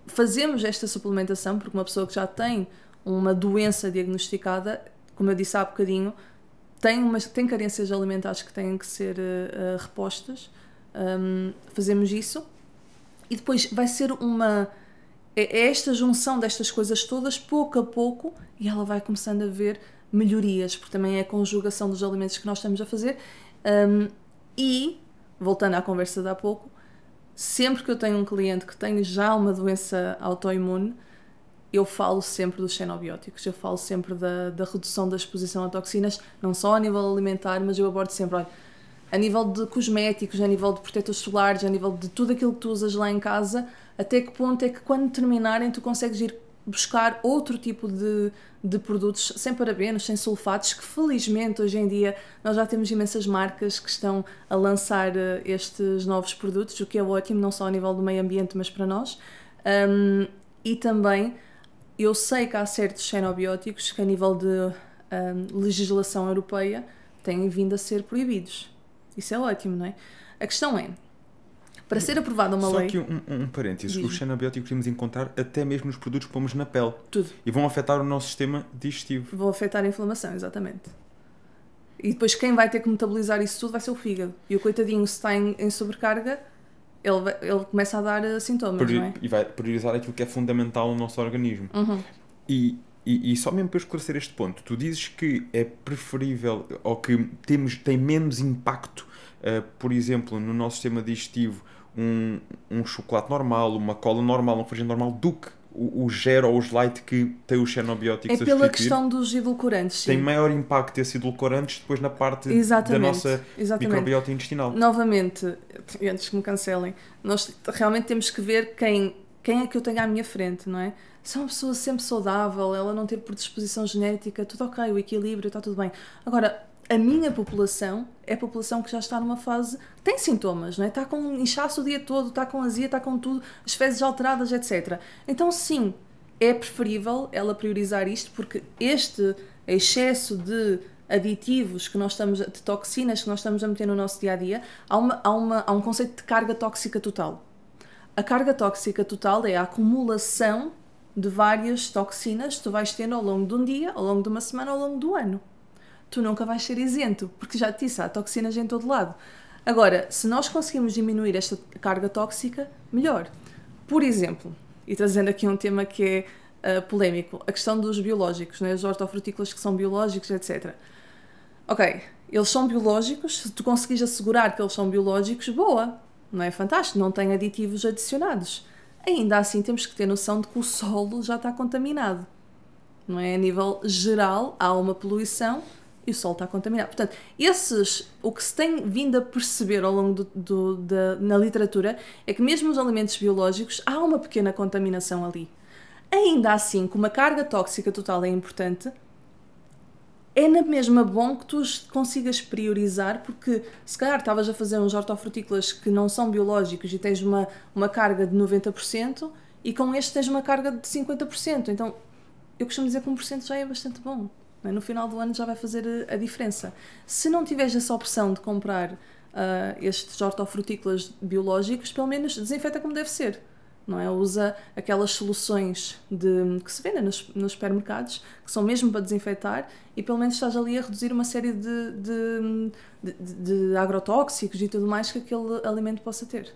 S1: fazemos esta suplementação porque uma pessoa que já tem uma doença diagnosticada, como eu disse há bocadinho, tem, umas, tem carências alimentares que têm que ser uh, repostas. Um, fazemos isso. E depois vai ser uma. É, é esta junção destas coisas todas, pouco a pouco, e ela vai começando a ver melhorias, porque também é a conjugação dos alimentos que nós estamos a fazer. Um, e, voltando à conversa de há pouco, sempre que eu tenho um cliente que tem já uma doença autoimune, eu falo sempre dos xenobióticos, eu falo sempre da, da, redução da exposição a toxinas, não só a nível alimentar, mas eu abordo sempre, olha, a nível de cosméticos, a nível de protetores solares, a nível de tudo aquilo que tu usas lá em casa, até que ponto é que quando terminarem tu consegues ir buscar outro tipo de, de produtos sem parabenos, sem sulfatos, que felizmente hoje em dia nós já temos imensas marcas que estão a lançar eh, estes novos produtos, o que é ótimo, não só a nível do meio ambiente, mas para nós. Um, e também eu sei que há certos xenobióticos que, a nível de um, legislação europeia, têm vindo a ser proibidos. Isso é ótimo, não é? A questão é, para ser aprovada uma Só lei. Só aqui
S2: um, um parênteses: Diz. o xenobiótico podemos encontrar até mesmo nos produtos que pomos na pele. Tudo. E vão afetar o nosso sistema digestivo.
S1: Vão afetar a inflamação, exatamente. E depois quem vai ter que metabolizar isso tudo vai ser o fígado. E o coitadinho, se está em, em sobrecarga, ele, vai, ele começa a dar eh, sintomas, não é?
S2: E vai priorizar aquilo que é fundamental no nosso organismo. Uhum. E, e, e, só mesmo para esclarecer este ponto, tu dizes que é preferível ou que temos, tem menos impacto, uh, por exemplo, no nosso sistema digestivo um, um chocolate normal, uma cola normal, um frigir normal, do que o, o ou os light que tem os xenobióticos é pela questão
S1: dos edulcorantes sim. tem
S2: maior impacto esses edulcorantes depois na parte exatamente, da nossa exatamente. microbiota intestinal
S1: novamente antes que me cancelem nós realmente temos que ver quem quem é que eu tenho à minha frente não é se é uma pessoa sempre saudável ela não ter predisposição genética tudo ok o equilíbrio está tudo bem agora a minha população é a população que já está numa fase. tem sintomas, não é? Está com inchaço o dia todo, está com azia, está com tudo, as fezes alteradas, etc. Então, sim, é preferível ela priorizar isto, porque este excesso de aditivos que nós estamos de toxinas que nós estamos a meter no nosso dia a dia há, uma, há, uma, há um conceito de carga tóxica total a carga tóxica total é a acumulação de várias toxinas que tu vais tendo ao longo de um dia, ao longo de uma semana, ao longo do ano tu nunca vais ser isento, porque já te disse, há toxinas em todo lado. Agora, se nós conseguimos diminuir esta carga tóxica, melhor. Por exemplo, e trazendo aqui um tema que é uh, polémico, a questão dos biológicos, né? os hortofrutícolas que são biológicos, etc. Ok, eles são biológicos, se tu conseguires assegurar que eles são biológicos, boa, não é fantástico, não tem aditivos adicionados. Ainda assim, temos que ter noção de que o solo já está contaminado. Não é? A nível geral, há uma poluição e o solo está contaminado. Portanto, esses, o que se tem vindo a perceber ao longo do, do, da, na literatura é que mesmo os alimentos biológicos há uma pequena contaminação ali. Ainda assim, com uma carga tóxica total é importante, é na mesma bom que tu consigas priorizar, porque se calhar estavas a fazer uns hortofrutícolas que não são biológicos e tens uma, uma carga de 90% e com este tens uma carga de 50%. Então, eu costumo dizer que 1% já é bastante bom. É? No final do ano já vai fazer eh, a, diferença. Se não tiveres essa opção de comprar uh, estes hortofrutícolas biológicos, pelo menos desinfeta como deve ser. Não é? Usa aquelas soluções de, que se vendem né, nos, nos supermercados, que são mesmo para desinfetar, e pelo menos estás ali a reduzir uma série de, de, de, de agrotóxicos e tudo mais que aquele alimento possa ter.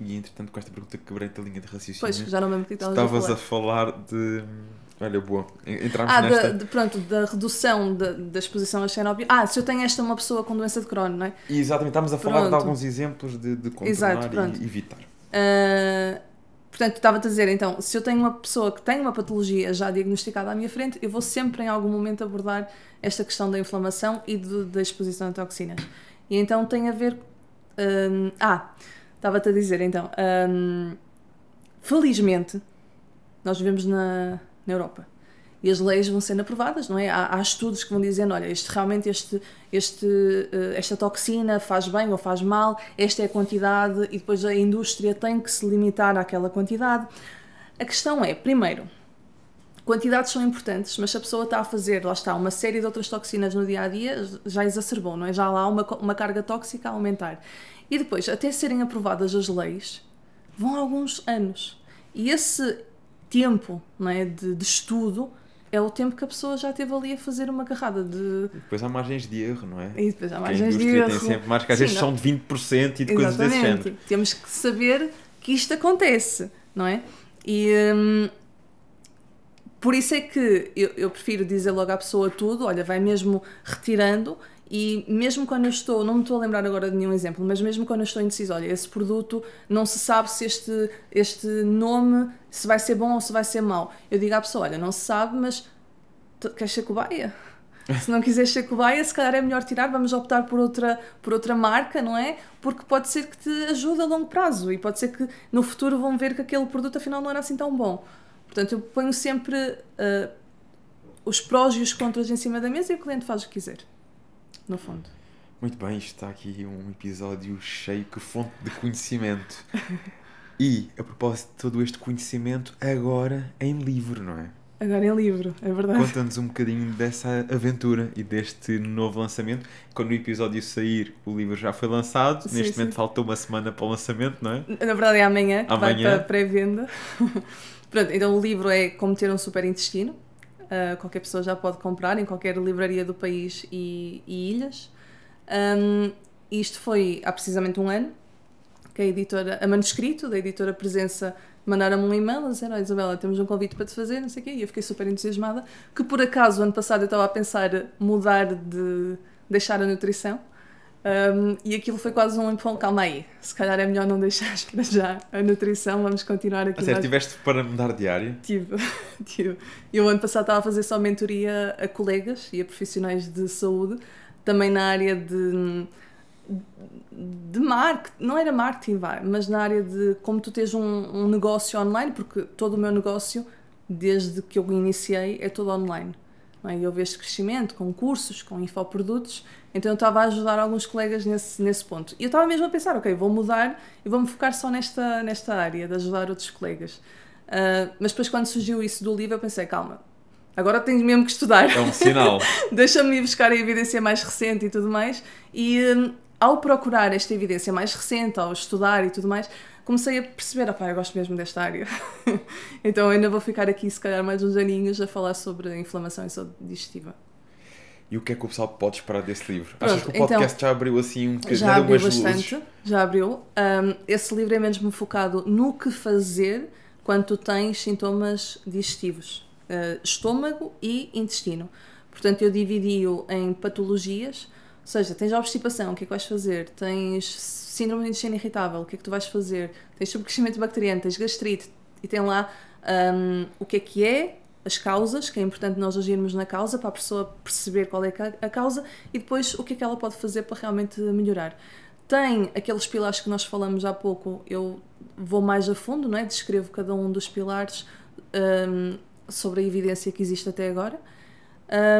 S2: E entretanto, com esta pergunta, quebrei-te a linha de raciocínio. Pois, já não me Estavas a falar de Olha, boa. Entramos ah, nesta... da,
S1: de, pronto, da redução da, exposição a Chernobyl. Ah, se eu tenho esta uma pessoa com doença de Crohn, não é? E exatamente, estamos a falar pronto. de alguns
S2: exemplos de, de contornar Exato, e evitar.
S1: Uh, portanto, estava a dizer, então, se eu tenho uma pessoa que tem uma patologia já diagnosticada à minha frente, eu vou sempre em algum momento abordar esta questão da inflamação e de, da exposição a toxinas. E então tem a ver... ah, ah estava-te a dizer, então... Ah, felizmente, nós vivemos na na Europa. E as leis vão sendo aprovadas, não é? Há, há estudos que vão dizendo, olha, este, realmente este, este, eh, esta toxina faz bem ou faz mal, esta é a quantidade e depois a indústria tem que se limitar àquela quantidade. A questão é, primeiro, quantidades são importantes, mas se a pessoa está a fazer, lá está, uma série de outras toxinas no dia a dia, já exacerbou, não é? Já lá há uma, uma carga tóxica a aumentar. E depois, até serem aprovadas as leis, vão alguns anos. E esse, tempo não é? de, de estudo é o tempo que a pessoa já esteve ali a fazer uma carrada de. E
S2: depois há margens de erro, não é? E
S1: depois há margens de erro. Tem sempre margens que às Sim, vezes não? são de
S2: 20% e de Exatamente. coisas desse género.
S1: Temos que saber que isto acontece, não é? E hum, por isso é que eu, eu prefiro dizer logo à pessoa tudo: olha, vai mesmo retirando e mesmo quando eu estou, não me estou a lembrar agora de nenhum exemplo, mas mesmo quando eu estou indeciso, olha, esse produto não se sabe se este, este nome se vai ser bom ou se vai ser mau. Eu digo à pessoa, olha, não se sabe, mas queres ser cobaia? [laughs] Se não quiseres ser cobaia, se calhar é melhor tirar, vamos optar por outra, por outra marca, não é? Porque pode ser que te ajude a longo prazo e pode ser que no futuro vão ver que aquele produto afinal não era assim tão bom. Portanto, eu ponho sempre uh, os prós e os contras em cima da mesa e o cliente faz o que quiser no fundo.
S2: Muito bem, isto está aqui um episódio cheio de fonte de conhecimento. [laughs] e, a propósito de todo este conhecimento, agora em livro, não é?
S1: Agora em é livro, é verdade.
S2: Conta-nos um bocadinho dessa aventura e deste novo lançamento. Quando o episódio sair, o livro já foi lançado. Sim, Neste sim. momento faltou uma semana para o lançamento, não é?
S1: Na verdade é amanhã, amanhã. vai para pré-venda. [laughs] Pronto, então o livro é Como Ter um Super Intestino uh, qualquer pessoa já pode comprar em qualquer livraria do país e, e ilhas. Um, isto foi há precisamente um ano que a editora, a manuscrito da editora Presença mandaram-me um e-mail a dizer, oh, Isabela, temos um convite para te fazer, não sei o quê, e eu fiquei super entusiasmada, que por acaso, ano passado eu estava a pensar mudar de deixar a nutrição, um, e aquilo foi quase um empurrão, calma aí, se calhar é melhor não deixares [laughs] para já a nutrição, vamos continuar aqui. Ah, certo,
S2: tiveste para mudar diário
S1: tive Tive, [laughs] tive. Eu ano passado estava a fazer só mentoria a colegas e a profissionais de saúde, também na área de, de marketing, não era marketing, vai, mas na área de como tu tens um, um negócio online, porque todo o meu negócio, desde que eu iniciei, é todo online. Não é? Eu vejo crescimento com cursos, com infoprodutos, então eu estava a ajudar alguns colegas nesse, nesse ponto. E eu estava mesmo a pensar, ok, vou mudar e vou-me focar só nesta, nesta área de ajudar outros colegas. Uh, mas depois quando surgiu isso do livro eu pensei, calma, agora tenho mesmo que estudar. É um sinal. [laughs] Deixa-me ir buscar a evidência mais recente e tudo mais. E um, ao procurar esta evidência mais recente, ao estudar e tudo mais, comecei a perceber, ah eu gosto mesmo desta área. [laughs] então ainda vou ficar aqui se calhar mais uns aninhos a falar sobre a inflamação e saúde digestiva
S2: e o que é que o pessoal pode esperar desse livro? Pronto, Achas que o podcast então, já abriu assim um bocadinho Já abriu bastante,
S1: luzes? já abriu. Um, esse livro é mesmo focado no que fazer quando tu tens sintomas digestivos, uh, estômago e intestino. Portanto, eu dividi-o em patologias, ou seja, tens a obstipação, o que é que vais fazer? Tens síndrome de intestino irritável, o que é que tu vais fazer? Tens sobrecrescimento bacteriano, tens gastrite, e tem lá um, o que é que é, as causas, que é importante nós agirmos na causa para a pessoa perceber qual é, é a causa e depois o que é que ela pode fazer para realmente melhorar. Tem aqueles pilares que nós falamos há pouco, eu vou mais a fundo, não é? descrevo cada um dos pilares um, sobre a evidência que existe até agora.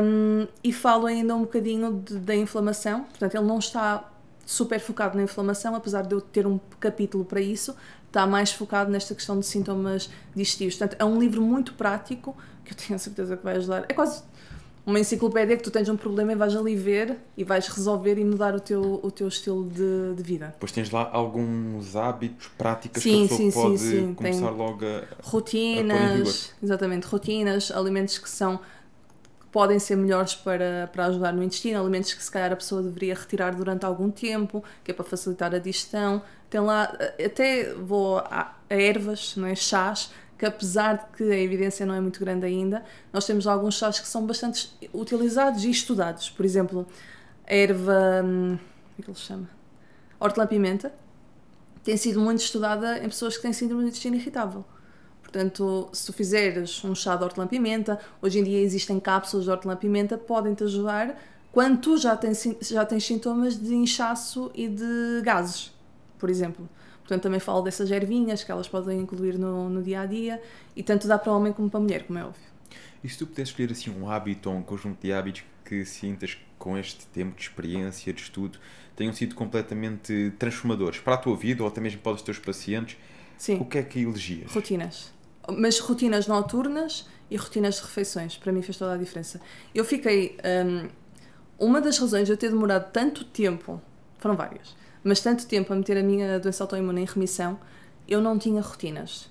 S1: Um, e falo ainda um bocadinho da inflamação, portanto, ele não está super focado na inflamação, apesar de eu ter um capítulo para isso, está mais focado nesta questão de sintomas digestivos. Portanto, é um livro muito prático, que eu tenho a certeza que vai ajudar. É quase uma enciclopédia que tu tens um problema e vais ali ver e vais resolver e mudar o teu, o teu estilo de, de vida.
S2: Pois tens lá alguns hábitos, práticas sim, que a pessoa sim, pode sim, sim. começar Tem logo a. Rotinas,
S1: a exatamente, rotinas, alimentos que são que podem ser melhores para, para ajudar no intestino, alimentos que se calhar a pessoa deveria retirar durante algum tempo, que é para facilitar a digestão. Tem lá, eh, até vou a, a ervas, não é? chás, que apesar de que a evidência não é muito grande ainda, nós temos alguns chás que são bastante utilizados e estudados. Por exemplo, a erva. Hum, como é que ele chama? Hortelã-pimenta tem sido muito estudada em pessoas que têm síndrome de intestino irritável. Portanto, se tu fizeres um chá de hortelã-pimenta, hoje em dia existem cápsulas de hortelã-pimenta, podem-te ajudar quando tu já tens, já tens sintomas de inchaço e de gases, por exemplo. Portanto, também falo dessas ervinhas que elas podem incluir no, no dia a dia e tanto dá para homem como para mulher, como é óbvio.
S2: E se tu pudesses escolher assim, um hábito ou um conjunto de hábitos que sintas com este tempo de experiência, de estudo, tenham sido completamente transformadores para a tua vida ou até mesmo para os teus pacientes, Sim. o que é que elegias?
S1: Rotinas. Mas rotinas noturnas e rotinas de refeições. Para mim fez toda a diferença. Eu fiquei. Um, uma das razões de eu ter demorado tanto tempo foram várias mas tanto tempo a meter a minha doença autoimune em remissão, eu não tinha rotinas.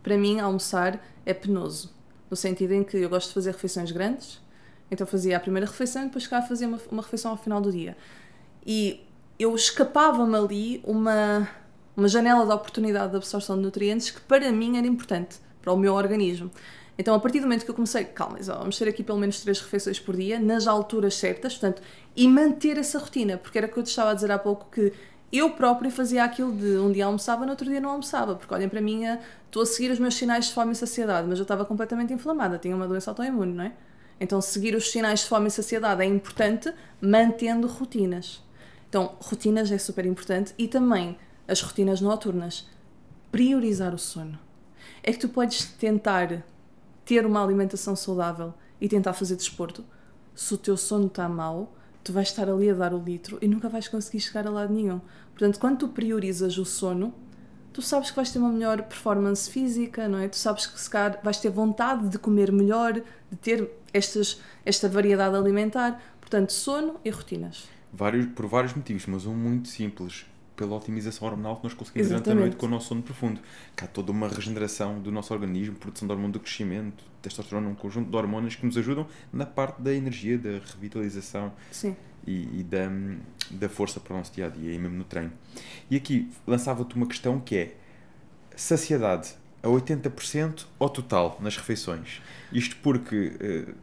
S1: Para mim, almoçar é penoso, no sentido em que eu gosto de fazer refeições grandes, então fazia a primeira refeição e depois a fazer uma, uma refeição ao final do dia. E eu escapava-me ali uma, uma janela de oportunidade de absorção de nutrientes que para mim era importante, para o meu organismo. Então, a partir do momento que eu comecei, calma, vamos ter aqui pelo menos três refeições por dia, nas alturas certas, portanto, e manter essa rotina, porque era o que eu te estava a dizer há pouco, que eu próprio fazia aquilo de um dia almoçava, no outro dia não almoçava, porque olhem para mim, estou a seguir os meus sinais de fome e saciedade, mas eu estava completamente inflamada, tinha uma doença autoimune, não é? Então, seguir os sinais de fome e saciedade é importante, mantendo rotinas. Então, rotinas é super importante e também as rotinas noturnas. Priorizar o sono. É que tu podes tentar ter uma alimentação saudável e tentar fazer desporto. Se o teu sono está mal tu vais estar ali a dar o litro e nunca vais conseguir chegar a lado nenhum. Portanto, quando tu priorizas o sono, tu sabes que vais ter uma melhor performance física, não é? Tu sabes que se calhar vais ter vontade de comer melhor, de ter estas, esta variedade alimentar. Portanto, sono e rotinas.
S2: Vários, por vários motivos, mas um muito simples pela otimização hormonal que nós conseguimos Exatamente. durante a noite com o nosso sono profundo. Que há toda uma regeneração do nosso organismo, produção de hormônio do crescimento, testosterona, um conjunto de hormonas que nos ajudam na parte da energia, da revitalização e, e, da, da força para o nosso dia a dia, e mesmo no treino. E aqui lançava-te uma questão que é saciedade a 80% ou total nas refeições. Isto porque eh,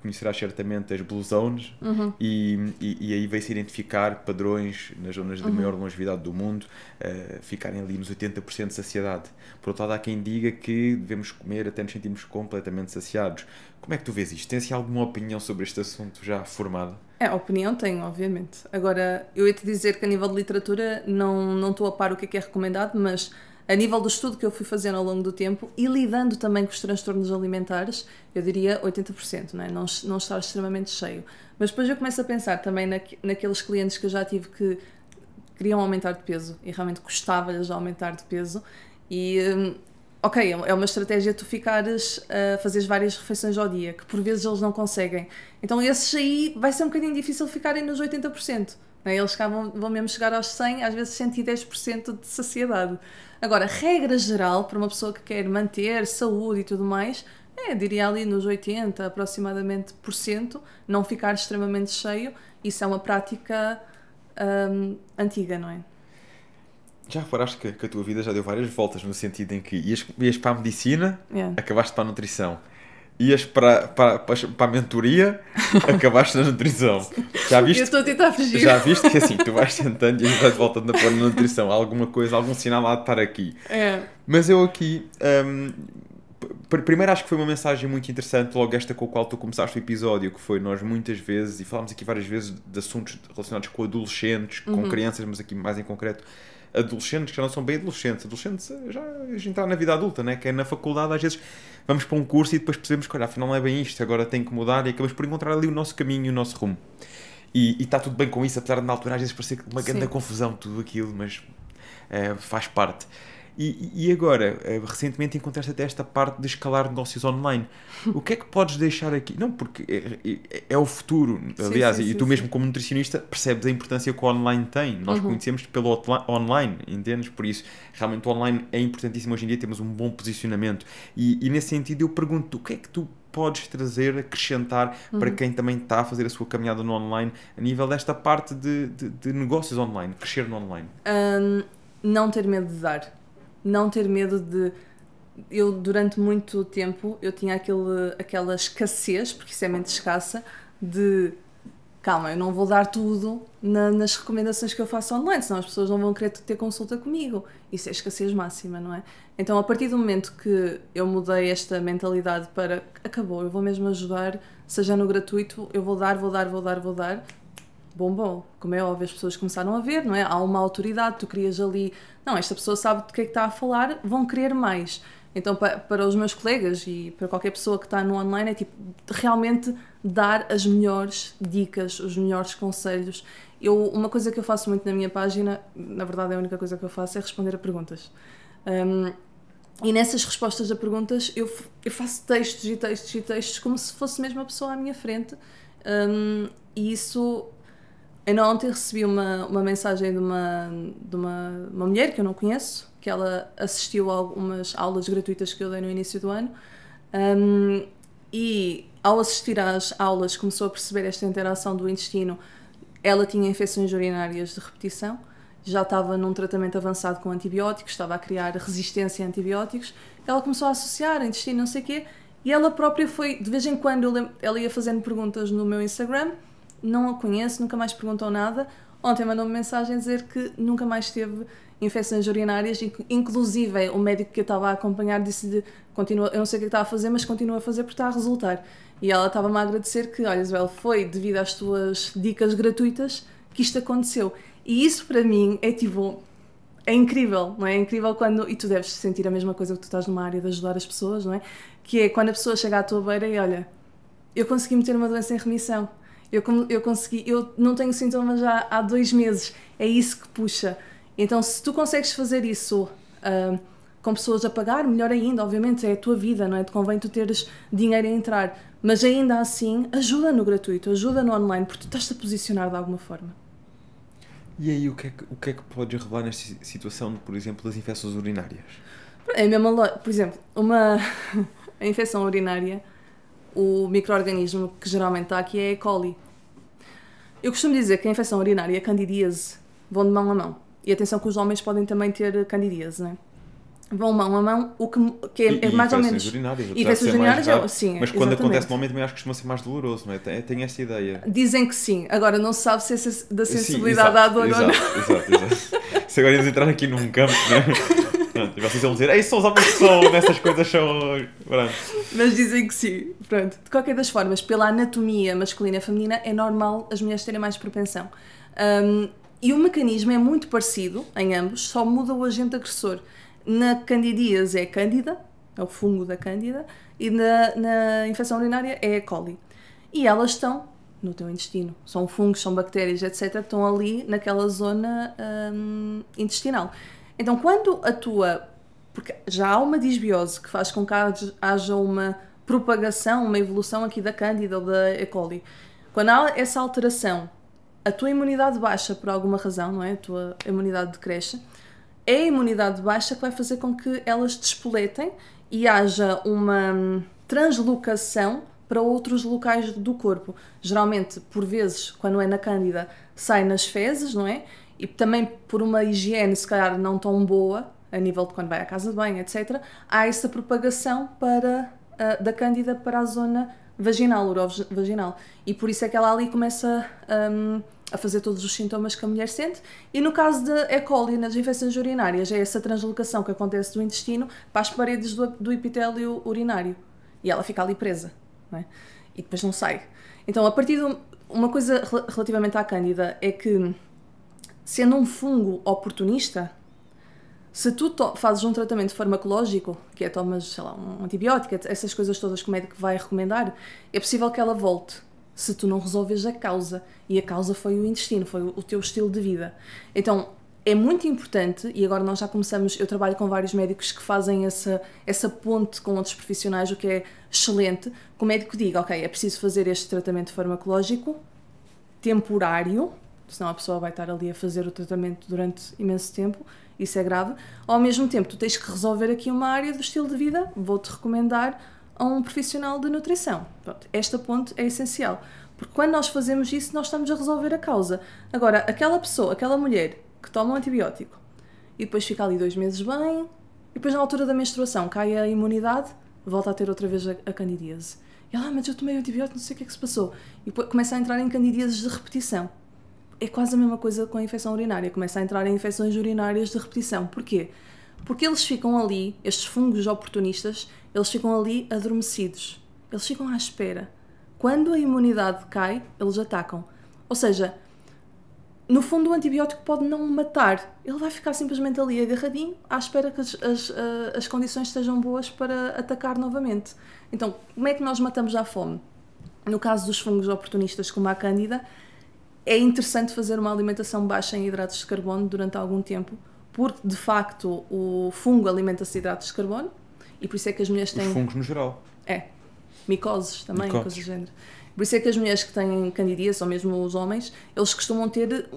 S2: conhecerás certamente as blue zones uhum. e, e, e, aí vai-se identificar padrões nas zonas de uhum. maior longevidade do mundo, uh, ficarem ali nos 80% de saciedade. Por outro lado, há quem diga que devemos comer até nos sentirmos completamente saciados. Como é que tu vês isto? Tens alguma opinião sobre este assunto já formada?
S1: É, opinião tenho, obviamente. Agora, eu ia-te dizer que a nível de literatura não, não estou a par o que é, que é recomendado, mas a nível do estudo que eu fui fazendo ao longo do tempo e lidando também com os transtornos alimentares, eu diria 80%, não, é? não, não estar extremamente cheio. Mas depois eu começo a pensar também na, naqueles clientes que eu já tive que queriam aumentar de peso e realmente custava-lhes aumentar de peso e hum, ok, é, é uma estratégia tu ficares a fazer várias refeições ao dia, que por vezes eles não conseguem. Então esses aí vai ser um bocadinho difícil ficarem nos 80%. Não é? Eles vão, vão mesmo chegar aos 100, às vezes 110% de saciedade. Agora, regra geral, para uma pessoa que quer manter saúde e tudo mais, é, diria ali nos 80 aproximadamente por cento, não ficar extremamente cheio, isso é uma prática hum, antiga, não é?
S2: Já reparaste que, que, a tua vida já deu várias voltas no sentido em que ias, ias para a medicina, yeah. É. acabaste para a nutrição ias para, para, para a mentoria, [laughs] acabaste na nutrição. Já viste, Eu estou a tentar fugir. Já viste que assim, tu vais tentando e vais voltando a pôr na nutrição. Alguma coisa, algum sinal há de estar aqui. É. Mas eu aqui. Um, primeiro acho que foi uma mensagem muito interessante, logo esta com a qual tu começaste o episódio, que foi nós muitas vezes, e falámos aqui várias vezes de assuntos relacionados com adolescentes, uhum. com crianças, mas aqui mais em concreto, adolescentes, que já não são bem adolescentes, adolescentes eh, já entrar na vida adulta, né? que é na faculdade, às vezes vamos para um curso e depois percebemos que, olha, afinal não é bem isto, agora tem que mudar e acabamos por encontrar ali o nosso caminho, o nosso rumo. E, está tudo bem com isso, apesar de na altura às vezes parecer uma grande confusão tudo aquilo, mas é, faz parte. E, e agora, eh, recentemente encontraste até esta parte de escalar negócios online. O que é que podes deixar aqui? Não, porque é, é, é o futuro. Aliás, sim, sim, e tu sim, mesmo como nutricionista percebes a importância que o online tem. Nós uhum. conhecemos pelo online, entendes? Por isso, realmente o online é importantíssimo hoje em dia, temos um bom posicionamento. E, e nesse sentido eu pergunto, o que é que tu podes trazer, acrescentar uhum. para quem também está a fazer a sua caminhada no online, a nível desta parte de, de, de negócios online, crescer no online?
S1: Um, não ter medo de dar não ter medo de eu durante muito tempo eu tinha aquele, aquela escassez, porque isso é mente escassa, de calma, eu não vou dar tudo na, nas recomendações que eu faço online, senão as pessoas não vão querer ter consulta comigo. Isso é escassez máxima, não é? Então a partir do momento que eu mudei esta mentalidade para acabou, eu vou mesmo ajudar, seja no gratuito, eu vou dar, vou dar, vou dar, vou dar, bombou. Como é óbvio, as pessoas começaram a ver, não é? Há uma autoridade, tu crias ali. Não, esta pessoa sabe do que é que está a falar, vão querer mais. Então, para, para os meus colegas e para qualquer pessoa que está no online, é tipo realmente dar as melhores dicas, os melhores conselhos. Eu, uma coisa que eu faço muito na minha página, na verdade, a única coisa que eu faço é responder a perguntas. Um, e nessas respostas a perguntas eu, eu, faço textos e textos e textos como se fosse mesmo a pessoa à minha frente. Um, e isso Ainda ontem recebi uma, uma mensagem de, uma, de uma, uma mulher que eu não conheço, que ela assistiu a algumas aulas gratuitas que eu dei no início do ano um, e ao assistir às aulas começou a perceber esta interação do intestino. Ela tinha infecções urinárias de repetição, já estava num tratamento avançado com antibióticos, estava a criar resistência a antibióticos. Ela começou a associar intestino, não sei o quê, e ela própria foi, de vez em quando, lembro, ela ia fazendo perguntas no meu Instagram não a conheço, nunca mais perguntou nada. Ontem mandou-me mensagem dizer que nunca mais teve infecções urinárias, inclusive é o médico que eu estava a acompanhar disse-lhe, continua, eu não sei o que é estava a fazer, mas continua a fazer porque está a resultar. E ela estava-me a agradecer que, olha Isabel, foi devido às tuas dicas gratuitas que isto aconteceu. E isso para mim é tipo, é incrível, não é? É incrível quando, e tu deves sentir a mesma coisa que tu estás numa área de ajudar as pessoas, não é? Que é quando a pessoa chega à tua beira e olha, eu consegui meter uma doença em remissão eu, eu consegui, eu não tenho sintomas já há dois meses, é isso que puxa. Então, se tu consegues fazer isso uh, com pessoas a pagar, melhor ainda, obviamente, é a tua vida, não é? Te convém tu teres dinheiro a entrar, mas ainda assim, ajuda no gratuito, ajuda no online, porque tu estás-te a posicionar de alguma forma.
S2: E aí, o que é que, o que, é que podes revelar nesta situação, por exemplo, das infecções urinárias?
S1: É a mesma Por exemplo, uma [laughs] infecção urinária o microorganismo que geralmente está aqui é E. coli. Eu costumo dizer que a infecção urinária e é a candidíase vão de mão a mão. E atenção que os homens podem também ter candidíase, né? Vão mão a mão, o que, que é, e, é mais ou menos. Urinárias, e infecções urinárias, é raro, é, sim. Mas quando exatamente. acontece
S2: normalmente, também acho que costuma ser mais doloroso, não é? Tenho essa ideia.
S1: Dizem que sim, agora não se sabe se é da sensibilidade sim, exato, à dor exato, ou não. Exato,
S2: exato. se agora eles entrar aqui num campo, não é? [laughs] Pronto, e vocês vão dizer, ei, são os homens que são, essas coisas são. Pronto.
S1: Mas dizem que sim, pronto. De qualquer das formas, pela anatomia masculina e feminina, é normal as mulheres terem mais propensão. Um, e o mecanismo é muito parecido em ambos, só muda o agente agressor. Na candidíase é cândida, é o fungo da cândida, e na, na infecção urinária é a coli. E elas estão no teu intestino. São fungos, são bactérias, etc., estão ali naquela zona hum, intestinal. Então, quando a tua. Porque já há uma disbiose que faz com que haja uma propagação, uma evolução aqui da Cândida ou da E. coli. Quando há essa alteração, a tua imunidade baixa por alguma razão, não é? A tua imunidade decresce. É a imunidade baixa que vai fazer com que elas despoletem e haja uma hum, translocação para outros locais do corpo. Geralmente, por vezes, quando é na cândida, sai nas fezes, não é? e também por uma higiene, se calhar, não tão boa, a nível de quando vai à casa de banho, etc., há essa propagação para, uh, da cândida para a zona vaginal, urovaginal. E por isso é que ela ali começa um, a fazer todos os sintomas que a mulher sente. E no caso de E. coli nas infecções urinárias, é essa translocação que acontece do intestino para as paredes do, do epitélio urinário. E ela fica ali presa. É? E depois não sai. Então, a partir de uma coisa relativamente à cândida é que sendo um fungo oportunista, se tu fazes um tratamento farmacológico, que é tomas, sei lá, um antibiótico, essas coisas todas que o médico vai recomendar, é possível que ela volte se tu não resolves a causa. E a causa foi o intestino, foi o teu estilo de vida. Então, é muito importante, e agora nós já começamos, eu trabalho com vários médicos que fazem essa, essa ponte com outros profissionais, o que é excelente, que o médico diga, ok, é preciso fazer este tratamento farmacológico temporário, senão a pessoa vai estar ali a fazer o tratamento durante imenso tempo, isso é grave. Ao mesmo tempo, tu tens que resolver aqui uma área do estilo de vida, vou-te recomendar a um profissional de nutrição. Pronto, esta ponto é essencial, porque quando nós fazemos isso, nós estamos a resolver a causa. Agora, aquela pessoa, aquela mulher que toma um antibiótico e depois fica ali dois meses bem, e depois na altura da menstruação cai a imunidade, volta a ter outra vez a, candidíase. E ela, ah, mas eu tomei antibiótico, não sei o que é que se passou. E começa a entrar em candidíases de repetição é quase a mesma coisa com a infecção urinária. Começa a entrar em infecções urinárias de repetição. Porquê? Porque eles ficam ali, estes fungos oportunistas, eles ficam ali adormecidos. Eles ficam à espera. Quando a imunidade cai, eles atacam. Ou seja, no fundo o antibiótico pode não matar. Ele vai ficar simplesmente ali agarradinho à espera que as, as, eh, as condições estejam boas para atacar novamente. Então, como é que nós matamos a fome? No caso dos fungos oportunistas como a cândida, é interessante fazer uma alimentação baixa em hidratos de carbono durante algum tempo, porque de facto o fungo alimenta-se de hidratos de carbono e por isso é que as mulheres têm. Os fungos no geral. É. Micoses também, Micoses. coisas do género. Por isso é que as mulheres que têm candidíase, ou mesmo os homens, eles costumam ter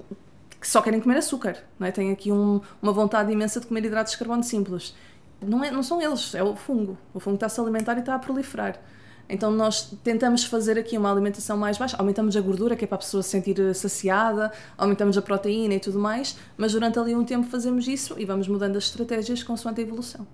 S1: que só querem comer açúcar, não é? Têm aqui um, uma vontade imensa de comer hidratos de carbono simples. Não, é, não são eles, é o fungo. O fungo está-se alimentar e está a proliferar. Então nós tentamos fazer aqui uma alimentação mais baixa, aumentamos a gordura, que é para a pessoa se sentir eh, saciada, aumentamos a proteína e tudo mais, mas durante ali um tempo fazemos isso e vamos mudando as estratégias consoante a evolução.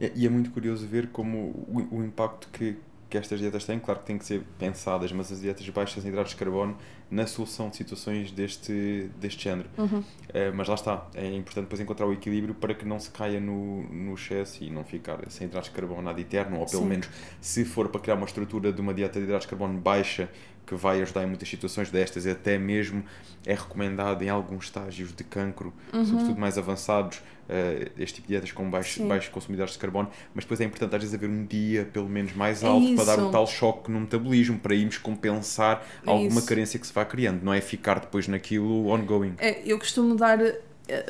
S2: É, e é muito curioso ver como o, o impacto que, que estas dietas têm, claro que têm que ser pensadas, mas as dietas baixas em hidratos de carbono na solução de situações deste, deste género. Uhum. Eh, mas lá está, é importante depois encontrar o equilíbrio para que não se caia no, no excesso e não ficar sem hidratos de carbono nada eterno, ou pelo Sim. menos se for para criar uma estrutura de uma dieta de hidratos de carbono baixa, que vai ajudar em muitas situações destas, até mesmo é recomendado em alguns estágios de cancro, uhum. sobretudo mais avançados, uh, este tipo de dietas com baixos, consumidores de carbono, mas depois é importante às vezes haver um dia pelo menos mais é alto é para dar um tal choque no metabolismo, para irmos compensar é alguma isso. carência que se vá criando, não é ficar depois naquilo ongoing.
S1: É, eu costumo dar eh,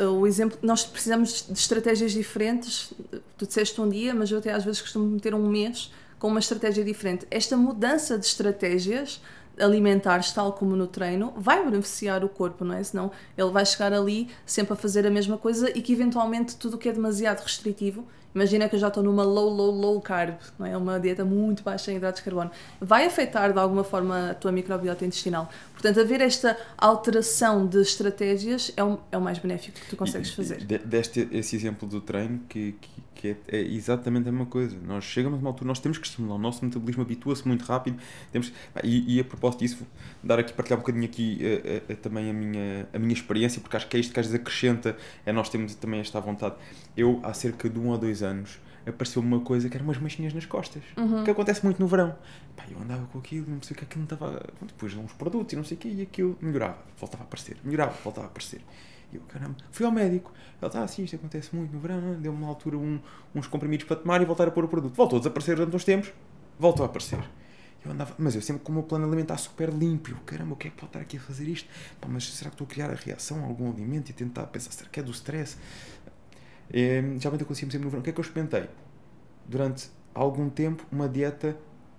S1: o exemplo, nós precisamos de estratégias diferentes. Tu disseste um dia, mas eu até às vezes costumo meter um mês com uma estratégia diferente. Esta mudança de estratégias alimentares, tal como no treino, vai beneficiar o corpo, não é? Senão ele vai chegar ali sempre a fazer a mesma coisa e que eventualmente tudo o que é demasiado restritivo Imagina que eu já estou numa low, low, low carb, não é? Uma dieta muito baixa em hidratos de carbono. Vai afetar de alguma forma a tua microbiota intestinal. Portanto, haver esta alteração de estratégias é o, é o mais benéfico que tu consegues fazer.
S2: deste esse exemplo do treino que, que, que é, é, exatamente a mesma coisa. Nós chegamos a uma altura, nós temos que estimular, o nosso metabolismo habitua-se muito rápido. Temos, e, e, a propósito disso, dar aqui, partilhar um bocadinho aqui a, a, a, também a minha, a minha experiência, porque acho que é isto que às vezes acrescenta, é nós temos também esta vontade. Eu, há cerca de um ou dois anos, anos apareceu uma coisa que era umas manchinhas nas costas, uhum. que acontece muito no verão. Pá, eu andava com aquilo, não sei o que, aquilo não estava. Depois uns produtos e não sei o que, e aquilo melhorava, voltava a aparecer, melhorava, voltava a aparecer. E eu, caramba, fui ao médico. Ele está ah, assim, isto acontece muito no verão, deu-me na altura um, uns comprimidos para tomar e voltar a pôr o produto. Voltou a desaparecer durante uns tempos, voltou a aparecer. Eu andava, mas eu sempre com o meu plano alimentar super limpo. Eu, caramba, o que é que pode estar aqui a fazer isto? Pá, mas será que estou a criar a reação a algum alimento e tentar pensar, será que é do stress? geralmente acontecia sempre no verão. O que é que eu experimentei? Durante algum tempo, uma dieta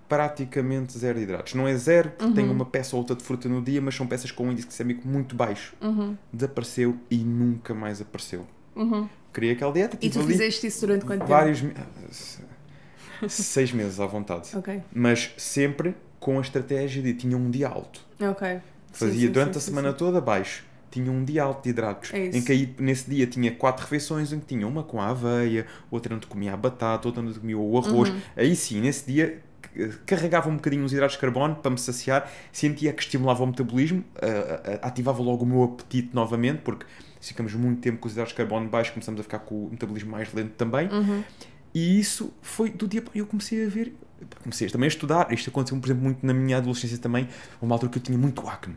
S2: praticamente zero de hidratos. Não é zero, porque uhum. tem uma peça ou outra de fruta no dia, mas são peças com um índice glicémico muito baixo. Uhum. Desapareceu e nunca mais apareceu. Uhum. Queria aquela dieta. E tu fizeste isso durante quanto vários tempo? Vários meses. Ah, seis meses à vontade. [laughs] okay. Mas sempre com a estratégia de tinha um dia alto. Okay. Fazia sim, sim, durante sim, a semana toda baixo tinha um dia alto de hidratos. É em que aí, nesse dia tinha quatro refeições, em que tinha uma com a aveia, outra onde comia a batata, outra onde comia o arroz. Uhum. Aí sim, nesse dia carregava um bocadinho os hidratos de carbono para me saciar, sentia que estimulava o metabolismo, ativava logo o meu apetite novamente, porque se ficamos muito tempo com os hidratos de carbono baixos, começamos a ficar com o metabolismo mais lento também. Uhum. E isso foi do dia para eu comecei a ver, comecei também a estudar. Isto aconteceu, por exemplo, muito na minha adolescência também, uma altura que eu tinha muito acne.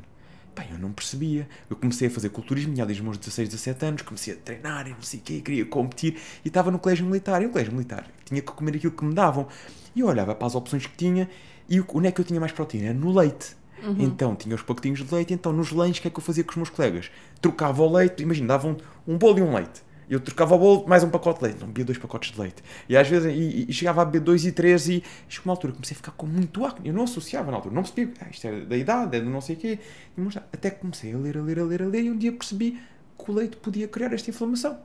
S2: Pá, eu não percebia. Eu comecei a fazer culturismo, tinha desde os meus 16, 17 anos, comecei a treinar e não sei o quê, queria competir e estava no colégio militar. E o colégio militar tinha que comer aquilo que me davam. E eu olhava para as opções que tinha e onde é que eu tinha mais proteína? Era no leite. Uhum. Então tinha os pacotinhos de leite, então nos lanches o que é que eu fazia com os meus colegas? Trocava o leite, imagina, davam um, um bolo e um leite eu trocava o bolo mais um pacote de leite. Não bebia dois pacotes de leite. E às vezes e, e chegava a beber dois e três e chegou uma altura comecei a ficar com muito acne. Eu não associava na altura. Não percebi. Ah, isto é da idade, é do não sei o quê. E, até comecei a ler, a ler, a ler, a ler. E um dia percebi que o leite podia criar esta inflamação.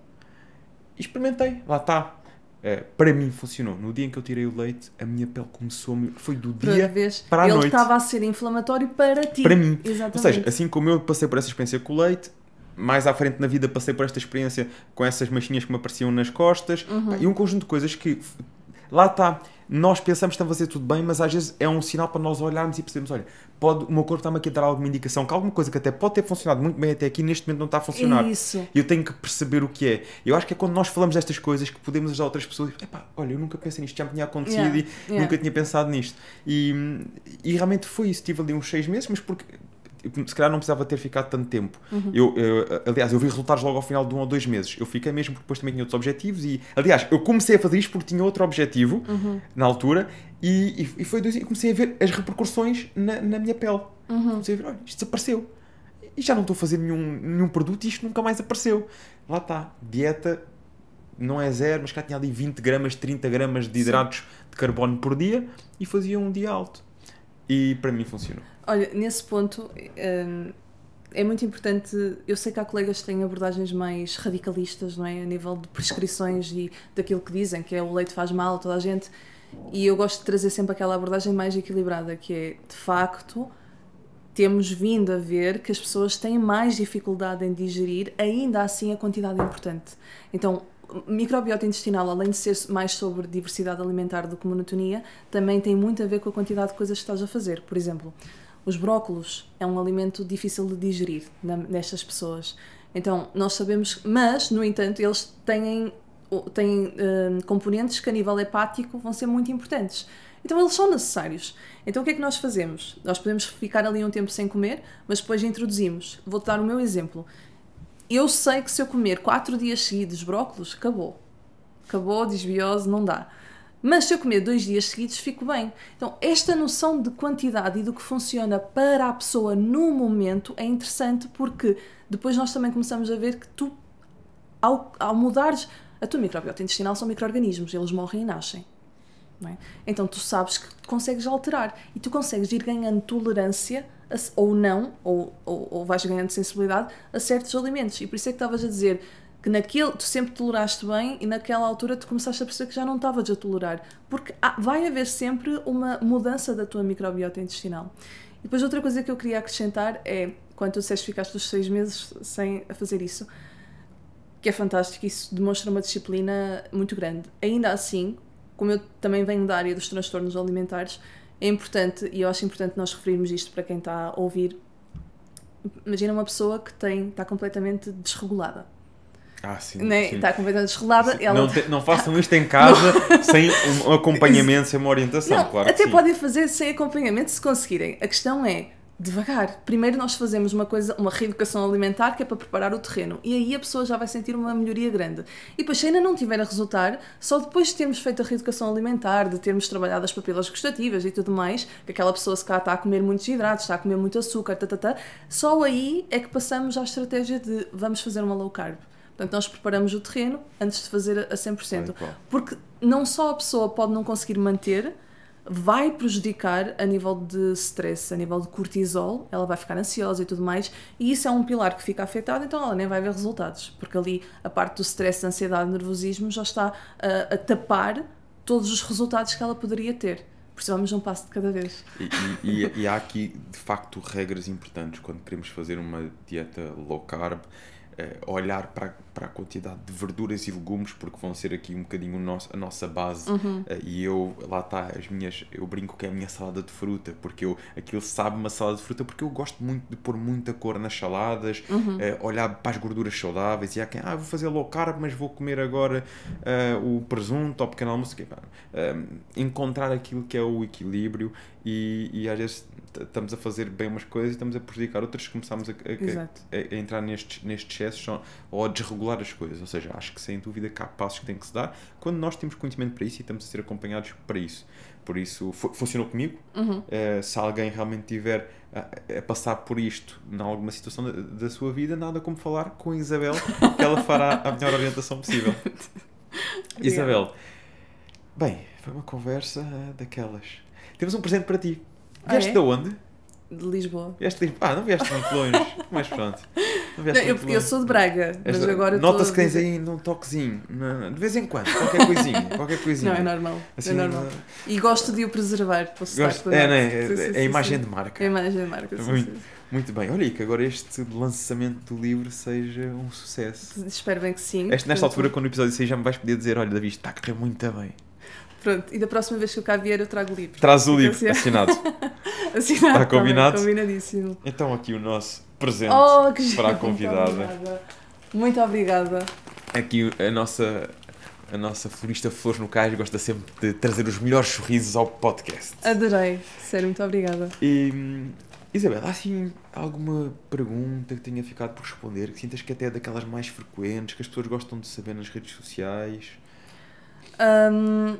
S2: E
S1: experimentei.
S2: Lá está. É, para mim funcionou. No dia em que eu tirei o leite, a minha pele começou Foi do dia vez, para a ele noite. Ele estava
S1: a ser inflamatório para ti. Para mim. Exatamente. Ou seja,
S2: assim como eu passei por essa experiência com o leite, mais à frente na vida passei por esta experiência com essas machinhas que me apareciam nas costas uhum. e um conjunto de coisas que lá está. Nós pensamos que estamos a fazer tudo bem, mas às vezes é um sinal para nós olharmos e percebermos: olha, pode, o meu corpo está-me aqui a dar alguma indicação que alguma coisa que até pode ter funcionado muito bem até aqui, neste momento não está a funcionar. Isso. E eu tenho que perceber o que é. Eu acho que é quando nós falamos destas coisas que podemos ajudar outras pessoas. Epá, olha, eu nunca pensei nisto, já me tinha acontecido yeah. e yeah. nunca tinha pensado nisto. E, e realmente foi isso. Tive ali uns seis meses, mas porque se calhar não precisava ter ficado tanto tempo. Uhum. Eu, eu, aliás, eu vi resultados logo ao final de um ou dois meses. Eu fiquei mesmo porque depois também tinha outros objetivos e, aliás, eu comecei a fazer isto porque tinha outro objetivo uhum. na altura e, e, e foi dois, e comecei a ver as repercussões na, na minha pele. Uhum. Comecei a ver, olha, isto desapareceu. E já não estou a fazer nenhum, nenhum produto e isto nunca mais apareceu. Lá está, dieta não é zero, mas cá tinha ali 20 gramas, 30 gramas de hidratos Sim. de carbono por dia e fazia um dia alto. E para mim funcionou.
S1: Olha, nesse ponto hum, é muito importante. Eu sei que há colegas que têm abordagens mais radicalistas, não é? A nível de prescrições e daquilo que dizem, que é o leite faz mal a toda a gente. E eu gosto de trazer sempre aquela abordagem mais equilibrada, que é de facto temos vindo a ver que as pessoas têm mais dificuldade em digerir, ainda assim a quantidade é importante. Então, microbiota intestinal, além de ser mais sobre diversidade alimentar do que monotonia, também tem muito a ver com a quantidade de coisas que estás a fazer. Por exemplo, os brócolos é um alimento difícil de digerir nestas pessoas. Então, nós sabemos, mas, no entanto, eles têm, têm uh, componentes que a nível hepático vão ser muito importantes. Então, eles são necessários. Então, o que é que nós fazemos? Nós podemos ficar ali um tempo sem comer, mas depois introduzimos. Vou-te dar o meu exemplo. Eu sei que se eu comer 4 dias seguidos brócolos, acabou. Acabou, desbiose, não dá. Mas se eu comer dois dias seguidos, fico bem. Então, esta noção de quantidade e do que funciona para a pessoa no momento é interessante porque depois nós também começamos a ver que tu, ao, ao mudares a tua microbiota intestinal, são micro-organismos, eles morrem e nascem. É? Então, tu sabes que consegues alterar e tu consegues ir ganhando tolerância ou não, ou, ou, ou vais ganhando sensibilidade a certos alimentos. E por isso é que estavas a dizer que naquele tu sempre toleraste bem e naquela altura tu começaste a perceber que já não estavas a tolerar. Porque há, vai haver sempre uma mudança da tua microbiota intestinal. E depois outra coisa que eu queria acrescentar é, quando tu disseste ficaste os seis meses sem fazer isso, que é fantástico, isso demonstra uma disciplina muito grande. Ainda assim, como eu também venho da área dos transtornos alimentares, é importante, e eu acho importante nós referirmos isto para quem está a ouvir, imagina uma pessoa que tem, está completamente desregulada
S2: ah, sim, né? sim. está
S1: completamente desrelada. Ela... Não,
S2: não façam isto tá em casa [laughs] sem um acompanhamento, sem uma orientação, não, claro. Até podem
S1: fazer sem acompanhamento se conseguirem. A questão é devagar. Primeiro nós fazemos uma coisa, uma reeducação alimentar que é para preparar o terreno e aí a pessoa já vai sentir uma melhoria grande. E depois se ainda não tiver a resultar, só depois de termos feito a reeducação alimentar, de termos trabalhado as papilas gustativas e tudo mais, que aquela pessoa se cá está a comer muitos hidratos, está a comer muito açúcar, tá, tá, tá, só aí é que passamos à estratégia de vamos fazer uma low carb. Portanto, nós preparamos o terreno antes de fazer a 100%. Porque não só a pessoa pode não conseguir manter, vai prejudicar a nível de stress, a nível de cortisol, ela vai ficar ansiosa e tudo mais, e isso é um pilar que fica afetado, então ela nem vai ver resultados, porque ali a parte do stress, ansiedade, nervosismo já está a, ah, a tapar todos os resultados que ela poderia ter. Precisamos de um passo de cada vez.
S2: E, e, e há aqui, de facto, regras importantes quando queremos fazer uma dieta low carb eh, olhar para, para a quantidade de verduras e legumes, porque vão ser aqui um bocadinho nosso, a nossa base. Uhum. Eh, e eu, lá está, as minhas, eu brinco que é a minha salada de fruta, porque eu, aquilo sabe uma salada de fruta, porque eu gosto muito de pôr muita cor nas saladas, uhum. uh, olhar para as gorduras saudáveis. E há quem, ah, vou fazer low carb, mas vou comer agora uh, o presunto ou pequeno almoço. Uh, encontrar aquilo que é o equilíbrio e, e às vezes estamos a fazer bem umas coisas e estamos a prejudicar outras que começámos a, a, a, a entrar nestes, nestes excessos ou a desregular as coisas. Ou seja, acho que sem dúvida que há passos que têm que se dar quando nós temos conhecimento para isso e estamos a ser acompanhados para isso. Por isso, funcionou comigo. Uhum. Uh, se alguém realmente tiver a, a, passar por isto em alguma situação da, da sua vida, nada como falar com a Isabel, que ela fará a melhor orientação possível. [laughs] Isabel, bem, foi uma conversa daquelas. Temos um presente para ti. Vieste ah, é? de onde?
S1: De Lisboa. Vieste
S2: de Lisboa. Ah, não vieste muito longe. [laughs] mas pronto. Não, não eu, eu, sou de Braga, mas agora Nota-se que tens aí num toquezinho,
S1: de vez em quando, qualquer coisinha, [laughs] qualquer coisinha. Não, é normal, é assim, é normal. E gosto de o preservar, posso gosto, É, né? é, sim, sim, é a imagem sim. de marca. É a imagem de marca, muito,
S2: muito bem, olha aí que agora este lançamento do livro seja um sucesso. Espero bem que sim. Este, nesta altura, quando o episódio sair, já me vais poder dizer, olha Davi, está a correr muito bem.
S1: Pronto, e da próxima vez que eu cá vier eu trago o livro. Traz o livro, assim é. assinado. [laughs] assinado. Está combinado? Também, combinadíssimo.
S2: Então aqui o nosso presente oh, para a convidada. Muito
S1: obrigada. Muito obrigada.
S2: Aqui a nossa a nossa florista Flores no Cais gosta sempre de trazer os melhores sorrisos ao podcast.
S1: Adorei, sério, muito obrigada.
S2: E, hum, Isabel, há assim alguma pergunta que tenha ficado por responder, que sintas que até é daquelas mais frequentes, que as pessoas gostam de saber nas redes sociais?
S1: Um,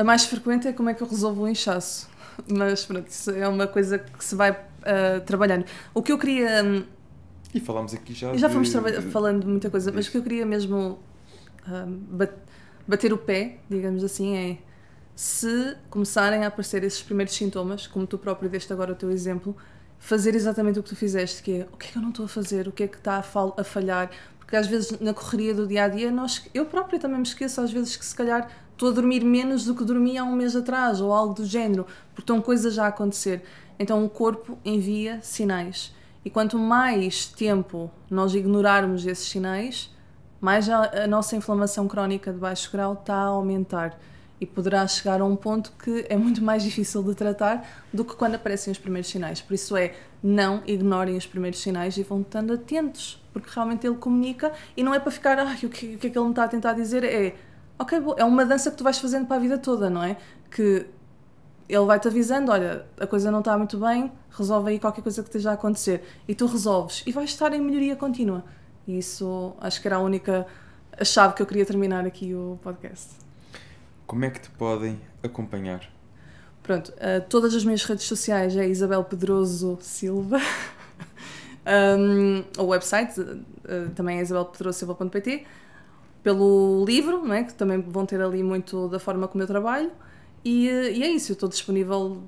S1: a mais frequente é como é que eu resolvo o inchaço. [laughs] Mas pronto, isso é uma coisa que se vai uh, trabalhando. O que eu queria. Hum,
S2: e falámos aqui já. Já fomos de... falando de muita coisa, mas o
S1: que eu queria mesmo hum, bater o pé, digamos assim, é se começarem a aparecer esses primeiros sintomas, como tu próprio deste agora o teu exemplo, fazer exatamente o que tu fizeste, que é o que é que eu não estou a fazer, o que é que está a falhar, porque às vezes na correria do dia a dia nós, eu própria também me esqueço às vezes que se calhar estou a dormir menos do que dormia há um mês atrás, ou algo do género, porque estão coisas a acontecer. Então o corpo envia sinais. E quanto mais tempo nós ignorarmos esses sinais, mais a, a nossa inflamação crónica de baixo grau está a aumentar e poderá chegar a um ponto que é muito mais [laughs] difícil de tratar do que quando aparecem os primeiros sinais. Por isso é, não ignorem os primeiros sinais e vão estando atentos, porque realmente ele comunica e não é para ficar, ah, o que, o que é que ele me está a tentar dizer? É ok, é uma dança que tu vais fazendo para a vida toda, não é? Que ele vai-te avisando, olha, a coisa não está muito bem, resolve aí qualquer coisa que esteja a acontecer. E tu resolves e vais estar em melhoria contínua. E isso acho que era a única a chave que eu queria terminar aqui o podcast.
S2: Como é que te podem acompanhar?
S1: Pronto, uh, todas as minhas redes sociais é Isabel Pedroso Silva. [laughs] um, o website uh, também é isabelpedrosilva.pt pelo livro, não é? que também vão ter ali muito da forma como eu trabalho. E, eh, e é isso, eu estou disponível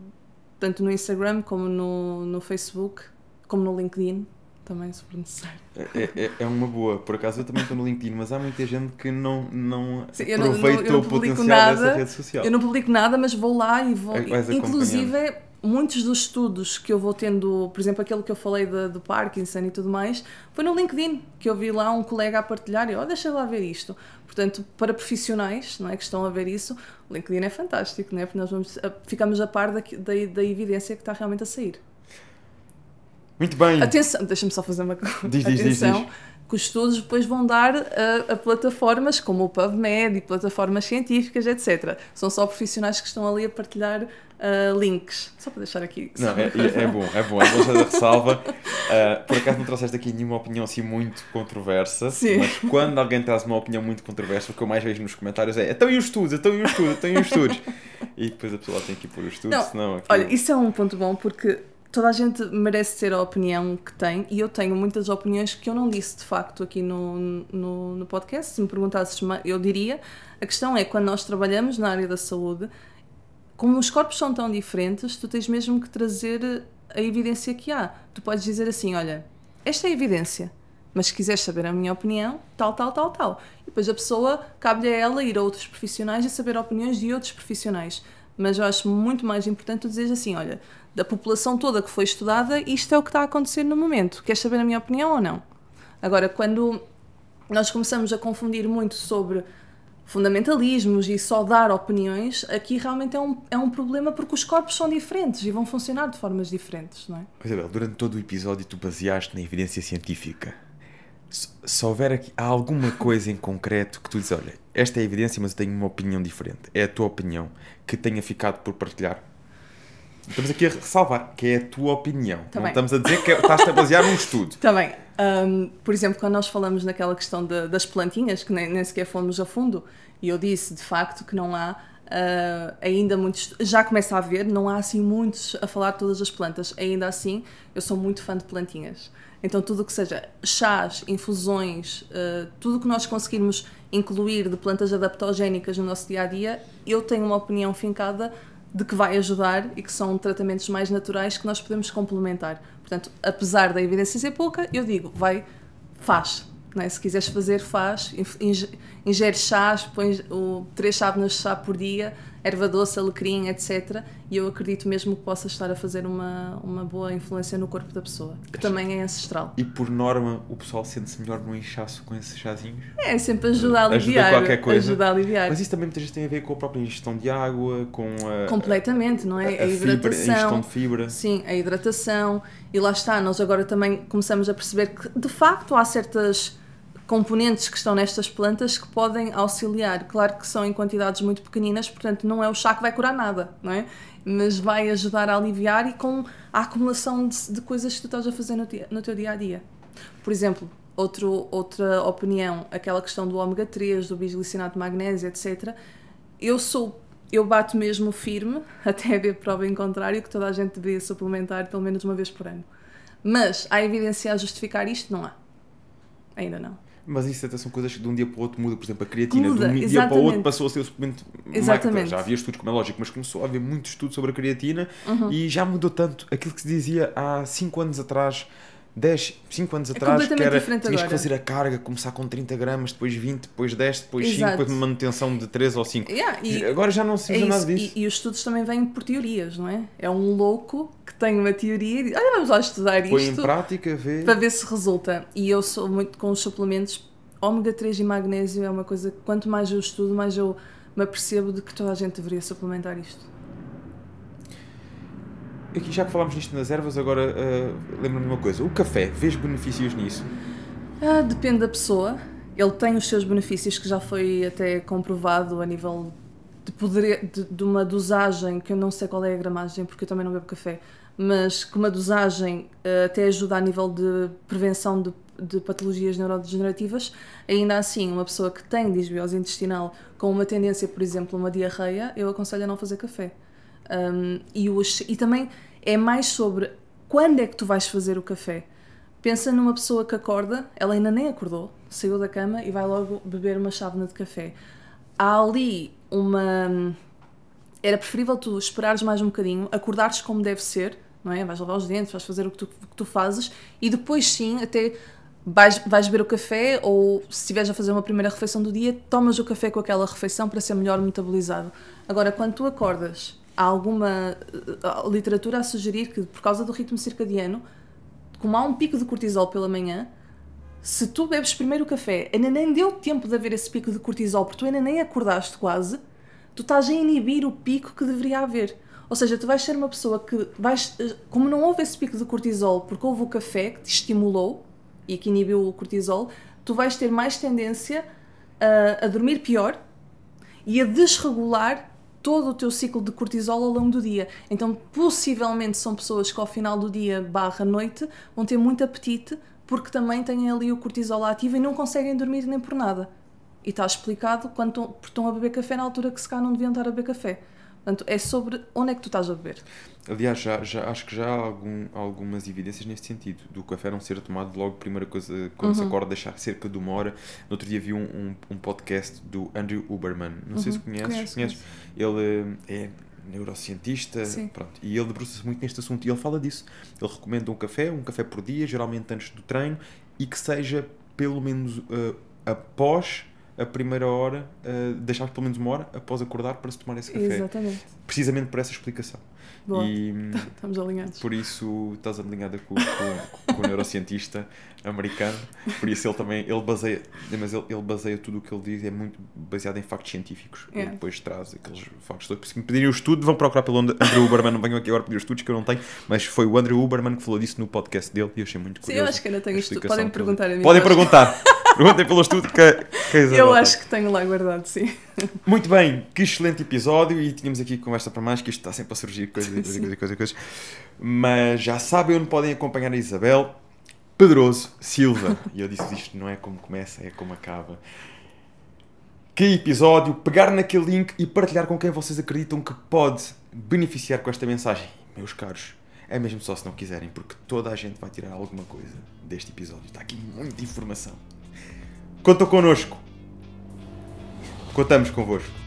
S1: tanto no Instagram como no, no Facebook, como no LinkedIn também, se for necessário.
S2: É, é, é, é uma boa, por acaso eu também estou no LinkedIn, mas há muita gente que não, não Sim, aproveita não, não, o potencial nada, dessa rede social. Eu não
S1: publico nada, mas vou lá e vou. É inclusive muitos dos estudos que eu vou tendo, por exemplo, aquele que eu falei do Parkinson e tudo mais, foi no LinkedIn, que eu vi lá um colega a partilhar e, ó, oh, deixa lá ver isto. Portanto, para profissionais não é, que estão a ver isso, o LinkedIn é fantástico, não é? porque nós vamos, eh, ficamos a par da, da, da evidência que está realmente a sair.
S2: Muito bem. Atenção,
S1: deixa-me só fazer uma coisa. Atenção, diz, diz, diz que os estudos depois vão dar a, a, plataformas como o PubMed e plataformas científicas, etc. São só profissionais que estão ali a partilhar uh, links. Só para deixar aqui. Não, é, é, é, bom,
S2: é bom, é bom fazer ressalva. Uh, por acaso não trouxeste aqui nenhuma opinião assim muito controversa, Sim. mas quando alguém traz uma opinião muito controversa, o que eu mais vejo nos comentários é então e os estudos, então e os estudos, então e os estudos. E depois a pessoa tem que ir pôr os estudos, não, senão. Aquilo... É olha, isso
S1: é um ponto bom porque toda a gente merece ter a opinião que tem e eu tenho muitas opiniões que eu não disse de facto aqui no, no, no podcast. Se me perguntasses, eu diria. A questão é quando nós trabalhamos na área da saúde, como os corpos são tão diferentes, tu tens mesmo que trazer a evidência que há. Tu podes dizer assim: olha, esta é a evidência, mas se quiseres saber a minha opinião, tal, tal, tal, tal. E depois a pessoa, cabe-lhe a ela ir a outros profissionais e saber opiniões de outros profissionais. Mas eu acho muito mais importante tu dizeres assim: olha, da população toda que foi estudada, isto é o que está a acontecer no momento. Queres saber a minha opinião ou não? Agora, quando nós começamos a confundir muito sobre fundamentalismos e só dar opiniões, aqui realmente é um, é um problema porque os corpos são diferentes e vão funcionar de formas diferentes, não é?
S2: Isabel, durante todo o episódio tu baseaste na evidência científica. Se, se houver aqui, há alguma coisa em concreto que tu dizes, olha, esta é a evidência, mas eu tenho uma opinião diferente. É a tua opinião que tenha ficado por partilhar Estamos aqui a ressalvar que é a tua opinião. Tá não estamos a dizer que estás a basear num estudo.
S1: Também. Tá um, por exemplo, quando nós falamos naquela questão de, das plantinhas, que nem, nem, sequer fomos a fundo, e eu disse de facto que não há uh, ainda muitos. Já começa a haver, não há assim muitos a falar de todas as plantas. Ainda assim, eu sou muito fã de plantinhas. Então, tudo o que seja chás, infusões, uh, tudo o que nós conseguirmos incluir de plantas adaptogénicas no nosso dia a dia, eu tenho uma opinião fincada de que vai ajudar e que são tratamentos mais naturais que nós podemos complementar. Portanto, apesar da evidência ser pouca, eu digo, vai, faz. É? Se quiseres fazer, faz. ingere chás, põe o, três chávenas de chá por dia, erva doce, alecrim, etc. E eu acredito mesmo que possa estar a fazer uma, uma boa influência no corpo da pessoa, que também é ancestral.
S2: E por norma, o pessoal sente-se melhor no inchaço com esses chazinhos? É, sempre ajuda a aliviar. Ajuda qualquer coisa. Ajuda a aliviar. Mas isso também muitas vezes tem a ver com a própria ingestão de água, com a.
S1: Completamente, não é? A, a, a hidratação. Fibra, a ingestão de fibra. Sim, a hidratação. E lá está, nós agora também começamos a perceber que de facto há certas componentes que estão nestas plantas que podem auxiliar. Claro que são em quantidades muito pequeninas, portanto não é o chá que vai curar nada, não é? Mas vai ajudar a aliviar e com a acumulação de, de coisas que tu estás a fazer no, dia, no teu dia a dia. Por exemplo, outro, outra opinião, aquela questão do ômega 3, do bisglicinato de magnésio, etc. Eu sou eu bato mesmo firme, [laughs] até haver prova em contrário, que toda a gente devia suplementar pelo menos uma vez por ano. Mas há evidência a justificar isto? Não há. Ainda não.
S2: Mas isso até são coisas que de um dia para o outro muda. Por exemplo, a creatina muda, de um exatamente. dia para o outro passou a ser o suplemento exatamente. Já havia estudos, como é lógico, mas começou a haver muito estudo sobre a creatina uhum. e já mudou tanto. Aquilo que se dizia há 5 anos atrás 10, 5 anos é atrás, é que era, tinhas agora. que fazer a carga, começar com 30 gramas, depois 20, depois 10, depois Exato. 5, depois uma manutenção de 3 ou 5. Yeah, e, agora já não se é usa é nada disso.
S1: E, e, os estudos também vêm por teorias, não é? É um louco que tem uma teoria e diz, olha, vamos lá estudar Põe isto. em prática, vê. Para ver se resulta. E eu sou muito com os suplementos, ômega 3 e magnésio é uma coisa que quanto mais eu estudo, mais eu me apercebo de que toda a gente deveria suplementar isto
S2: aqui já que falámos nisto nas ervas, agora uh, lembro-me de uma coisa. O café, vês benefícios nisso?
S1: Ah, depende da pessoa. Ele tem os seus benefícios que já foi até comprovado a nível de, poder, de, de uma dosagem, que eu não sei qual é a gramagem, porque eu também não bebo café, mas que uma dosagem uh, até ajuda a nível de prevenção de, de patologias neurodegenerativas. Ainda assim, uma pessoa que tem disbiose intestinal com uma tendência, por exemplo, uma diarreia, eu aconselho a não fazer café. Um, e, os, e também é mais sobre quando é que tu vais fazer o café. Pensa numa pessoa que acorda, ela ainda nem acordou, saiu da cama e vai logo beber uma chávena de café. Há ali uma. Era preferível tu esperares mais um bocadinho, acordares como deve ser, não é? Vais lavar os dentes, vais fazer o que tu, que tu fazes e depois sim, até vais, vais beber o café ou se estiveres a fazer uma primeira refeição do dia, tomas o café com aquela refeição para ser melhor metabolizado. Agora, quando tu acordas há alguma eh, literatura a sugerir que, por causa do ritmo circadiano, como há um pico de cortisol pela manhã, se tu bebes primeiro o café, ainda nem deu tempo de haver esse pico de cortisol, porque tu ainda nem acordaste quase, tu estás a inibir o pico que deveria haver. Ou seja, tu vais ser uma pessoa que vais. Eh, como não houve esse pico de cortisol, porque houve o café que te estimulou e que inibiu o cortisol, tu vais ter mais tendência a, a dormir pior e a desregular todo o teu ciclo de cortisol ao longo do dia. Então, possivelmente são pessoas que ao final do dia barra noite vão ter muito apetite porque também têm ali o cortisol ativo e não conseguem dormir nem por nada. E está explicado quando estão a beber café na altura que se cá não deviam estar a beber café. Portanto, é sobre onde é que tu estás a beber.
S2: Aliás, já, já acho que já há algum, algumas evidências nesse sentido, do café não ser tomado logo, primeira coisa, quando uhum. se acorda, deixar cerca de uma hora. No outro dia vi um, um, um podcast do Andrew Uberman, não uhum. sei se uhum. conheces, conheço, conheces. Conheço. Ele eh, é neurocientista, Sim. pronto, e ele debruça-se muito neste assunto e ele fala disso. Ele recomenda um café, um café por dia, geralmente antes do treino, e que seja pelo menos uh, após a primeira hora, uh, deixar pelo menos uma hora após acordar para se tomar esse café. Exatamente. Precisamente por essa explicação. E, [laughs]
S1: Estamos alinhados.
S2: Por isso estás alinhada com, com, com o neurocientista americano, por isso ele também ele baseia, mas ele, ele baseia tudo o que ele diz é muito baseado em factos científicos. Yeah. É. depois traz aqueles factos todos. Se me pedirem o estudo, vão procurar pelo Andrew Uberman, não venham aqui agora pedir os estudos que eu não tenho, mas foi o Andrew Uberman que falou disso no podcast dele e eu achei muito curioso. Sim, eu acho que ainda tenho estudo. Podem perguntar a mim. Podem perguntar. [laughs] Perguntem pelo estudo que, que é Eu acho
S1: que tenho lá guardado, sim.
S2: [laughs] Muito bem, que excelente episódio e tínhamos aqui conversa para mais, que isto está sempre a surgir coisas e coisas e coisas, coisas, coisas. Mas já sabem onde podem acompanhar a Isabel Pedroso Silva. E eu disse: isto não é como começa, é como acaba. Que episódio! Pegar naquele link e partilhar com quem vocês acreditam que pode beneficiar com esta mensagem. Meus caros, é mesmo só se não quiserem, porque toda a gente vai tirar alguma coisa deste episódio. Está aqui muita informação. Contam connosco. Contamos convosco.